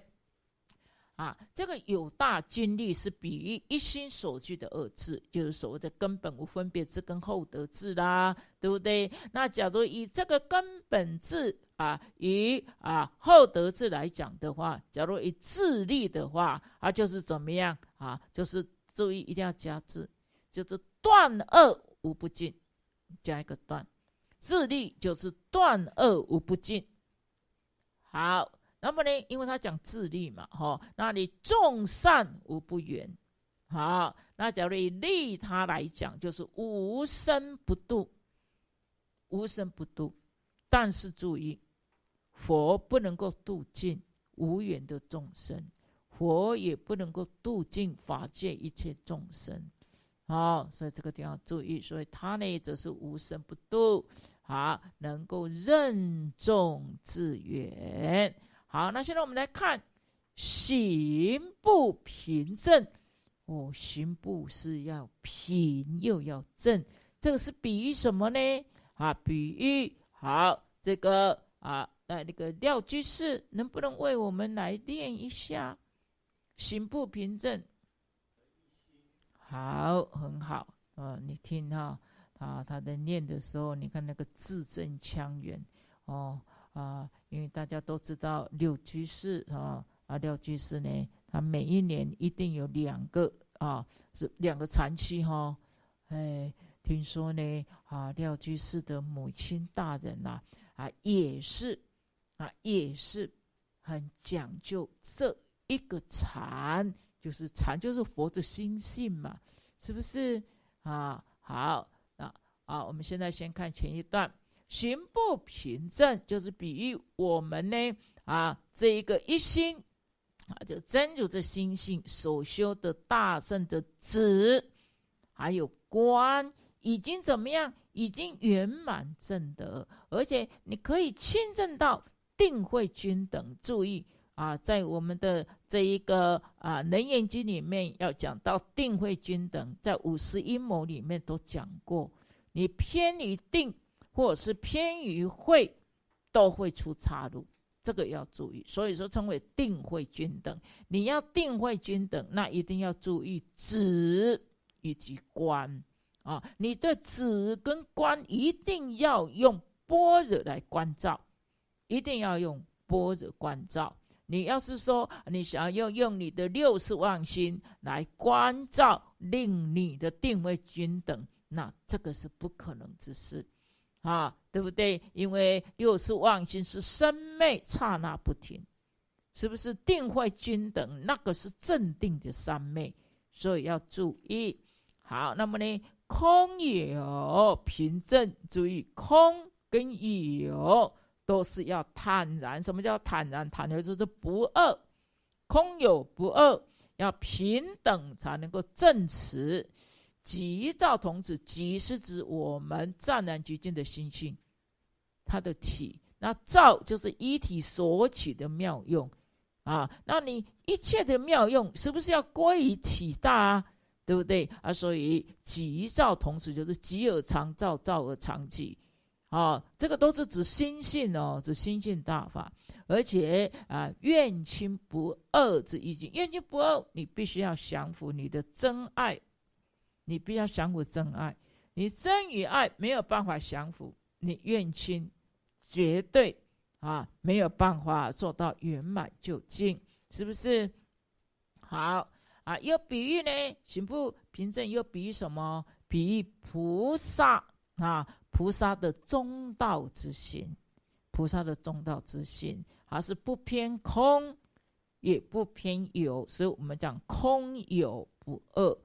啊，这个有大精力是比喻一心所具的二字，就是所谓的根本无分别字跟厚德字啦，对不对？那假如以这个根本字啊，以啊厚德字来讲的话，假如以智力的话，啊，就是怎么样啊？就是注意一定要加字，就是断恶无不尽，加一个断。自利就是断恶无不尽，好，那么呢？因为他讲自利嘛，哈，那你众善无不缘，好。那假如以利他来讲，就是无生不度，无生不度。但是注意，佛不能够度尽无缘的众生，佛也不能够度尽法界一切众生。好，所以这个地方注意，所以他呢则是无声不度，好，能够任重致远。好，那现在我们来看行不平正，哦，行不是要平又要正，这个是比喻什么呢？啊，比喻好，这个啊，那那个廖居士能不能为我们来练一下行不平正？好，很好，呃，你听哈，啊，他在念的时候，你看那个字正腔圆，哦，啊，因为大家都知道柳居士哈，啊，廖居士呢，他每一年一定有两个啊，是两个禅期哈，哎，听说呢，啊，廖居士的母亲大人呐，啊，也是，啊，也是很讲究这一个禅。就是禅，就是佛的心性嘛，是不是啊？好，那啊，我们现在先看前一段，行不平正，就是比喻我们呢啊，这一个一心啊，就真主的心性所修的大圣的子，还有观，已经怎么样？已经圆满正德，而且你可以亲证到定慧均等。注意。啊，在我们的这一个啊《楞严经》里面，要讲到定慧均等，在《五十一谋里面都讲过，你偏于定，或者是偏于慧，都会出岔路，这个要注意。所以说称为定慧均等，你要定慧均等，那一定要注意止以及观啊，你的止跟观一定要用般若来关照，一定要用般若关照。你要是说你想要用你的六十万心来关照令你的定位均等，那这个是不可能之事，啊，对不对？因为六十万心是生灭刹那不停，是不是定位均等？那个是正定的三昧，所以要注意。好，那么呢，空有平正，注意空跟有。都是要坦然。什么叫坦然？坦然就是不二，空有不二，要平等才能够证实。吉兆同子，急是指我们湛然极静的心性，它的体；那躁就是一体所起的妙用，啊，那你一切的妙用是不是要归于体大啊？对不对啊？所以吉兆同时就是吉而常躁，躁而常急。啊，这个都是指心性哦，指心性大法，而且啊，愿亲不二这一经，愿亲不二，你必须要降服你的真爱，你必须要降服真爱，你真与爱没有办法降服，你愿亲绝对啊没有办法做到圆满究竟，是不是？好啊，又比喻呢，行不平证，又比喻什么？比喻菩萨啊。菩萨的中道之心，菩萨的中道之心，它是不偏空，也不偏有。所以我们讲空有不二，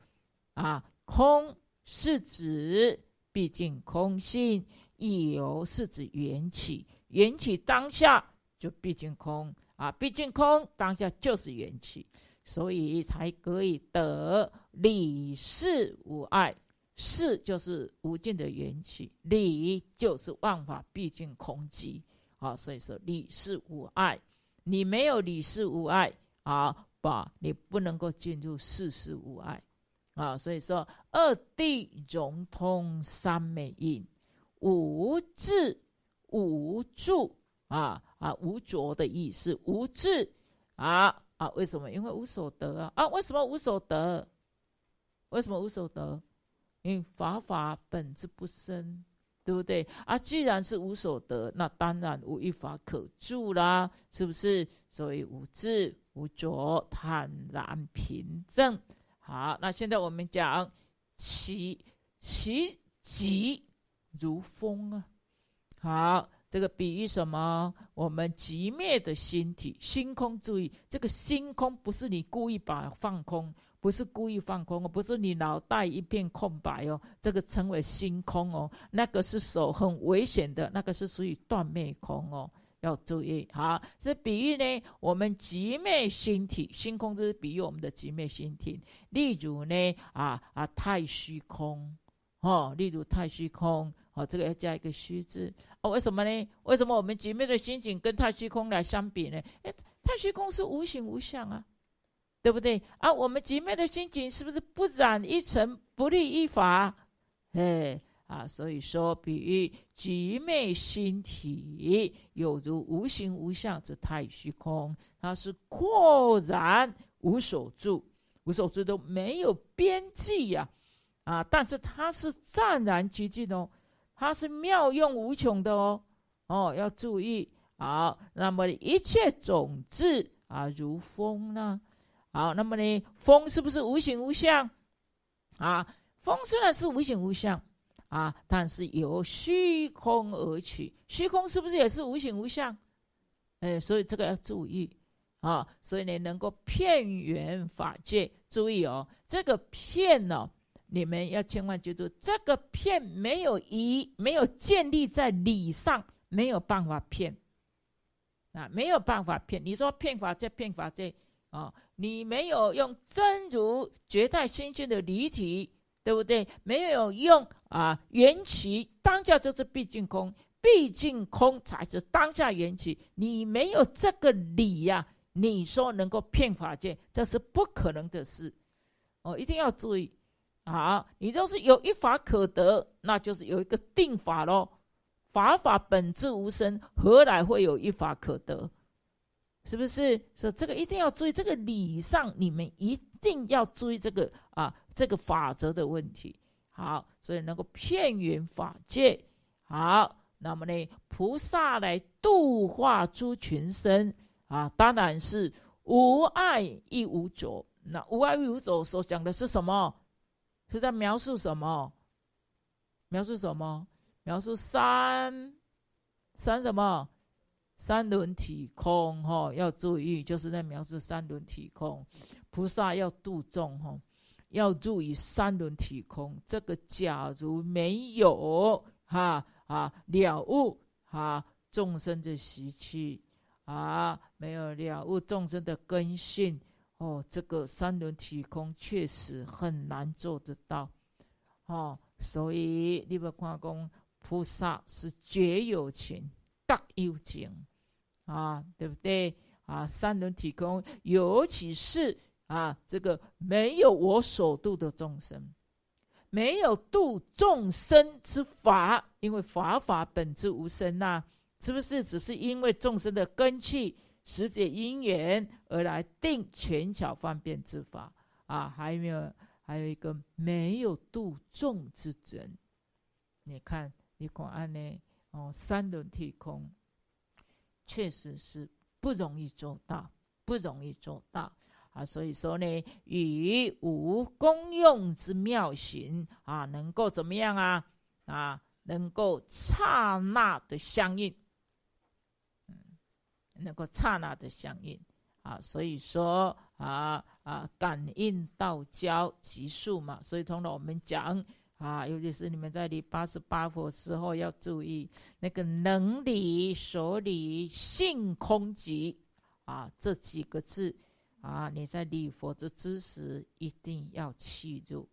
啊，空是指毕竟空性，有是指缘起，缘起当下就毕竟空，啊，毕竟空当下就是缘起，所以才可以得理事无碍。事就是无尽的缘起，理就是万法毕竟空寂啊。所以说，理是无碍，你没有理是无碍啊不，你不能够进入事事无碍啊。所以说，二谛融通三昧印，无智无著啊啊无著的意思，无智啊啊？为什么？因为无所得啊啊？为什么无所得？为什么无所得？因为法法本质不生，对不对？啊，既然是无所得，那当然无一法可住啦，是不是？所以无智、无着，坦然平正。好，那现在我们讲其其疾如风啊。好，这个比喻什么？我们极灭的心体，星空。注意，这个星空不是你故意把放空。不是故意放空哦，不是你脑袋一片空白哦，这个称为心空哦。那个是手很危险的，那个是属于断灭空哦，要注意。好，这比喻呢。我们极灭心体，心空就是比喻我们的极灭心体。例如呢，啊啊，太虚空哦，例如太虚空哦，这个要加一个虚字。哦，为什么呢？为什么我们极灭的心情跟太虚空来相比呢？哎，太虚空是无形无相啊。对不对啊？我们极昧的心情是不是不染一尘，不立一法？哎啊，所以说，比喻极昧心体有如无形无相之太虚空，它是扩然无所住、无所著都没有边际呀！啊，但是它是湛然寂静哦，它是妙用无穷的哦哦，要注意好。那么一切种子啊，如风呢？好，那么呢？风是不是无形无相？啊，风虽然是无形无相啊，但是由虚空而起，虚空是不是也是无形无相？哎，所以这个要注意啊。所以呢，能够片缘法界，注意哦，这个片呢，你们要千万记住，这个片没有一没有建立在理上，没有办法骗啊，没有办法骗。你说骗法界，骗法界。啊，你没有用真如绝代清净的离体，对不对？没有用啊，缘起当下就是毕竟空，毕竟空才是当下缘起。你没有这个理呀，你说能够骗法界，这是不可能的事。哦，一定要注意啊！你就是有一法可得，那就是有一个定法喽。法法本质无生，何来会有一法可得？是不是？说这个一定要注意，这个理上你们一定要注意这个啊，这个法则的问题。好，所以能够片云法界。好，那么呢，菩萨来度化诸群生啊，当然是无碍亦无阻。那无碍亦无阻所讲的是什么？是在描述什么？描述什么？描述三，三什么？三轮体空，哈，要注意，就是在描述三轮体空。菩萨要度众，哈，要注意三轮体空。这个假如没有，哈啊，了悟哈众生的习气，啊，没有了悟众生的根性，哦，这个三轮体空确实很难做得到，哦。所以你要看讲菩萨是绝有情，各有情。啊，对不对啊？三轮体空，尤其是啊，这个没有我所度的众生，没有度众生之法，因为法法本质无生呐，是不是？只是因为众生的根气、时解因缘而来定全巧方便之法啊。还有没有？还有一个没有度众之人，你看，你看安呢？哦，三轮体空。确实是不容易做到，不容易做到啊！所以说呢，与无功用之妙行啊，能够怎么样啊啊？能够刹那的相应，嗯，能够刹那的相应啊！所以说啊啊，感应道交即速嘛，所以通常我们讲。啊，尤其是你们在礼八十八佛时候要注意那个能理所理性空寂啊这几个字啊，你在礼佛的知识一定要记住，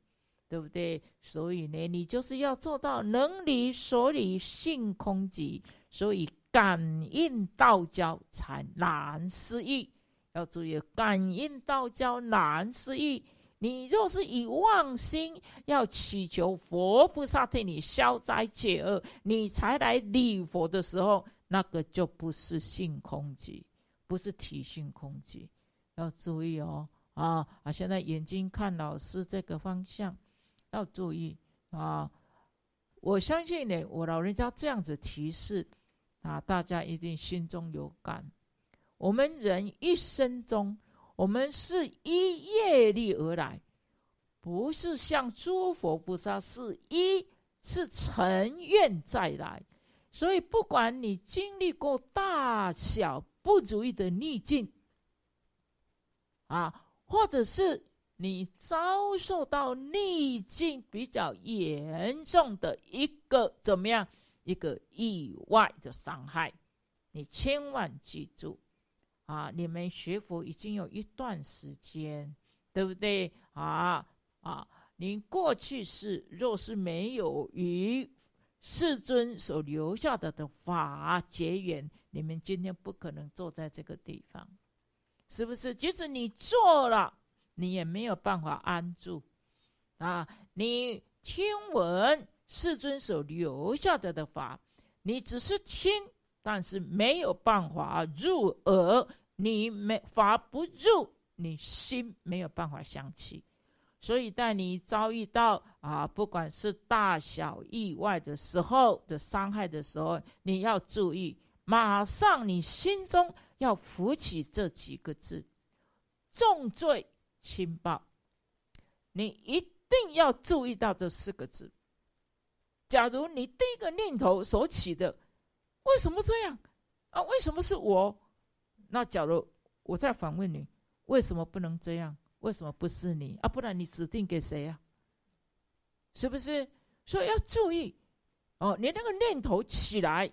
对不对？所以呢，你就是要做到能理所理性空寂，所以感应道交才难思议。要注意，感应道交难思议。你若是以妄心要祈求佛菩萨替你消灾解厄，你才来礼佛的时候，那个就不是性空寂，不是体性空寂，要注意哦！啊啊，现在眼睛看老师这个方向，要注意啊！我相信呢，我老人家这样子提示啊，大家一定心中有感。我们人一生中。我们是依业力而来，不是像诸佛菩萨是一是成愿再来，所以不管你经历过大小不如意的逆境，啊，或者是你遭受到逆境比较严重的一个怎么样一个意外的伤害，你千万记住。啊，你们学佛已经有一段时间，对不对？啊啊，您过去是若是没有与世尊所留下的的法结缘，你们今天不可能坐在这个地方，是不是？即使你做了，你也没有办法安住。啊，你听闻世尊所留下的的法，你只是听。但是没有办法入耳你没法不入，你心没有办法想起。所以，在你遭遇到啊，不管是大小意外的时候的伤害的时候，你要注意，马上你心中要浮起这几个字：重罪轻报。你一定要注意到这四个字。假如你第一个念头所起的。为什么这样啊？为什么是我？那假如我在反问你，为什么不能这样？为什么不是你啊？不然你指定给谁呀？是不是？所以要注意哦，你那个念头起来，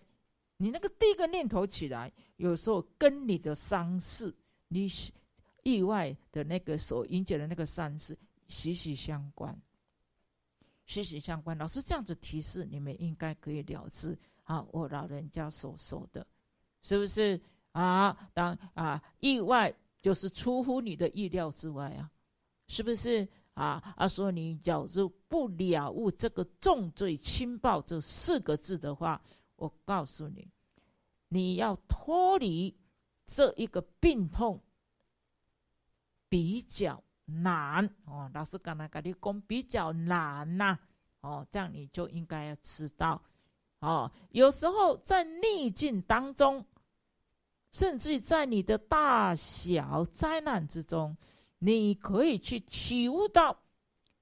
你那个第一个念头起来，有时候跟你的伤势，你意外的那个所引起的那个伤势息息相关，息息相关。老师这样子提示，你们应该可以了知。啊，我老人家所说的，是不是啊？当啊，意外就是出乎你的意料之外啊，是不是啊？啊，说你假如不了悟这个重罪轻报这四个字的话，我告诉你，你要脱离这一个病痛比较难哦。老师刚那跟的功比较难呐哦，这样你就应该要知道。啊，有时候在逆境当中，甚至在你的大小灾难之中，你可以去体悟到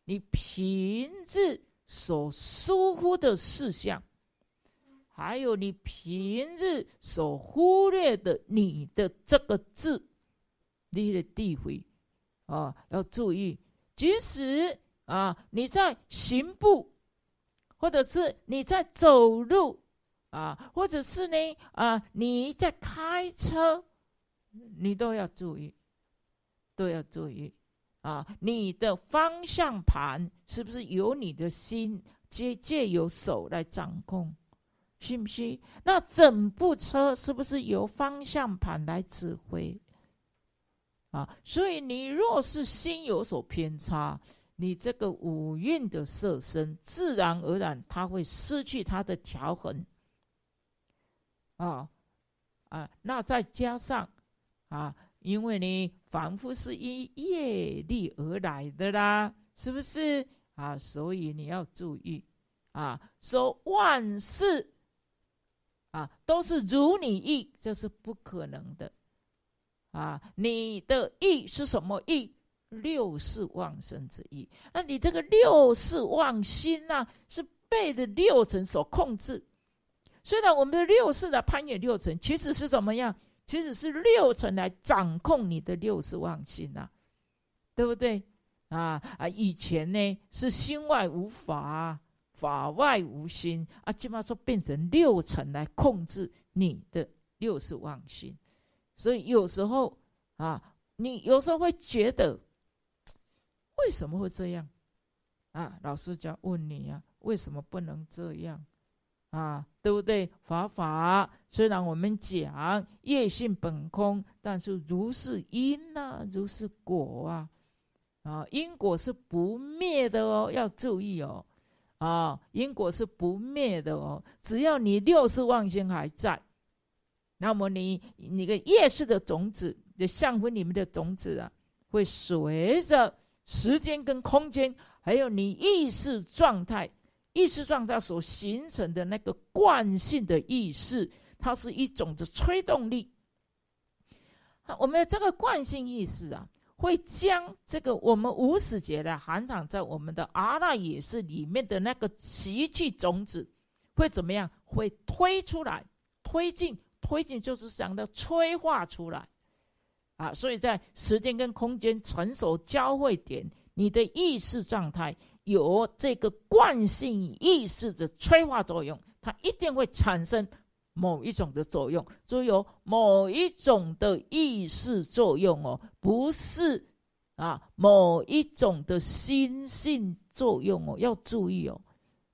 你平日所疏忽的事项，还有你平日所忽略的你的这个字，你的地位啊，要注意。即使啊，你在行部。或者是你在走路，啊，或者是呢，啊，你在开车，你都要注意，都要注意，啊，你的方向盘是不是由你的心借借由手来掌控，是不是？那整部车是不是由方向盘来指挥？啊，所以你若是心有所偏差。你这个五蕴的色身，自然而然它会失去它的调衡，啊，啊，那再加上，啊，因为呢，凡夫是因业力而来的啦，是不是？啊，所以你要注意，啊，说万事，啊，都是如你意，这是不可能的，啊，你的意是什么意？六是旺盛之意。那你这个六是旺心呐，是被的六层所控制。虽然我们的六是的攀越六层，其实是怎么样？其实是六层来掌控你的六是旺心啊，对不对？啊啊，以前呢是心外无法，法外无心啊，基本上说变成六层来控制你的六是旺心。所以有时候啊，你有时候会觉得。为什么会这样？啊，老师要问你呀，为什么不能这样？啊，对不对？佛法虽然我们讲业性本空，但是如是因啊，如是果啊，啊，因果是不灭的哦，要注意哦，啊，因果是不灭的哦，只要你六世妄心还在，那么你你个业识的种子，的相分里面的种子啊，会随着。时间跟空间，还有你意识状态、意识状态所形成的那个惯性的意识，它是一种的催动力。我们的这个惯性意识啊，会将这个我们无始劫的含藏在我们的阿赖耶识里面的那个习气种子，会怎么样？会推出来、推进、推进，就是讲的催化出来。啊，所以在时间跟空间成熟交汇点，你的意识状态有这个惯性意识的催化作用，它一定会产生某一种的作用，就有某一种的意识作用哦，不是啊，某一种的心性作用哦，要注意哦，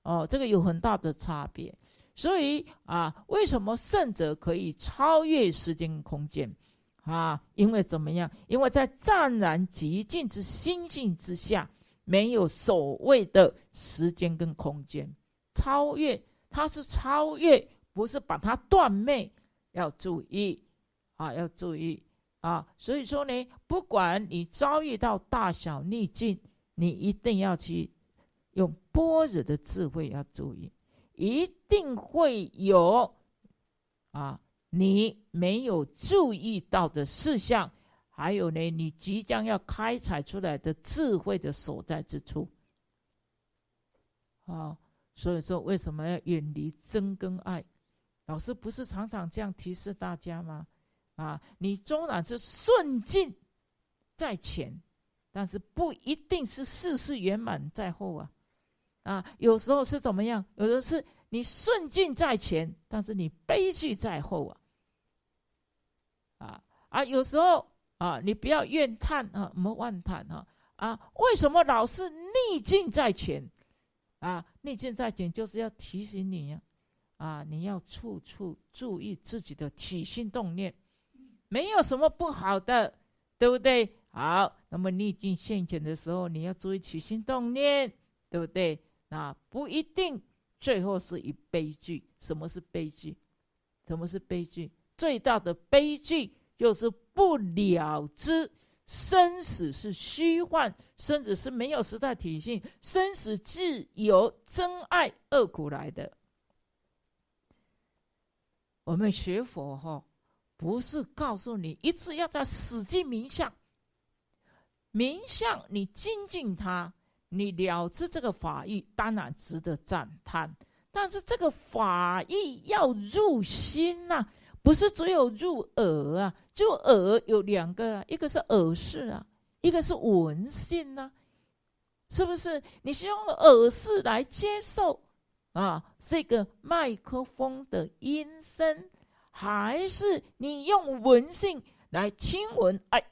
哦，这个有很大的差别，所以啊，为什么圣者可以超越时间空间？啊，因为怎么样？因为在湛然极静之心境之下，没有所谓的时间跟空间。超越，它是超越，不是把它断灭。要注意，啊，要注意，啊。所以说呢，不管你遭遇到大小逆境，你一定要去用般若的智慧。要注意，一定会有，啊。你没有注意到的事项，还有呢？你即将要开采出来的智慧的所在之处。啊，所以说为什么要远离真跟爱？老师不是常常这样提示大家吗？啊，你纵然是顺境在前，但是不一定是事事圆满在后啊。啊，有时候是怎么样？有的是你顺境在前，但是你悲剧在后啊。啊，有时候啊，你不要怨叹啊，莫妄叹哈啊。为什么老是逆境在前？啊，逆境在前就是要提醒你呀，啊，你要处处注意自己的起心动念，没有什么不好的，对不对？好，那么逆境现前的时候，你要注意起心动念，对不对？那不一定最后是一悲剧。什么是悲剧？什么是悲剧？最大的悲剧。就是不了知生死是虚幻，生死是没有实在体性，生死自由真爱恶苦来的。我们学佛哈，不是告诉你一直要在死记名相，名相你精进它，你了知这个法义，当然值得赞叹。但是这个法义要入心呐，不是只有入耳啊。就耳有两个，一个是耳饰啊，一个是闻性呢，是不是？你是用耳饰来接受啊这个麦克风的音声，还是你用闻性来亲闻？哎，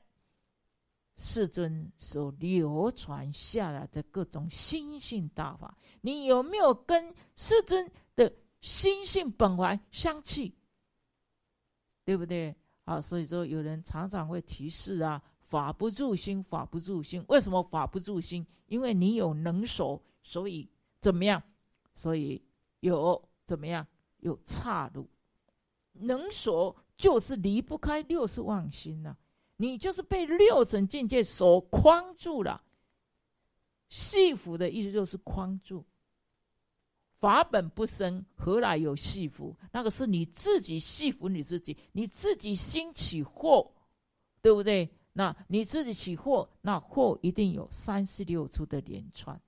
世尊所流传下来的各种心性大法，你有没有跟世尊的心性本怀相契？对不对？啊，所以说有人常常会提示啊，法不住心，法不住心。为什么法不住心？因为你有能所，所以怎么样？所以有怎么样？有岔路。能所就是离不开六识妄心呐，你就是被六层境界所框住了。戏服的意思就是框住。法本不生，何来有戏服？那个是你自己戏服你自己，你自己心起祸，对不对？那你自己起祸，那祸一定有三十六处的连串，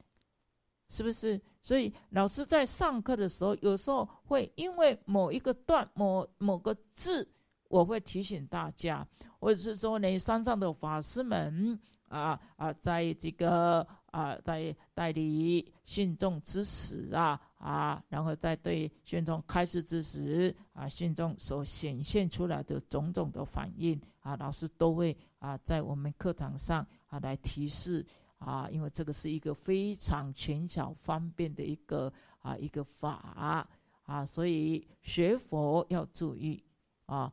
是不是？所以老师在上课的时候，有时候会因为某一个段、某某个字，我会提醒大家，或者是说呢，山上的法师们啊啊，在这个啊在代理信众之时啊。啊，然后在对信众开示之时，啊，信众所显现出来的种种的反应，啊，老师都会啊，在我们课堂上啊来提示啊，因为这个是一个非常浅巧方便的一个啊一个法啊，所以学佛要注意啊，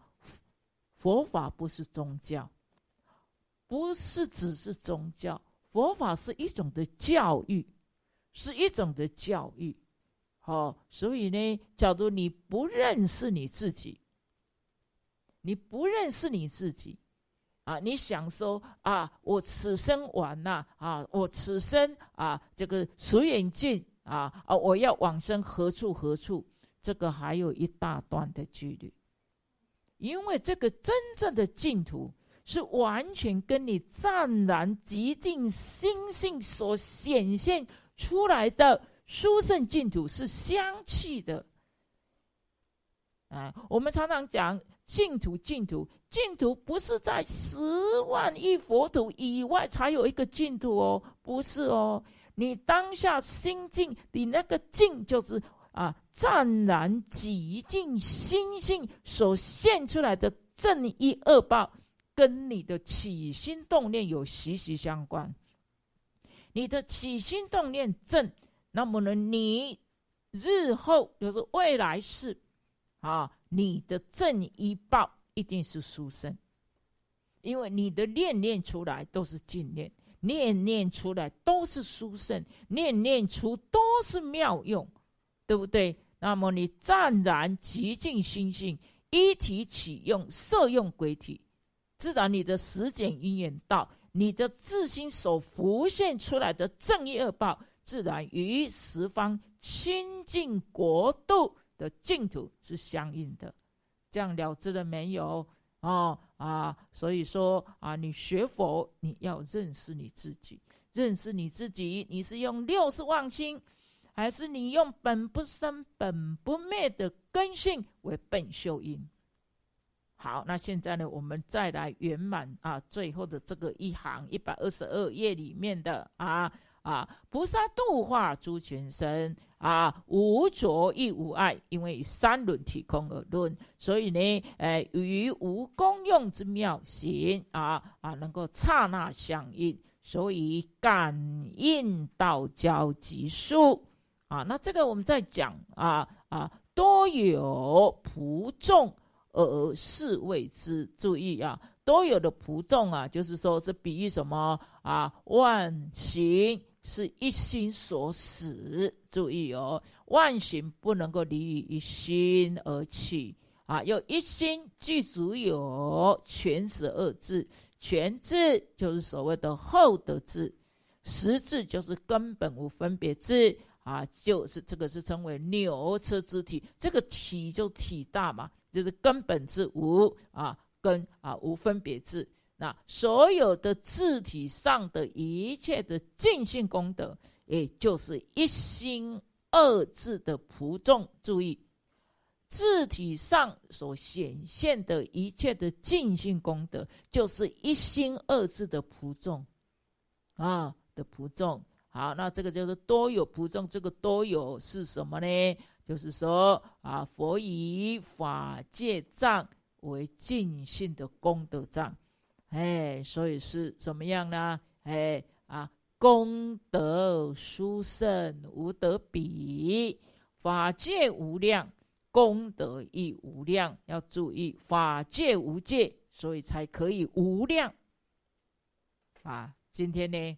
佛法不是宗教，不是只是宗教，佛法是一种的教育，是一种的教育。哦，所以呢，假如你不认识你自己，你不认识你自己，啊，你想说啊，我此生完了啊，我此生啊，这个水远近啊啊，我要往生何处何处？这个还有一大段的距离，因为这个真正的净土是完全跟你湛然极尽心性所显现出来的。殊胜净土是香气的，啊，我们常常讲净土，净土，净土不是在十万亿佛土以外才有一个净土哦，不是哦，你当下心境，你那个境就是啊，湛然极静心性所现出来的正一恶报，跟你的起心动念有息息相关，你的起心动念正。那么呢，你日后就是未来世，啊，你的正一报一定是书生，因为你的念念出来都是净念，念念出来都是书圣，念念出都是妙用，对不对？那么你湛然极尽心性一体启用色用鬼体，自然你的时间因缘到。你的自心所浮现出来的正一恶报。自然与十方清净国度的净土是相应的，这样了知了没有？哦啊，所以说啊，你学佛你要认识你自己，认识你自己，你是用六十万心，还是你用本不生本不灭的根性为本修因？好，那现在呢，我们再来圆满啊，最后的这个一行一百二十二页里面的啊。啊！菩萨度化诸群生啊，无着亦无碍，因为三轮体空而论，所以呢，呃，于无功用之妙行啊啊，能够刹那相应，所以感应道交即数。啊。那这个我们在讲啊啊，多有仆众而侍谓之，注意啊，多有的仆众啊，就是说是比喻什么啊万行。是一心所使，注意哦，万行不能够离于一心而起啊，要一心具足有全十二字，全字就是所谓的厚德字，实字就是根本无分别字啊，就是这个是称为牛车之体，这个体就体大嘛，就是根本之无啊根啊无分别字，那所有的字体上的一切的尽性功德，也就是一心二字的普众。注意，字体上所显现的一切的尽性功德，就是一心二字的普众啊的仆众。好，那这个就是多有仆众。这个多有是什么呢？就是说啊，佛以法界障为尽性的功德障。哎，所以是怎么样呢？哎，啊，功德殊胜无得比，法界无量，功德亦无量。要注意，法界无界，所以才可以无量。啊，今天呢，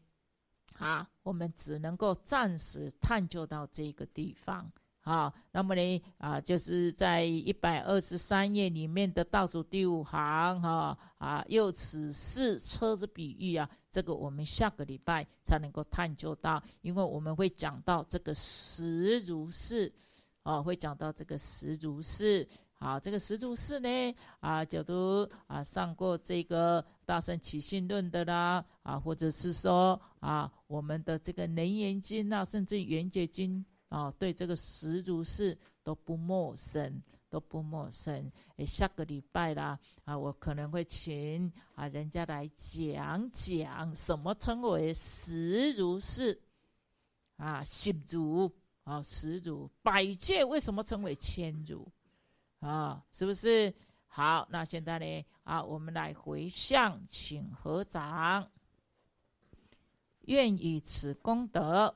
啊，我们只能够暂时探究到这个地方。好，那么呢啊，就是在一百二十三页里面的倒数第五行哈啊，又此是车子比喻啊，这个我们下个礼拜才能够探究到，因为我们会讲到这个实如是，啊，会讲到这个实如是。好，这个实如是呢啊，就如啊，上过这个《大圣起信论》的啦啊，或者是说啊，我们的这个《能言经》啊，甚至《圆觉经》。啊，对这个十如是都不陌生，都不陌生。诶，下个礼拜啦，啊，我可能会请啊人家来讲讲什么称为十如是，啊，十如，啊，十如，百界为什么称为千如？啊，是不是？好，那现在呢，啊，我们来回向，请合掌，愿以此功德。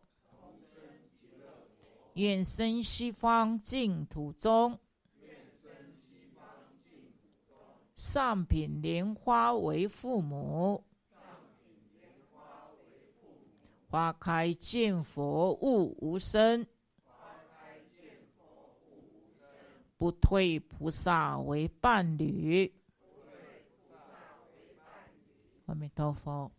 远生西方净土中，上品莲花为父母。花开见佛悟无生，不退菩萨为伴侣。阿弥陀佛。